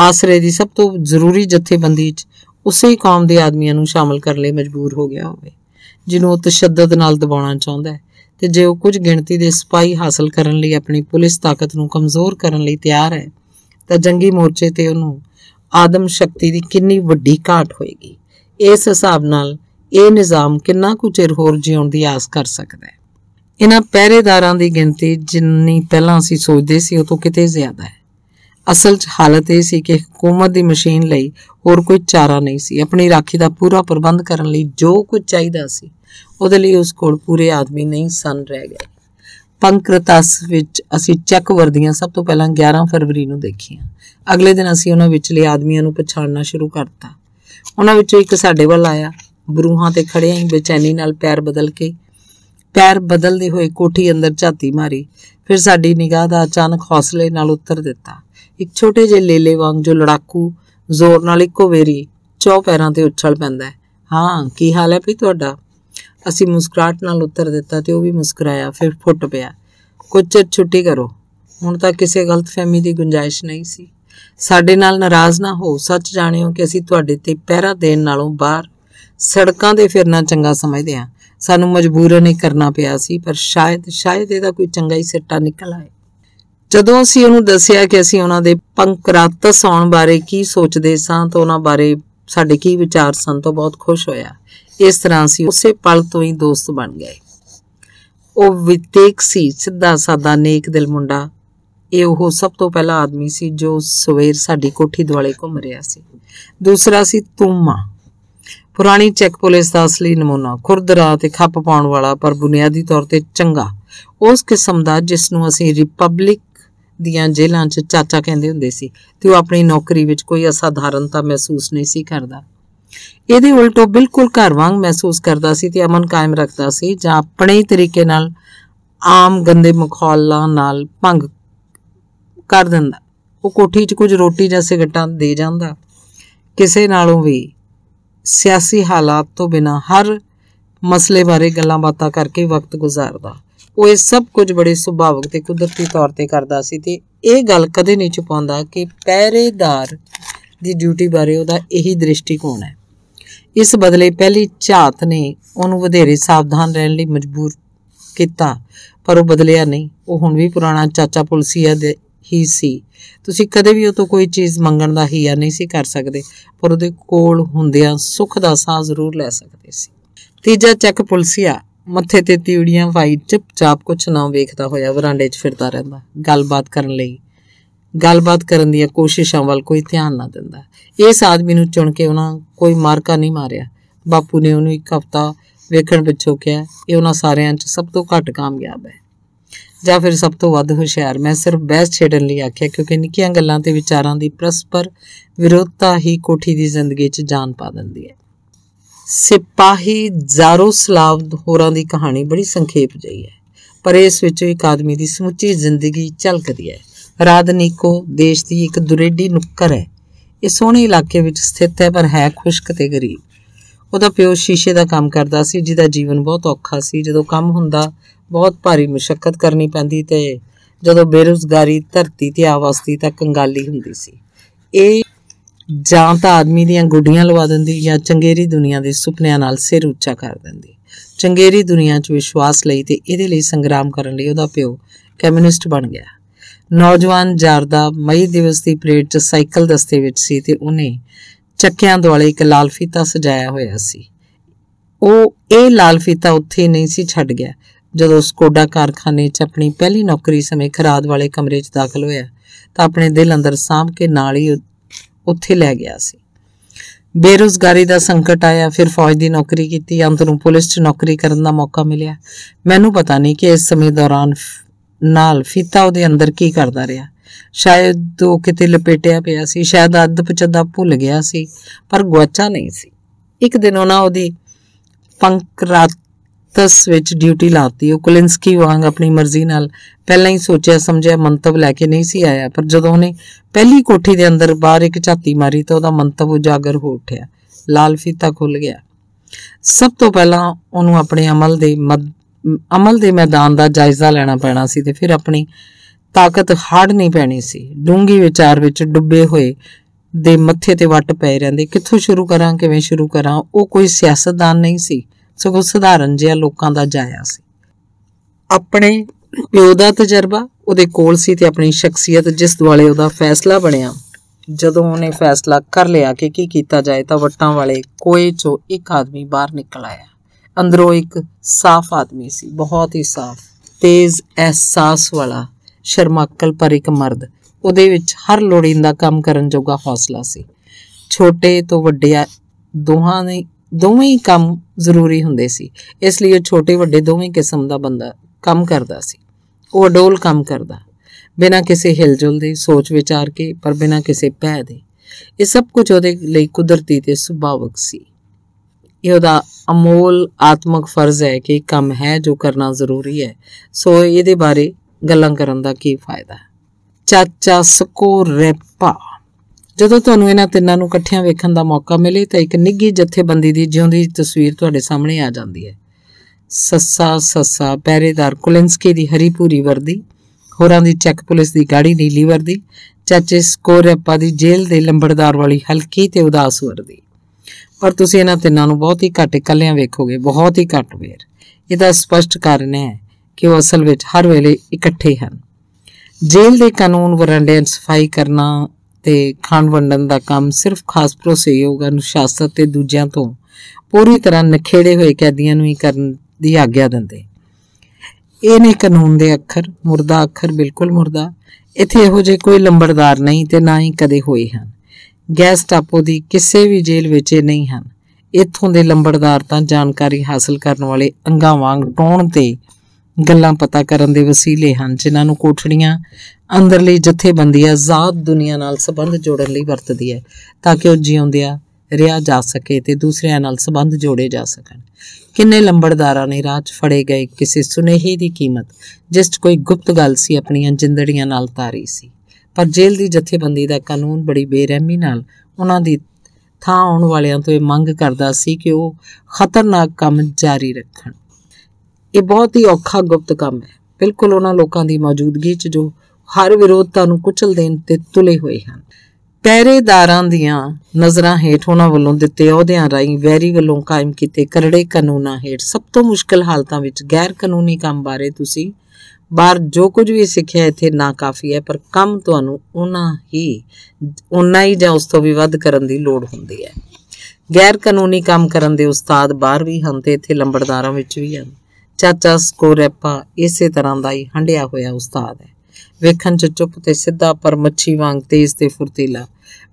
ਆਸਰੇ ਦੀ ਸਭ ਤੋਂ ਜ਼ਰੂਰੀ ਜਥੇਬੰਦੀ 'ਚ ਉਸੇ ਕੌਮ ਦੇ ਆਦਮੀਆਂ ਨੂੰ ਸ਼ਾਮਲ ਕਰਨ ਲਈ ਮਜਬੂਰ ਹੋ ਗਿਆ ਹੋਵੇ ਜਿਹਨੂੰ ਉਹ ਤਸ਼ੱਦਦ ਨਾਲ ਦਬਾਉਣਾ ਚਾਹੁੰਦਾ ਹੈ ਤੇ ਜੇ ਉਹ ਕੁਝ ਗਿਣਤੀ ਦੇ ਸਿਪਾਹੀ ਹਾਸਲ ਕਰਨ ਲਈ ਆਪਣੀ ਪੁਲਿਸ ਤਾਕਤ ਨੂੰ ਕਮਜ਼ੋਰ ਕਰਨ ਲਈ ਤਿਆਰ ਹੈ ਤਾਂ ਜੰਗੀ ਮੋਰਚੇ ਤੇ ਉਹਨੂੰ ਆਦਮ ਸ਼ਕਤੀ ਦੀ ਕਿੰਨੀ ਵੱਡੀ ਘਾਟ ਹੋਏਗੀ ਇਸ ਹਿਸਾਬ ਨਾਲ ਇਹ ਨਿਜ਼ਾਮ ਕਿੰਨਾ ਕੁ ਚਿਰ ਹੋਰ ਜਿਉਣ ਦੀ ਆਸ ਕਰ ਸਕਦਾ ਹੈ ਇਹਨਾਂ ਪਹਿਰੇਦਾਰਾਂ ਦੀ ਗਿਣਤੀ ਜਿੰਨੀ ਪਹਿਲਾਂ ਅਸੀਂ ਸੋਚਦੇ ਸੀ ਉਹ ਤੋਂ ਕਿਤੇ ਜ਼ਿਆਦਾ ਹੈ ਅਸਲ 'ਚ ਹਾਲਤ ਇਹ ਸੀ ਕਿ ਹਕੂਮਤ ਦੀ ਮਸ਼ੀਨ ਲਈ ਹੋਰ ਕੋਈ ਚਾਰਾ ਨਹੀਂ ਸੀ ਆਪਣੀ ਰਾਖੀ ਦਾ ਪੂਰਾ ਪ੍ਰਬੰਧ ਕਰਨ ਲਈ ਜੋ ਕੁਝ ਚਾਹੀਦਾ ਸੀ ਉਹਦੇ ਲਈ ਉਸ ਕੋਲ ਪੂਰੇ ਆਦਮੀ ਨਹੀਂ ਸਨ ਰਹਿ ਗਏ ਪੰਕਰਤਸ ਵਿੱਚ ਅਸੀਂ ਚੈੱਕ ਵਰਦੀਆਂ ਸਭ ਤੋਂ ਪਹਿਲਾਂ 11 ਫਰਵਰੀ ਨੂੰ ਦੇਖੀਆਂ ਅਗਲੇ ਦਿਨ ਅਸੀਂ ਉਹਨਾਂ ਵਿੱਚਲੇ ਆਦਮੀਆਂ ਨੂੰ ਪਛਾਣਨਾ ਸ਼ੁਰੂ ਕਰਤਾ ਉਹਨਾਂ ਵਿੱਚੋਂ ਇੱਕ ਸਾਡੇ ਵੱਲ ਆਇਆ ਬਰੂਹਾਂ ਤੇ ਖੜਿਆ ਹੀ ਬੇਚੈਨੀ ਨਾਲ ਪੈਰ ਬਦਲ ਕੇ ਪੈਰ ਬਦਲਦੇ ਹੋਏ ਕੋਠੀ ਅੰਦਰ ਝਾਤੀ ਮਾਰੀ ਫਿਰ ਸਾਡੀ ਨਿਗਾਹ ਦਾ ਅਚਾਨਕ ਹੌਸਲੇ ਨਾਲ ਉੱਤਰ ਦਿੱਤਾ ਇੱਕ ਛੋਟੇ ਜਿਹੇ ਲੇਲੇ ਵਾਂਗ ਜੋ ਲੜਾਕੂ ਜ਼ੋਰ ਨਾਲ ਇੱਕੋ ਵੇਰੀ ਚੌ ਪੈਰਾਂ ਤੇ ਉੱਛਲ ਪੈਂਦਾ ਹਾਂ ਕੀ ਹਾਲ ਹੈ ਵੀ ਤੁਹਾਡਾ ਅਸੀਂ ਮੁਸਕਰਾਟ ਨਾਲ ਉੱਤਰ ਦਿੱਤਾ ਤੇ ਉਹ ਵੀ ਮੁਸਕਰਾਇਆ ਫਿਰ ਫੁੱਟ ਪਿਆ ਕੁਝ ਚਿਰ ਛੁੱਟੀ ਕਰੋ ਹੁਣ ਤਾਂ ਕਿਸੇ ਗਲਤਫਹਿਮੀ ਦੀ ਗੁੰਜਾਇਸ਼ ਨਹੀਂ ਸੀ ਸਾਡੇ ਨਾਲ ਨਾਰਾਜ਼ ਨਾ ਹੋ ਸੱਚ ਜਾਣਿਓ ਕਿ ਅਸੀਂ ਤੁਹਾਡੇ ਤੇ ਪਹਿਰਾ ਦੇਣ ਨਾਲੋਂ ਬਾਹਰ ਸੜਕਾਂ ਦੇ ਫਿਰਨਾ ਚੰਗਾ ਸਮਝਦੇ ਆ ਸਾਨੂੰ ਮਜਬੂਰਨ ਹੀ ਕਰਨਾ ਪਿਆ ਸੀ ਪਰ ਸ਼ਾਇਦ ਸ਼ਾਇਦ ਇਹਦਾ ਕੋਈ ਚੰਗਾ ਹੀ ਸਿੱਟਾ ਨਿਕਲ ਆਏ ਜਦੋਂ ਅਸੀਂ ਉਹਨੂੰ ਦੱਸਿਆ ਕਿ ਅਸੀਂ ਉਹਨਾਂ ਦੇ ਪੰਕਰਾਤਸ ਆਉਣ ਬਾਰੇ ਕੀ ਸੋਚਦੇ ਸਾਂ ਤਾਂ ਉਹਨਾਂ ਬਾਰੇ ਸਾਡੇ ਕੀ ਵਿਚਾਰ ਸਨ ਤੋਂ ਬਹੁਤ ਖੁਸ਼ ਹੋਇਆ ਇਸ ਤਰ੍ਹਾਂ ਅਸੀਂ ਉਸੇ ਪਲ ਤੋਂ ਹੀ ਦੋਸਤ ਬਣ ਗਏ ਉਹ ਵਿਤੇਕ ਸੀ ਸਿੱਧਾ ਸਾਦਾ ਨੇਕ ਦਿਲ ਮੁੰਡਾ ਇਹ ਉਹ ਸਭ ਤੋਂ ਪਹਿਲਾ ਆਦਮੀ ਸੀ ਜੋ ਸਵੇਰ ਸਾਡੀ ਕੋਠੀ ਦੁਆਲੇ ਘੁੰਮ ਰਿਹਾ ਸੀ ਦੂਸਰਾ ਸੀ ਤੂਮਾ ਪੁਰਾਣੀ ਚੈੱਕ ਪੁਲਿਸ ਦਾ ਅਸਲੀ ਨਮੂਨਾ ਖੁਰਦਰਾ ਤੇ ਖੱਪ ਪਾਉਣ ਵਾਲਾ ਪਰ ਬੁਨਿਆਦੀ ਤੌਰ ਤੇ ਚੰਗਾ ਉਸ ਕਿਸਮ ਦਾ ਜਿਸ ਨੂੰ ਅਸੀਂ ਰਿਪਬਲਿਕ ਦੀਆਂ ਜੇਲ੍ਹਾਂ 'ਚ ਚਾਚਾ ਕਹਿੰਦੇ ਹੁੰਦੇ ਸੀ ਤੇ ਉਹ ਆਪਣੀ ਨੌਕਰੀ ਵਿੱਚ ਕੋਈ ਅਸਾਧਾਰਨਤਾ ਮਹਿਸੂਸ ਨਹੀਂ ਸੀ ਕਰਦਾ ਇਹਦੇ ਉਲਟ ਉਹ ਬਿਲਕੁਲ ਘਰ ਵਾਂਗ ਮਹਿਸੂਸ ਕਰਦਾ ਸੀ ਤੇ ਅਮਨ ਕਾਇਮ ਰੱਖਦਾ ਸੀ ਜਾਂ ਆਪਣੇ ਤਰੀਕੇ ਨਾਲ ਆਮ ਗੰਦੇ ਮਖੌਲਾਂ ਨਾਲ ਭੰਗ ਕਰ ਦਿੰਦਾ ਉਹ ਕੋਠੀ 'ਚ ਕੁਝ ਰੋਟੀ ਜਾਂ ਸਿਗਟਾਂ ਦੇ ਜਾਂਦਾ ਕਿਸੇ ਨਾਲੋਂ ਵੀ ਸਿਆਸੀ ਹਾਲਾਤ ਤੋਂ ਬਿਨਾ ਹਰ ਮਸਲੇ ਬਾਰੇ ਗੱਲਾਂ ਬਾਤਾਂ ਕਰਕੇ ਵਕਤ ਗੁਜ਼ਾਰਦਾ ਉਹ ਇਹ ਸਭ ਕੁਝ ਬੜੇ ਸੁਭਾਵਕ ਤੇ ਕੁਦਰਤੀ ਤੌਰ ਤੇ ਕਰਦਾ ਸੀ ਤੇ ਇਹ ਗੱਲ ਕਦੇ ਨਹੀਂ ਚੁਪਾਉਂਦਾ ਕਿ ਪਹਿਰੇਦਾਰ ਦੀ ਡਿਊਟੀ ਬਾਰੇ ਉਹਦਾ ਇਹੀ ਦ੍ਰਿਸ਼ਟੀਕੋਣ ਹੈ ਇਸ ਬਦਲੇ ਪਹਿਲੀ ਝਾਤ ਨੇ ਉਹਨੂੰ ਵਧੇਰੇ ਸਾਵਧਾਨ ਰਹਿਣ ਲਈ ਮਜਬੂਰ ਕੀਤਾ ਪਰ ਉਹ ਬਦਲਿਆ ਨਹੀਂ ਉਹ ਹੁਣ ਵੀ ਪੁਰਾਣਾ ਚਾਚਾ ਪੁਲਸੀਆ ਦੇ ਹੀ ਸੀ ਤੁਸੀਂ ਕਦੇ ਵੀ ਉਹ ਤੋਂ ਕੋਈ ਚੀਜ਼ ਮੰਗਣ ਦਾ ਹਿਆ ਨਹੀਂ ਸੀ ਕਰ ਸਕਦੇ ਪਰ ਉਹਦੇ ਕੋਲ ਹੁੰਦਿਆਂ ਸੁੱਖ ਦਾ ਸਾਹ ਜ਼ਰੂਰ ਲੈ ਸਕਦੇ ਸੀ ਤੀਜਾ ਚੱਕ ਪੁਲਸੀਆ ਮੱਥੇ ਤੇ ਤੀੜੀਆਂ ਵਾਈ ਚੁੱਪਚਾਪ ਕੁਛ ਨਾ ਵੇਖਦਾ ਹੋਇਆ ਵਰਾਂਡੇ 'ਚ ਫਿਰਦਾ ਰਹਿੰਦਾ ਗੱਲਬਾਤ ਕਰਨ ਲਈ ਗੱਲਬਾਤ ਕਰਨ ਦੀਆਂ ਕੋਸ਼ਿਸ਼ਾਂ ਵੱਲ ਕੋਈ ਧਿਆਨ ਨਾ ਦਿੰਦਾ ਇਸ ਆਦਮੀ ਨੂੰ ਚੁਣ ਕੇ ਉਹਨਾਂ ਕੋਈ ਮਾਰਕਾ ਨਹੀਂ ਮਾਰਿਆ ਬਾਪੂ ਨੇ ਉਹਨੂੰ ਇੱਕ ਹਫ਼ਤਾ ਵੇਖਣ ਪਿੱਛੋਂ ਕਿਹਾ ਇਹ ਉਹਨਾਂ ਸਾਰਿਆਂ 'ਚ ਸਭ ਤੋਂ ਘੱਟ ਕਾਮਯਾਬ ਹੈ ਜਾਂ ਫਿਰ ਸਭ ਤੋਂ ਵੱਧ ਹੁਸ਼ਿਆਰ ਮੈਂ ਸਿਰਫ ਬਹਿਸ ਛੇੜਨ ਲਈ ਆਖਿਆ ਕਿਉਂਕਿ ਨਿੱਕੀਆਂ ਗੱਲਾਂ ਤੇ ਵਿਚਾਰਾਂ ਦੀ ਪਰਸਪਰ ਵਿਰੋਧਤਾ ਹੀ ਕੋਠੀ ਦੀ ਜ਼ਿੰਦਗੀ 'ਚ ਜਾਨ ਪਾ ਦਿੰਦੀ ਹੈ ਸਿਪਾਹੀ ਜ਼ਾਰੋਸਲਾਵ ਹੋਰਾਂ ਦੀ ਕਹਾਣੀ ਬੜੀ ਸੰਖੇਪ ਜਈ ਹੈ ਪਰ ਇਸ ਵਿੱਚ ਇੱਕ ਆਦਮੀ ਦੀ ਸਮੁੱਚੀ ਜ਼ਿੰਦਗੀ ਝਲਕਦੀ ਹੈ ਰਾਦਨੀਕੋ ਦੇਸ਼ ਦੀ ਇੱਕ ਦੁਰੇਡੀ ਨੁੱਕਰ ਹੈ ਇਹ ਸੋਹਣੇ ਇਲਾਕੇ ਵਿੱਚ ਸਥਿਤ ਹੈ ਪਰ ਹੈ ਖੁਸ਼ਕ ਤੇ ਗਰੀਬ ਉਹਦਾ ਪਿਓ ਸ਼ੀਸ਼ੇ ਦਾ ਕੰਮ ਕਰਦਾ ਸੀ ਜਿਹਦਾ ਜੀਵਨ ਬਹੁਤ ਔਖਾ ਸੀ ਜਦੋਂ ਕੰਮ ਹੁੰਦਾ ਬਹੁਤ ਭਾਰੀ ਮੁਸ਼ਕਲ ਕਰਨੀ ਪੈਂਦੀ ਤੇ ਜਦੋਂ ਬੇਰੋਜ਼ਗਾਰੀ ਧਰਤੀ ਤੇ ਆਵਸਤੀ ਤਾਂ ਕੰਗਾਲੀ ਹੁੰਦੀ ਸੀ ਇਹ ਜਾਂ ਤਾਂ ਆਦਮੀ ਦੀਆਂ ਗੁੱਡੀਆਂ ਲਵਾ ਦਿੰਦੀ ਜਾਂ ਚੰਗੇਰੀ ਦੁਨੀਆ ਦੇ ਸੁਪਨਿਆਂ ਨਾਲ ਸਿਰ ਉੱਚਾ ਕਰ ਦਿੰਦੀ ਚੰਗੇਰੀ ਦੁਨੀਆ 'ਚ ਵਿਸ਼ਵਾਸ ਲਈ ਤੇ ਇਹਦੇ ਲਈ ਸੰਗਰਾਮ ਕਰਨ ਲਈ ਉਹਦਾ ਪਿਓ ਕਮਿਊਨਿਸਟ ਬਣ ਗਿਆ ਨੌਜਵਾਨ ਜਰਦਾ ਮਈ ਦਿਵਸ ਦੀ ਪਰੇਡ 'ਚ ਸਾਈਕਲ ਦਸਤੇ ਵਿੱਚ ਸੀ ਤੇ ਉਹਨੇ ਚੱਕਿਆਂ ਦੁਆਲੇ ਇੱਕ ਲਾਲ ਫੀਤਾ ਸਜਾਇਆ ਹੋਇਆ ਸੀ ਉਹ ਇਹ ਲਾਲ ਫੀਤਾ ਉੱਥੇ ਨਹੀਂ ਸੀ ਛੱਡ ਗਿਆ ਜਦੋਂ ਸਕੋਡਾ ਕਾਰਖਾਨੇ 'ਚ ਆਪਣੀ ਪਹਿਲੀ ਨੌਕਰੀ ਸਮੇਂ ਖਰਾਦ ਵਾਲੇ ਕਮਰੇ 'ਚ ਦਾਖਲ ਹੋਇਆ ਤਾਂ ਆਪਣੇ ਦਿਲ ਅੰਦਰ ਸਾਂਭ ਕੇ ਨਾਲ ਹੀ ਉੱਥੇ ਲੈ ਗਿਆ ਸੀ ਬੇਰੋਜ਼ਗਾਰੀ ਦਾ ਸੰਕਟ ਆਇਆ ਫਿਰ ਫੌਜ ਦੀ ਨੌਕਰੀ ਕੀਤੀ ਅੰਤ ਨੂੰ ਪੁਲਿਸ 'ਚ ਨੌਕਰੀ ਕਰਨ ਦਾ ਮੌਕਾ ਮਿਲਿਆ ਮੈਨੂੰ ਪਤਾ ਨਹੀਂ ਕਿ ਇਸ ਸਮੇਂ ਦੌਰਾਨ ਨਾਲ ਫੀਤਾ ਉਹਦੇ ਅੰਦਰ ਕੀ ਕਰਦਾ ਰਿਹਾ ਸ਼ਾਇਦ ਉਹ ਕਿਤੇ ਲਪੇਟਿਆ ਪਿਆ ਸੀ ਸ਼ਾਇਦ ਅੱਧ ਪਚੱਦਾ ਭੁੱਲ ਗਿਆ ਸੀ ਪਰ ਗਵਾਚਾ ਨਹੀਂ ਸੀ ਇੱਕ ਦਿਨ ਉਹਨਾਂ ਉਹਦੀ ਪੰਕਰਾਤ ਤਸ ਵਿੱਚ ਡਿਊਟੀ ਲਾਤੀ ਉਹ ਕੁਲਿੰਸਕੀ ਵਾਂਗ ਆਪਣੀ ਮਰਜ਼ੀ ਨਾਲ ਪਹਿਲਾਂ ਹੀ ਸੋਚਿਆ ਸਮਝਿਆ ਮੰਤਵ ਲੈ ਕੇ ਨਹੀਂ ਸੀ ਆਇਆ ਪਰ ਜਦੋਂ ਉਹਨੇ ਪਹਿਲੀ ਕੋਠੀ ਦੇ ਅੰਦਰ ਬਾਹਰ ਇੱਕ ਝਾਤੀ ਮਾਰੀ ਤਾਂ ਉਹਦਾ ਮੰਤਵ ਉਜਾਗਰ ਹੋ ਉੱਠਿਆ ਲਾਲ ਫੀਤਾ ਖੁੱਲ ਗਿਆ ਸਭ ਤੋਂ ਪਹਿਲਾਂ ਉਹਨੂੰ ਆਪਣੇ ਅਮਲ ਦੇ ਅਮਲ ਦੇ ਮੈਦਾਨ ਦਾ ਜਾਇਜ਼ਾ ਲੈਣਾ ਪੈਣਾ ਸੀ ਤੇ ਫਿਰ ਆਪਣੀ ਤਾਕਤ ਹਾੜ ਨਹੀਂ ਪੈਣੀ ਸੀ ਡੂੰਗੀ ਵਿਚਾਰ ਵਿੱਚ ਡੁੱਬੇ ਹੋਏ ਦੇ ਮੱਥੇ ਤੇ ਵੱਟ ਪਏ ਰਹਿੰਦੇ ਕਿੱਥੋਂ ਸ਼ੁਰੂ ਕਰਾਂ ਕਿਵੇਂ ਸ਼ੁਰੂ ਕਰਾਂ ਉਹ ਕੋਈ ਸਿਆਸਤਦਾਨ ਨਹੀਂ ਸੀ ਸਗੋਂ ਸਧਾਰਨ ਜਿਹਾ ਲੋਕਾਂ ਦਾ ਜਾਇਆ ਸੀ ਆਪਣੇ ਪਿਓ ਦਾ ਤਜਰਬਾ ਉਹਦੇ ਕੋਲ ਸੀ ਤੇ ਆਪਣੀ ਸ਼ਖਸੀਅਤ ਜਿਸ ਦੁਆਲੇ ਉਹਦਾ ਫੈਸਲਾ ਬਣਿਆ ਜਦੋਂ ਉਹਨੇ ਫੈਸਲਾ ਕਰ ਲਿਆ ਕਿ ਕੀ ਕੀਤਾ ਜਾਏ ਤਾਂ ਵਟਾਂ ਵਾਲੇ ਕੋਏ 'ਚੋਂ ਇੱਕ ਆਦਮੀ ਬਾਹਰ ਨਿਕਲ ਆਇਆ ਅੰਦਰੋਂ ਇੱਕ ਸਾਫ਼ ਆਦਮੀ ਸੀ ਬਹੁਤ ਹੀ ਸਾਫ਼ ਤੇਜ਼ ਅਹਿਸਾਸ ਵਾਲਾ ਸ਼ਰਮਾਕਲ ਪਰ ਇੱਕ ਮਰਦ ਉਹਦੇ ਵਿੱਚ ਹਰ ਲੋੜੀਂਦਾ ਕੰਮ ਕਰਨ ਜੋਗਾ ਹੌਸਲਾ ਸੀ ਛੋਟੇ ਤੋਂ ਵੱਡਿਆ ਦੋਹਾਂ ਨੇ ਦੋਵੇਂ ਹੀ ਕੰਮ ਜ਼ਰੂਰੀ ਹੁੰਦੇ ਸੀ ਇਸ ਲਈ ਉਹ ਛੋਟੇ ਵੱਡੇ ਦੋਵੇਂ ਕਿਸਮ ਦਾ ਬੰਦਾ ਕੰਮ ਕਰਦਾ ਸੀ ਉਹ ਅਡੋਲ ਕੰਮ ਕਰਦਾ ਬਿਨਾਂ ਕਿਸੇ ਹਿਲਜੁਲ ਦੇ ਸੋਚ ਵਿਚਾਰ ਕੇ ਪਰ ਬਿਨਾਂ ਕਿਸੇ ਭੈ ਦੇ ਇਹ ਸਭ ਕੁਝ ਉਹਦੇ ਲਈ ਕੁਦਰਤੀ ਤੇ ਸੁਭਾਵਕ ਸੀ ਇਹ ਉਹਦਾ ਅਮੋਲ ਆਤਮਿਕ ਫਰਜ਼ ਹੈ ਕਿ ਕੰਮ ਹੈ ਜੋ ਕਰਨਾ ਜ਼ਰੂਰੀ ਹੈ ਸੋ ਇਹਦੇ ਬਾਰੇ ਗੱਲਾਂ ਕਰਨ ਦਾ ਕੀ ਫਾਇਦਾ ਚਾਚਾ ਸਕੋ ਰੇਪਾ ਜਦੋਂ ਤੁਹਾਨੂੰ ਇਹਨਾਂ ਤਿੰਨਾਂ ਨੂੰ ਇਕੱਠਿਆਂ ਵੇਖਣ ਦਾ ਮੌਕਾ ਮਿਲੇ ਤਾਂ ਇੱਕ ਨਿੱਗੀ ਜਥੇਬੰਦੀ ਦੀ ਜਿਉਂਦੀ ਤਸਵੀਰ ਤੁਹਾਡੇ ਸਾਹਮਣੇ ਆ ਜਾਂਦੀ ਹੈ ਸੱਸਾ ਸੱਸਾ ਪਹਿਰੇਦਾਰ ਕੁਲਿੰਸਕੀ ਦੀ ਹਰੀ ਪੂਰੀ ਵਰਦੀ ਹੋਰਾਂ ਦੀ ਚੈੱਕ ਪੁਲਿਸ ਦੀ ਗਾੜੀ ਨੀਲੀ ਵਰਦੀ ਚਾਚੇ ਸਕੋਰੇਪਾ ਦੀ ਜੇਲ੍ਹ ਦੇ ਲੰਬੜਦਾਰ ਵਾਲੀ ਹਲਕੀ ਤੇ ਉਦਾਸ ਵਰਦੀ ਪਰ ਤੁਸੀਂ ਇਹਨਾਂ ਤਿੰਨਾਂ ਨੂੰ ਬਹੁਤ ਹੀ ਘੱਟ ਇਕੱਲਿਆਂ ਵੇਖੋਗੇ ਬਹੁਤ ਹੀ ਘੱਟ ਵੇਰ ਇਹਦਾ ਸਪਸ਼ਟ ਕਾਰਨ ਹੈ ਕਿ ਉਹ ਅਸਲ ਵਿੱਚ ਹਰ ਵੇਲੇ ਇਕੱਠੇ ਹਨ ਜੇਲ੍ਹ ਦੇ ਕਾਨੂੰਨ ਵਰੰਡੇ ਸਫਾਈ ਕਰਨਾ ਤੇ ਖਾਣ ਵੰਡਣ ਦਾ ਕੰਮ ਸਿਰਫ ਖਾਸ ਭਰੋਸੇਯੋਗ ਅਨੁਸ਼ਾਸਨ ਤੇ ਦੂਜਿਆਂ ਤੋਂ ਪੂਰੀ ਤਰ੍ਹਾਂ ਨਖੇੜੇ ਹੋਏ ਕੈਦੀਆਂ ਨੂੰ ਹੀ ਕਰਨ ਦੀ ਆਗਿਆ ਦਿੰਦੇ ਇਹ ਨੇ ਕਾਨੂੰਨ ਦੇ ਅੱਖਰ ਮੁਰਦਾ ਅੱਖਰ ਬਿਲਕੁਲ ਮੁਰਦਾ ਇੱਥੇ ਇਹੋ ਜੇ ਕੋਈ ਲੰਬੜਦਾਰ ਨਹੀਂ ਤੇ ਨਾ ਹੀ ਕਦੇ ਹੋਏ ਹਨ ਗੈਸ ਟਾਪੋ ਦੀ ਕਿਸੇ ਵੀ ਜੇਲ੍ਹ ਵਿੱਚ ਨਹੀਂ ਹਨ ਇੱਥੋਂ ਦੇ ਲੰਬੜਦਾਰ ਤਾਂ ਜਾਣਕਾਰੀ ਹਾਸਲ ਕਰਨ ਵਾਲੇ ਅੰਗਾਂ ਵਾਂਗ ਟੋਣ ਤੇ ਗੱਲਾਂ ਪਤਾ ਕਰਨ ਦੇ ਵਸੀਲੇ ਹਨ ਜਿਨ੍ਹਾਂ ਨੂੰ ਕੋਠੜੀਆਂ ਅੰਦਰਲੀ ਜਥੇਬੰਦੀ ਆਜ਼ਾਦ ਦੁਨੀਆ ਨਾਲ ਸੰਬੰਧ ਜੋੜਨ ਲਈ ਵਰਤਦੀ ਹੈ ਤਾਂ ਕਿ ਉਹ ਜਿਉਂਦਿਆਂ ਰਿਹਾ ਜਾ ਸਕੇ ਤੇ ਦੂਸਰਿਆਂ ਨਾਲ ਸੰਬੰਧ ਜੋੜੇ ਜਾ ਸਕਣ ਕਿੰਨੇ ਲੰਬੜਦਾਰਾਂ ਨੇ ਰਾਜ ਫੜੇ ਗਏ ਕਿਸੇ ਸੁਨੇਹੇ ਦੀ ਕੀਮਤ ਜਿਸ ਕੋਈ ਗੁਪਤ ਗੱਲ ਸੀ ਆਪਣੀਆਂ ਜਿੰਦੜੀਆਂ ਨਾਲ ਤਾਰੀ ਸੀ ਪਰ ਜੇਲ੍ਹ ਦੀ ਜਥੇਬੰਦੀ ਦਾ ਕਾਨੂੰਨ ਬੜੀ ਬੇਰਹਿਮੀ ਨਾਲ ਉਹਨਾਂ ਦੀ ਥਾਂ ਆਉਣ ਵਾਲਿਆਂ ਤੋਂ ਇਹ ਮੰਗ ਕਰਦਾ ਸੀ ਕਿ ਉਹ ਖਤਰਨਾਕ ਕੰਮ ਜਾਰੀ ਰੱਖਣ ਇਹ ਬਹੁਤ ਹੀ ਔਖਾ ਗੁਪਤ ਕੰਮ ਹੈ ਬਿਲਕੁਲ ਉਹਨਾਂ ਲੋਕਾਂ ਦੀ ਮੌਜੂਦਗੀ 'ਚ ਜੋ ਹਰ ਵਿਰੋਧਤਾ ਨੂੰ ਕੁਚਲ ਦੇਣ ਤੇ ਤੁਲੇ ਹੋਏ ਹਨ ਪਹਿਰੇਦਾਰਾਂ ਦੀਆਂ ਨਜ਼ਰਾਂ ਹੇਠ ਉਹਨਾਂ ਵੱਲੋਂ ਦਿੱਤੇ ਅਹੁਦਿਆਂ ਰਾਈ ਵੈਰੀ ਵੱਲੋਂ ਕਾਇਮ ਕੀਤੇ ਕਰੜੇ ਕਾਨੂੰਨਾਂ ਹੇਠ ਸਭ ਤੋਂ ਮੁਸ਼ਕਲ ਹਾਲਤਾਂ ਵਿੱਚ ਗੈਰ ਕਾਨੂੰਨੀ ਕੰਮ ਬਾਰੇ ਤੁਸੀਂ ਬਾਹਰ ਜੋ ਕੁਝ ਵੀ ਸਿੱਖਿਆ ਇੱਥੇ ਨਾ ਕਾਫੀ ਹੈ ਪਰ ਕੰਮ ਤੁਹਾਨੂੰ ਉਹਨਾਂ ਹੀ ਉਹਨਾਂ ਹੀ ਜਾਂ ਉਸ ਤੋਂ ਵੀ ਵੱਧ ਕਰਨ ਦੀ ਲੋੜ ਹੁੰਦੀ ਹੈ ਗੈਰ ਕਾਨੂੰਨੀ ਕੰਮ ਕਰਨ ਦੇ ਉਸਤਾਦ ਬਾਹਰ ਵੀ ਹਨ ਤੇ ਇੱਥੇ ਲੰਬੜਦਾਰਾਂ ਵਿੱਚ ਵੀ ਹਨ ਚਾਚਾ ਸਕੋਰੇਪਾ ਇਸੇ ਤਰ੍ਹਾਂ ਦਾ ਹੀ ਹੰਡਿਆ ਹੋਇਆ ਉਸਤਾਦ ਹੈ ਵੇਖਣ 'ਚ ਚੁੱਪ ਤੇ ਸਿੱਧਾ ਪਰ ਮੱਛੀ ਵਾਂਗ ਤੇਜ਼ ਤੇ ਫੁਰਤੀਲਾ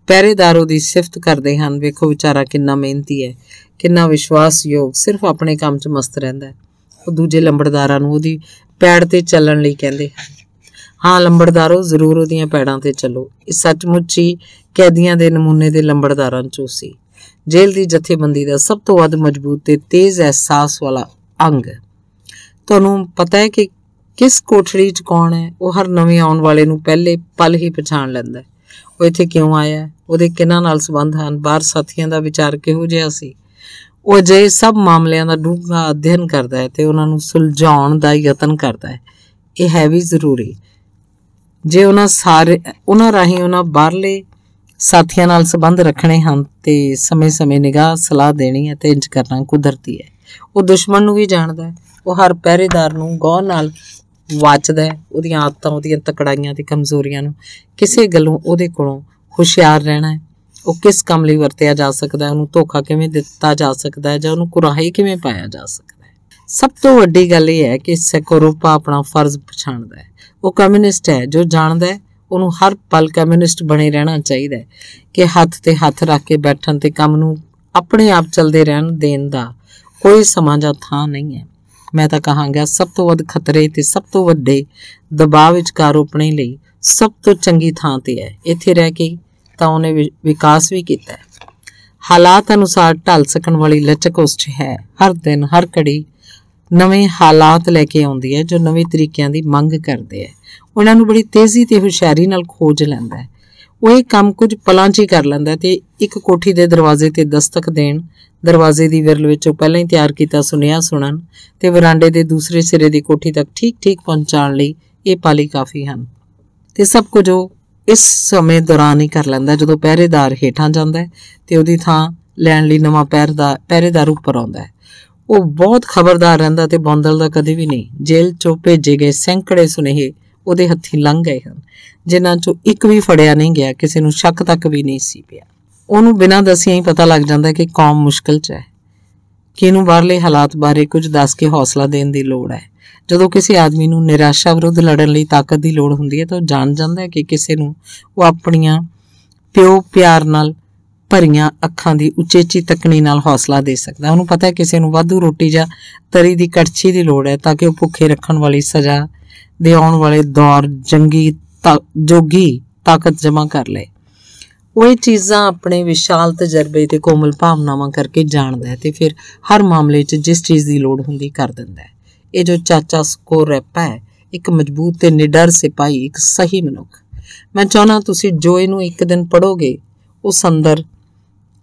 ਪਹਿਰੇਦਾਰ ਉਹਦੀ ਸਿਫਤ ਕਰਦੇ ਹਨ ਵੇਖੋ ਵਿਚਾਰਾ ਕਿੰਨਾ ਮਿਹਨਤੀ ਹੈ ਕਿੰਨਾ ਵਿਸ਼ਵਾਸਯੋਗ ਸਿਰਫ ਆਪਣੇ ਕੰਮ 'ਚ ਮਸਤ ਰਹਿੰਦਾ ਹੈ ਉਹ ਦੂਜੇ ਲੰਬੜਦਾਰਾਂ ਨੂੰ ਉਹਦੀ ਪੈੜ ਤੇ ਚੱਲਣ ਲਈ ਕਹਿੰਦੇ ਹਨ ਹਾਂ ਲੰਬੜਦਾਰੋ ਜ਼ਰੂਰ ਉਹਦੀਆਂ ਪੈੜਾਂ ਤੇ ਚੱਲੋ ਇਹ ਸੱਚਮੁੱਚ ਹੀ ਕੈਦੀਆਂ ਦੇ ਨਮੂਨੇ ਦੇ ਲੰਬੜਦਾਰਾਂ 'ਚੋਂ ਸੀ ਜੇਲ੍ਹ ਦੀ ਜਥੇਬੰਦੀ ਦਾ ਸਭ ਤੋਂ ਵੱਧ ਮਜ਼ਬੂਤ ਤੇ ਤੇਜ਼ ਅਹਿਸਾਸ ਵਾਲਾ ਅੰਗ ਤੁਹਾਨੂੰ ਪਤਾ ਹੈ ਕਿ ਕਿਸ ਕੋਠੜੀ 'ਚ ਕੌਣ ਹੈ ਉਹ ਹਰ ਨਵੇਂ ਆਉਣ ਵਾਲੇ ਨੂੰ ਪਹਿਲੇ ਪਲ ਹੀ ਪਛਾਣ ਲੈਂਦਾ ਹੈ ਉਹ ਇੱਥੇ ਕਿਉਂ ਆਇਆ ਉਹਦੇ ਕਿਨਾਂ ਨਾਲ ਸੰਬੰਧ ਹਨ ਬਾਹਰ ਸਾਥੀਆਂ ਦਾ ਵਿਚਾਰ ਕਿਹੋ ਜਿਹਾ ਸੀ ਉਹ ਜੇ ਸਭ ਮਾਮਲਿਆਂ ਦਾ ਡੂੰਘਾ ਅਧਿਐਨ ਕਰਦਾ ਹੈ ਤੇ ਉਹਨਾਂ ਨੂੰ ਸੁਲਝਾਉਣ ਦਾ ਯਤਨ ਕਰਦਾ ਹੈ ਇਹ ਹੈ ਵੀ ਜ਼ਰੂਰੀ ਜੇ ਉਹਨਾਂ ਸਾਰੇ ਉਹਨਾਂ ਰਾਹੀਂ ਉਹਨਾਂ ਬਾਹਰਲੇ ਸਾਥੀਆਂ ਨਾਲ ਸੰਬੰਧ ਰੱਖਣੇ ਹਨ ਤੇ ਸਮੇਂ-ਸਮੇਂ ਨਿਗਾਹ ਸਲਾਹ ਦੇਣੀ ਹੈ ਤੇ ਇੰਜ ਕਰਨਾ ਕੁਦਰਤੀ ਹੈ ਉਹ ਦੁਸ਼ਮਣ ਨੂੰ ਵੀ ਜਾਣਦਾ ਹੈ ਉਹ ਹਰ ਪਹਿਰੇਦਾਰ ਨੂੰ ਗੌਰ ਨਾਲ ਵਾਚਦਾ ਹੈ ਉਹਦੀਆਂ ਆਦਤਾਂ ਉਹਦੀਆਂ ਤਕੜਾਈਆਂ ਤੇ ਕਮਜ਼ੋਰੀਆਂ ਨੂੰ ਕਿਸੇ ਗੱਲੋਂ ਉਹਦੇ ਕੋਲੋਂ ਹੁਸ਼ਿਆਰ ਰਹਿਣਾ ਹੈ ਉਹ ਕਿਸ ਕੰਮ ਲਈ ਵਰਤਿਆ ਜਾ ਸਕਦਾ ਹੈ ਉਹਨੂੰ ਧੋਖਾ ਕਿਵੇਂ ਦਿੱਤਾ ਜਾ ਸਕਦਾ ਹੈ ਜਾਂ ਉਹਨੂੰ ਕੁਰਾਹੀ ਕਿਵੇਂ ਪਾਇਆ ਜਾ ਸਕਦਾ ਹੈ ਸਭ ਤੋਂ ਵੱਡੀ ਗੱਲ ਇਹ ਹੈ ਕਿ ਸੈਕੋਰੋਪਾ ਆਪਣਾ ਫਰਜ਼ ਪਛਾਣਦਾ ਹੈ ਉਹ ਕਮਿਊਨਿਸਟ ਹੈ ਜੋ ਜਾਣਦਾ ਹੈ ਉਹਨੂੰ ਹਰ ਪਲ ਕਮਿਊਨਿਸਟ ਬਣੇ ਰਹਿਣਾ ਚਾਹੀਦਾ ਹੈ ਕਿ ਹੱਥ ਤੇ ਹੱਥ ਰੱਖ ਕੇ ਬੈਠਣ ਤੇ ਕੰਮ ਨੂੰ ਆਪਣੇ ਆਪ ਚੱਲਦੇ ਰਹਿਣ ਦੇਣ ਦਾ ਕੋਈ ਸਮਾਂ ਜਾਂ ਥਾਂ ਨਹੀਂ ਹੈ ਮੈਂ ਤਾਂ ਕਹਾਂਗਾ ਸਭ ਤੋਂ ਵੱਧ ਖਤਰੇ ਤੇ ਸਭ ਤੋਂ ਵੱਡੇ ਦਬਾਅ ਵਿਚਕਾਰ ਆਪਣੇ ਲਈ ਸਭ ਤੋਂ ਚੰਗੀ ਥਾਂ ਤੇ ਹੈ ਇੱਥੇ ਰਹਿ ਕੇ ਤਾਂ ਉਹਨੇ ਵਿਕਾਸ ਵੀ ਕੀਤਾ ਹੈ ਹਾਲਾਤ ਅਨੁਸਾਰ ਢਲ ਸਕਣ ਵਾਲੀ ਲਚਕ ਉਸ 'ਚ ਹੈ ਹਰ ਦਿਨ ਹਰ ਘੜੀ ਨਵੇਂ ਹਾਲਾਤ ਲੈ ਕੇ ਆਉਂਦੀ ਹੈ ਜੋ ਨਵੇਂ ਤਰੀਕਿਆਂ ਦੀ ਮੰਗ ਕਰਦੇ ਹੈ ਉਹਨਾਂ ਨੂੰ ਬੜੀ ਤੇਜ਼ੀ ਤੇ ਹੁਸ਼ਿਆਰੀ ਨਾਲ ਖੋਜ ਲੈਂਦਾ ਹੈ ਉਹ ਇਹ ਕੰਮ ਕੁਝ ਪਲਾਂ 'ਚ ਹੀ ਕਰ ਲੈਂਦਾ ਤੇ ਇੱਕ ਕੋਠੀ ਦੇ ਦਰਵਾਜ਼ੇ ਤੇ ਦਸਤਕ ਦੇਣ ਦਰਵਾਜ਼ੇ ਦੀ ਵਿਰਲ ਵਿੱਚ ਉਹ ਪਹਿਲਾਂ ਹੀ ਤਿਆਰ ਕੀਤਾ ਸੁਨੇਹਾ ਸੁਣਨ ਤੇ ਵਰਾਂਡੇ ਦੇ ਦੂਸਰੇ ਸਿਰੇ ਦੀ ਕੋਠੀ ਤੱਕ ਠੀਕ-ਠੀਕ ਪਹੁੰਚਾਉਣ ਲਈ ਇਹ ਪਾਲੀ ਕਾਫੀ ਹਨ ਤੇ ਸਭ ਕੁਝ ਉਹ ਇਸ ਸਮੇਂ ਦੌਰਾਨ ਹੀ ਕਰ ਲੈਂਦਾ ਜਦੋਂ ਪਹਿਰੇਦਾਰ ਹੇਠਾਂ ਜਾਂਦਾ ਹੈ ਤੇ ਉਹਦੀ ਥਾਂ ਲੈਣ ਲਈ ਨਵਾਂ ਪਹਿਰੇਦਾਰ ਪਹਿਰੇਦਾਰ ਉੱਪਰ ਆਉਂਦਾ ਹੈ ਉਹ ਬਹੁਤ ਖਬਰਦਾਰ ਰਹਿੰਦਾ ਤੇ ਬੌਂਦਲ ਦਾ ਕਦੇ ਵੀ ਨਹੀਂ ਜੇਲ੍ਹ ਚੋਂ ਭੇਜੇ ਗਏ ਸੈਂਕੜੇ ਸੁਨੇਹੇ ਉਹਦੇ ਹੱਥੀ ਲੰਘ ਗਏ ਹਨ ਜਿਨ੍ਹਾਂ ਚੋਂ ਇੱਕ ਵੀ ਫੜਿਆ ਨਹੀਂ ਗਿਆ ਕਿਸੇ ਨੂੰ ਸ਼ੱਕ ਤੱਕ ਵੀ ਨਹੀਂ ਸੀ ਪਿਆ ਉਹਨੂੰ ਬਿਨਾਂ ਦੱਸਿਆ ਹੀ ਪਤਾ ਲੱਗ ਜਾਂਦਾ ਕਿ ਕੌਮ ਮੁਸ਼ਕਲ 'ਚ ਹੈ ਕਿ ਇਹਨੂੰ ਬਾਹਰਲੇ ਹਾਲਾਤ ਬਾਰੇ ਕੁਝ ਦੱਸ ਕੇ ਹੌਸਲਾ ਦੇਣ ਦੀ ਲੋੜ ਹੈ ਜਦੋਂ ਕਿਸੇ ਆਦਮੀ ਨੂੰ ਨਿਰਾਸ਼ਾ ਵਿਰੁੱਧ ਲੜਨ ਲਈ ਤਾਕਤ ਦੀ ਲੋੜ ਹੁੰਦੀ ਹੈ ਤਾਂ ਉਹ ਜਾਣ ਜਾਂਦਾ ਹੈ ਕਿ ਕਿਸੇ ਨੂੰ ਉਹ ਆਪਣੀਆਂ ਪਿਓ ਪਿਆਰ ਨਾਲ ਭਰੀਆਂ ਅੱਖਾਂ ਦੀ ਉਚੇਚੀ ਤੱਕਣੀ ਨਾਲ ਹੌਸਲਾ ਦੇ ਸਕਦਾ ਉਹਨੂੰ ਪਤਾ ਹੈ ਕਿਸੇ ਨੂੰ ਵਾਧੂ ਰੋਟੀ ਜਾਂ ਤਰੀ ਦੀ ਕੜਛੀ ਦੀ ਲੋੜ ਹੈ ਤਾਂ ਕਿ ਉਹ ਭੁੱਖੇ ਰੱਖਣ ਵਾਲੀ ਸਜ਼ਾ ਦੇ ਆਉਣ ਵਾਲੇ ਦੌਰ ਜੰਗੀ ਜੋਗੀ ਤਾਕਤ ਜਮ੍ਹਾਂ ਕਰ ਲਏ ਉਹ ਇਹ ਚੀਜ਼ਾਂ ਆਪਣੇ ਵਿਸ਼ਾਲ ਤਜਰਬੇ ਤੇ ਕੋਮਲ ਭਾਵਨਾਵਾਂ ਕਰਕੇ ਜਾਣਦਾ ਹੈ ਤੇ ਫਿਰ ਹਰ ਮਾਮਲੇ 'ਚ ਜਿਸ ਚੀਜ਼ ਦੀ ਲੋੜ ਹੁੰਦੀ ਕਰ ਦਿੰਦਾ ਹੈ ਇਹ ਜੋ ਚਾਚਾ ਸਕੋਰ ਰੈਪਾ ਹੈ ਇੱਕ ਮਜ਼ਬੂਤ ਤੇ ਨਿਡਰ ਸਿਪਾਹੀ ਇੱਕ ਸਹੀ ਮਨੁੱਖ ਮੈਂ ਚਾਹਨਾ ਤੁਸੀਂ ਜੋ ਇਹਨੂੰ ਇੱਕ ਦਿਨ ਪੜੋਗੇ ਉਸ ਅੰਦਰ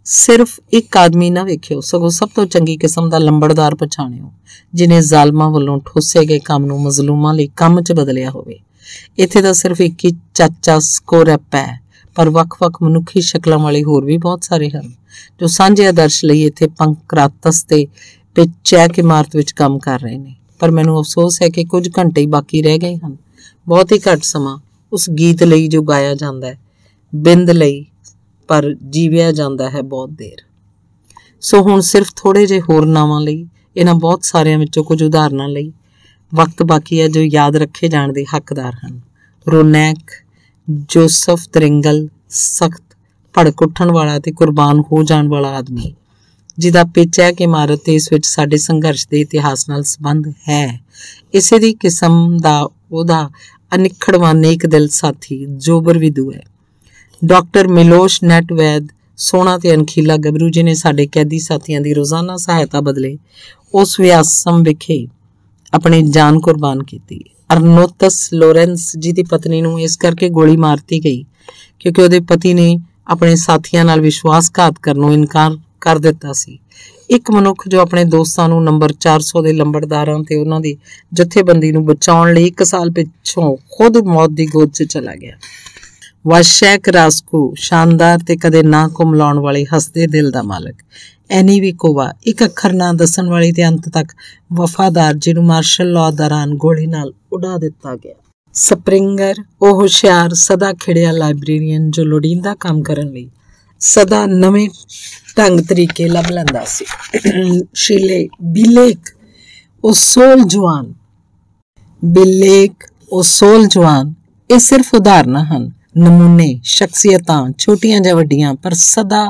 ਸਿਰਫ ਇੱਕ ਆਦਮੀ ਨਾ ਵੇਖਿਓ ਸਗੋਂ ਸਭ ਤੋਂ ਚੰਗੀ ਕਿਸਮ ਦਾ ਲੰਬੜਦਾਰ ਪਛਾਣਿਓ ਜਿਨੇ ਜ਼ਾਲਮਾਂ ਵੱਲੋਂ ਠੋਸੇ ਗਏ ਕੰਮ ਨੂੰ ਮਜ਼ਲੂਮਾਂ ਲਈ ਕੰਮ 'ਚ ਬਦਲਿਆ ਹੋਵੇ ਇੱਥੇ ਤਾਂ ਸਿਰਫ ਇੱਕ ਹੀ ਚਾਚਾ ਸਕੋਰੈਪ ਹੈ ਪਰ ਵੱਖ-ਵੱਖ ਮਨੁੱਖੀ ਸ਼ਕਲਾਂ ਵਾਲੇ ਹੋਰ ਵੀ ਬਹੁਤ ਸਾਰੇ ਹਨ ਜੋ ਸਾਂਝੇ ਆਦਰਸ਼ ਲਈ ਇੱਥੇ ਪੰਕਰਾਤਸ ਤੇ ਕੇ ਇਮਾਰਤ ਵਿੱਚ ਕੰਮ ਕਰ ਰਹੇ ਨੇ ਪਰ ਮੈਨੂੰ ਅਫਸੋਸ ਹੈ ਕਿ ਕੁਝ ਘੰਟੇ ਹੀ ਬਾਕੀ ਰਹਿ ਗਏ ਹਨ ਬਹੁਤ ਹੀ ਘੱਟ ਸਮਾਂ ਉਸ ਗੀਤ ਲਈ ਜੋ ਗਾਇਆ ਜਾਂਦਾ ਹੈ ਬਿੰਦ ਲਈ ਪਰ ਜੀਵਿਆ ਜਾਂਦਾ ਹੈ ਬਹੁਤ ਦੇਰ ਸੋ ਹੁਣ ਸਿਰਫ ਥੋੜੇ ਜੇ ਹੋਰ ਨਾਵਾਂ ਲਈ ਇਹਨਾਂ ਬਹੁਤ ਸਾਰਿਆਂ ਵਿੱਚੋਂ ਕੁਝ ਉਦਾਹਰਨਾਂ ਲਈ ਵਕਤ ਬਾਕੀ ਹੈ ਜੋ ਯਾਦ ਰੱਖੇ ਜਾਣ ਦੇ ਹੱਕਦਾਰ ਹਨ ਰੋਨੈਕ ਜੋਸਫ ਤਰਿੰਗਲ ਸਖਤ ਭੜਕ ਉੱਠਣ ਵਾਲਾ ਤੇ ਕੁਰਬਾਨ ਹੋ ਜਾਣ ਵਾਲਾ ਆਦਮੀ ਜਿਹਦਾ ਪੇਚੈਕ ਇਮਾਰਤ ਤੇ ਇਸ ਵਿੱਚ ਸਾਡੇ ਸੰਘਰਸ਼ ਦੇ ਇਤਿਹਾਸ ਨਾਲ ਸੰਬੰਧ ਹੈ ਇਸੇ ਦੀ ਕਿਸਮ ਦਾ ਉਹਦਾ ਅਨਿਖੜਵਾ ਨੇਕ ਦਿਲ ਸਾਥੀ ਜੋਬਰ ਵਿਦੂ ਹੈ ਡਾਕਟਰ ਮਿਲੋਸ਼ ਨੈਟਵੈਦ ਸੋਨਾ ਤੇ ਅਨਖੀਲਾ ਗੱਭਰੂ ਜੀ ਨੇ ਸਾਡੇ ਕੈਦੀ ਸਾਥੀਆਂ ਦੀ ਰੋਜ਼ਾਨਾ ਸਹਾਇਤਾ ਬਦਲੇ ਉਸ ਵਿਆਸਮ ਵਿਖੇ ਆਪਣੀ ਜਾਨ ਕੁਰਬਾਨ ਕੀਤੀ ਅਰਨੋਤਸ ਲੋਰੈਂਸ ਜੀ ਦੀ ਪਤਨੀ ਨੂੰ ਇਸ ਕਰਕੇ ਗੋਲੀ ਮਾਰਤੀ ਗਈ ਕਿਉਂਕਿ ਉਹਦੇ ਪਤੀ ਨੇ ਆਪਣੇ ਸਾਥੀਆਂ ਨਾਲ ਵਿਸ਼ਵਾਸਘਾਤ ਕਰਨੋਂ ਇਨਕਾਰ ਕਰ ਦਿੱਤਾ ਸੀ ਇੱਕ ਮਨੁੱਖ ਜੋ ਆਪਣੇ ਦੋਸਤਾਂ ਨੂੰ ਨੰਬਰ 400 ਦੇ ਲੰਬੜਦਾਰਾਂ ਤੇ ਉਹਨਾਂ ਦੀ ਜਥੇਬੰਦੀ ਨੂੰ ਬਚਾਉਣ ਲਈ 1 ਸਾਲ ਪਿੱਛੋਂ ਖੁਦ ਮੌਤ ਦੀ ਗੋਦ 'ਚ ਚਲਾ ਗਿਆ ਵਾਸ਼ੈ ਕਰਾਸਕੂ ਸ਼ਾਨਦਾਰ ਤੇ ਕਦੇ ਨਾ ਕੁਮਲਾਉਣ ਵਾਲੀ ਹੱਸਦੇ ਦਿਲ ਦਾ ਮਾਲਕ ਐਨੀ ਵੀ ਕੋਵਾ ਇੱਕ ਅੱਖਰ ਨਾ ਦੱਸਣ ਵਾਲੀ ਤੇ ਅੰਤ ਤੱਕ ਵਫਾਦਾਰ ਜਿਹਨੂੰ ਮਾਰਸ਼ਲ ਲਾਅ ਦੌਰਾਨ ਗੋਲੀ ਨਾਲ ਉਡਾ ਦਿੱਤਾ ਗਿਆ ਸਪ੍ਰਿੰਗਰ ਉਹ ਹੁਸ਼ਿਆਰ ਸਦਾ ਖਿੜਿਆ ਲਾਇਬ੍ਰੇਰੀਅਨ ਜੋ ਲੋੜੀਂਦਾ ਕੰਮ ਕਰਨ ਲਈ ਸਦਾ ਨਵੇਂ ਢੰਗ ਤਰੀਕੇ ਲੱਭ ਲੈਂਦਾ ਸੀ ਸ਼ੀਲੇ ਬਿਲੇਕ ਉਹ ਸੋਲ ਜਵਾਨ ਬਿਲੇਕ ਉਹ ਸੋਲ ਜਵਾਨ ਇਹ ਸਿਰਫ ਉਦਾਹਰਨਾਂ ਹਨ ਨਮੂਨੇ ਸ਼ਖਸੀਅਤਾਂ ਛੋਟੀਆਂ ਜਾਂ ਵੱਡੀਆਂ ਪਰ ਸਦਾ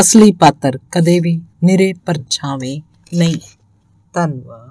ਅਸਲੀ ਪਾਤਰ ਕਦੇ ਵੀ ਨਿਰੇ ਪਰਛਾਵੇਂ ਨਹੀਂ ਧੰਨਵਾਦ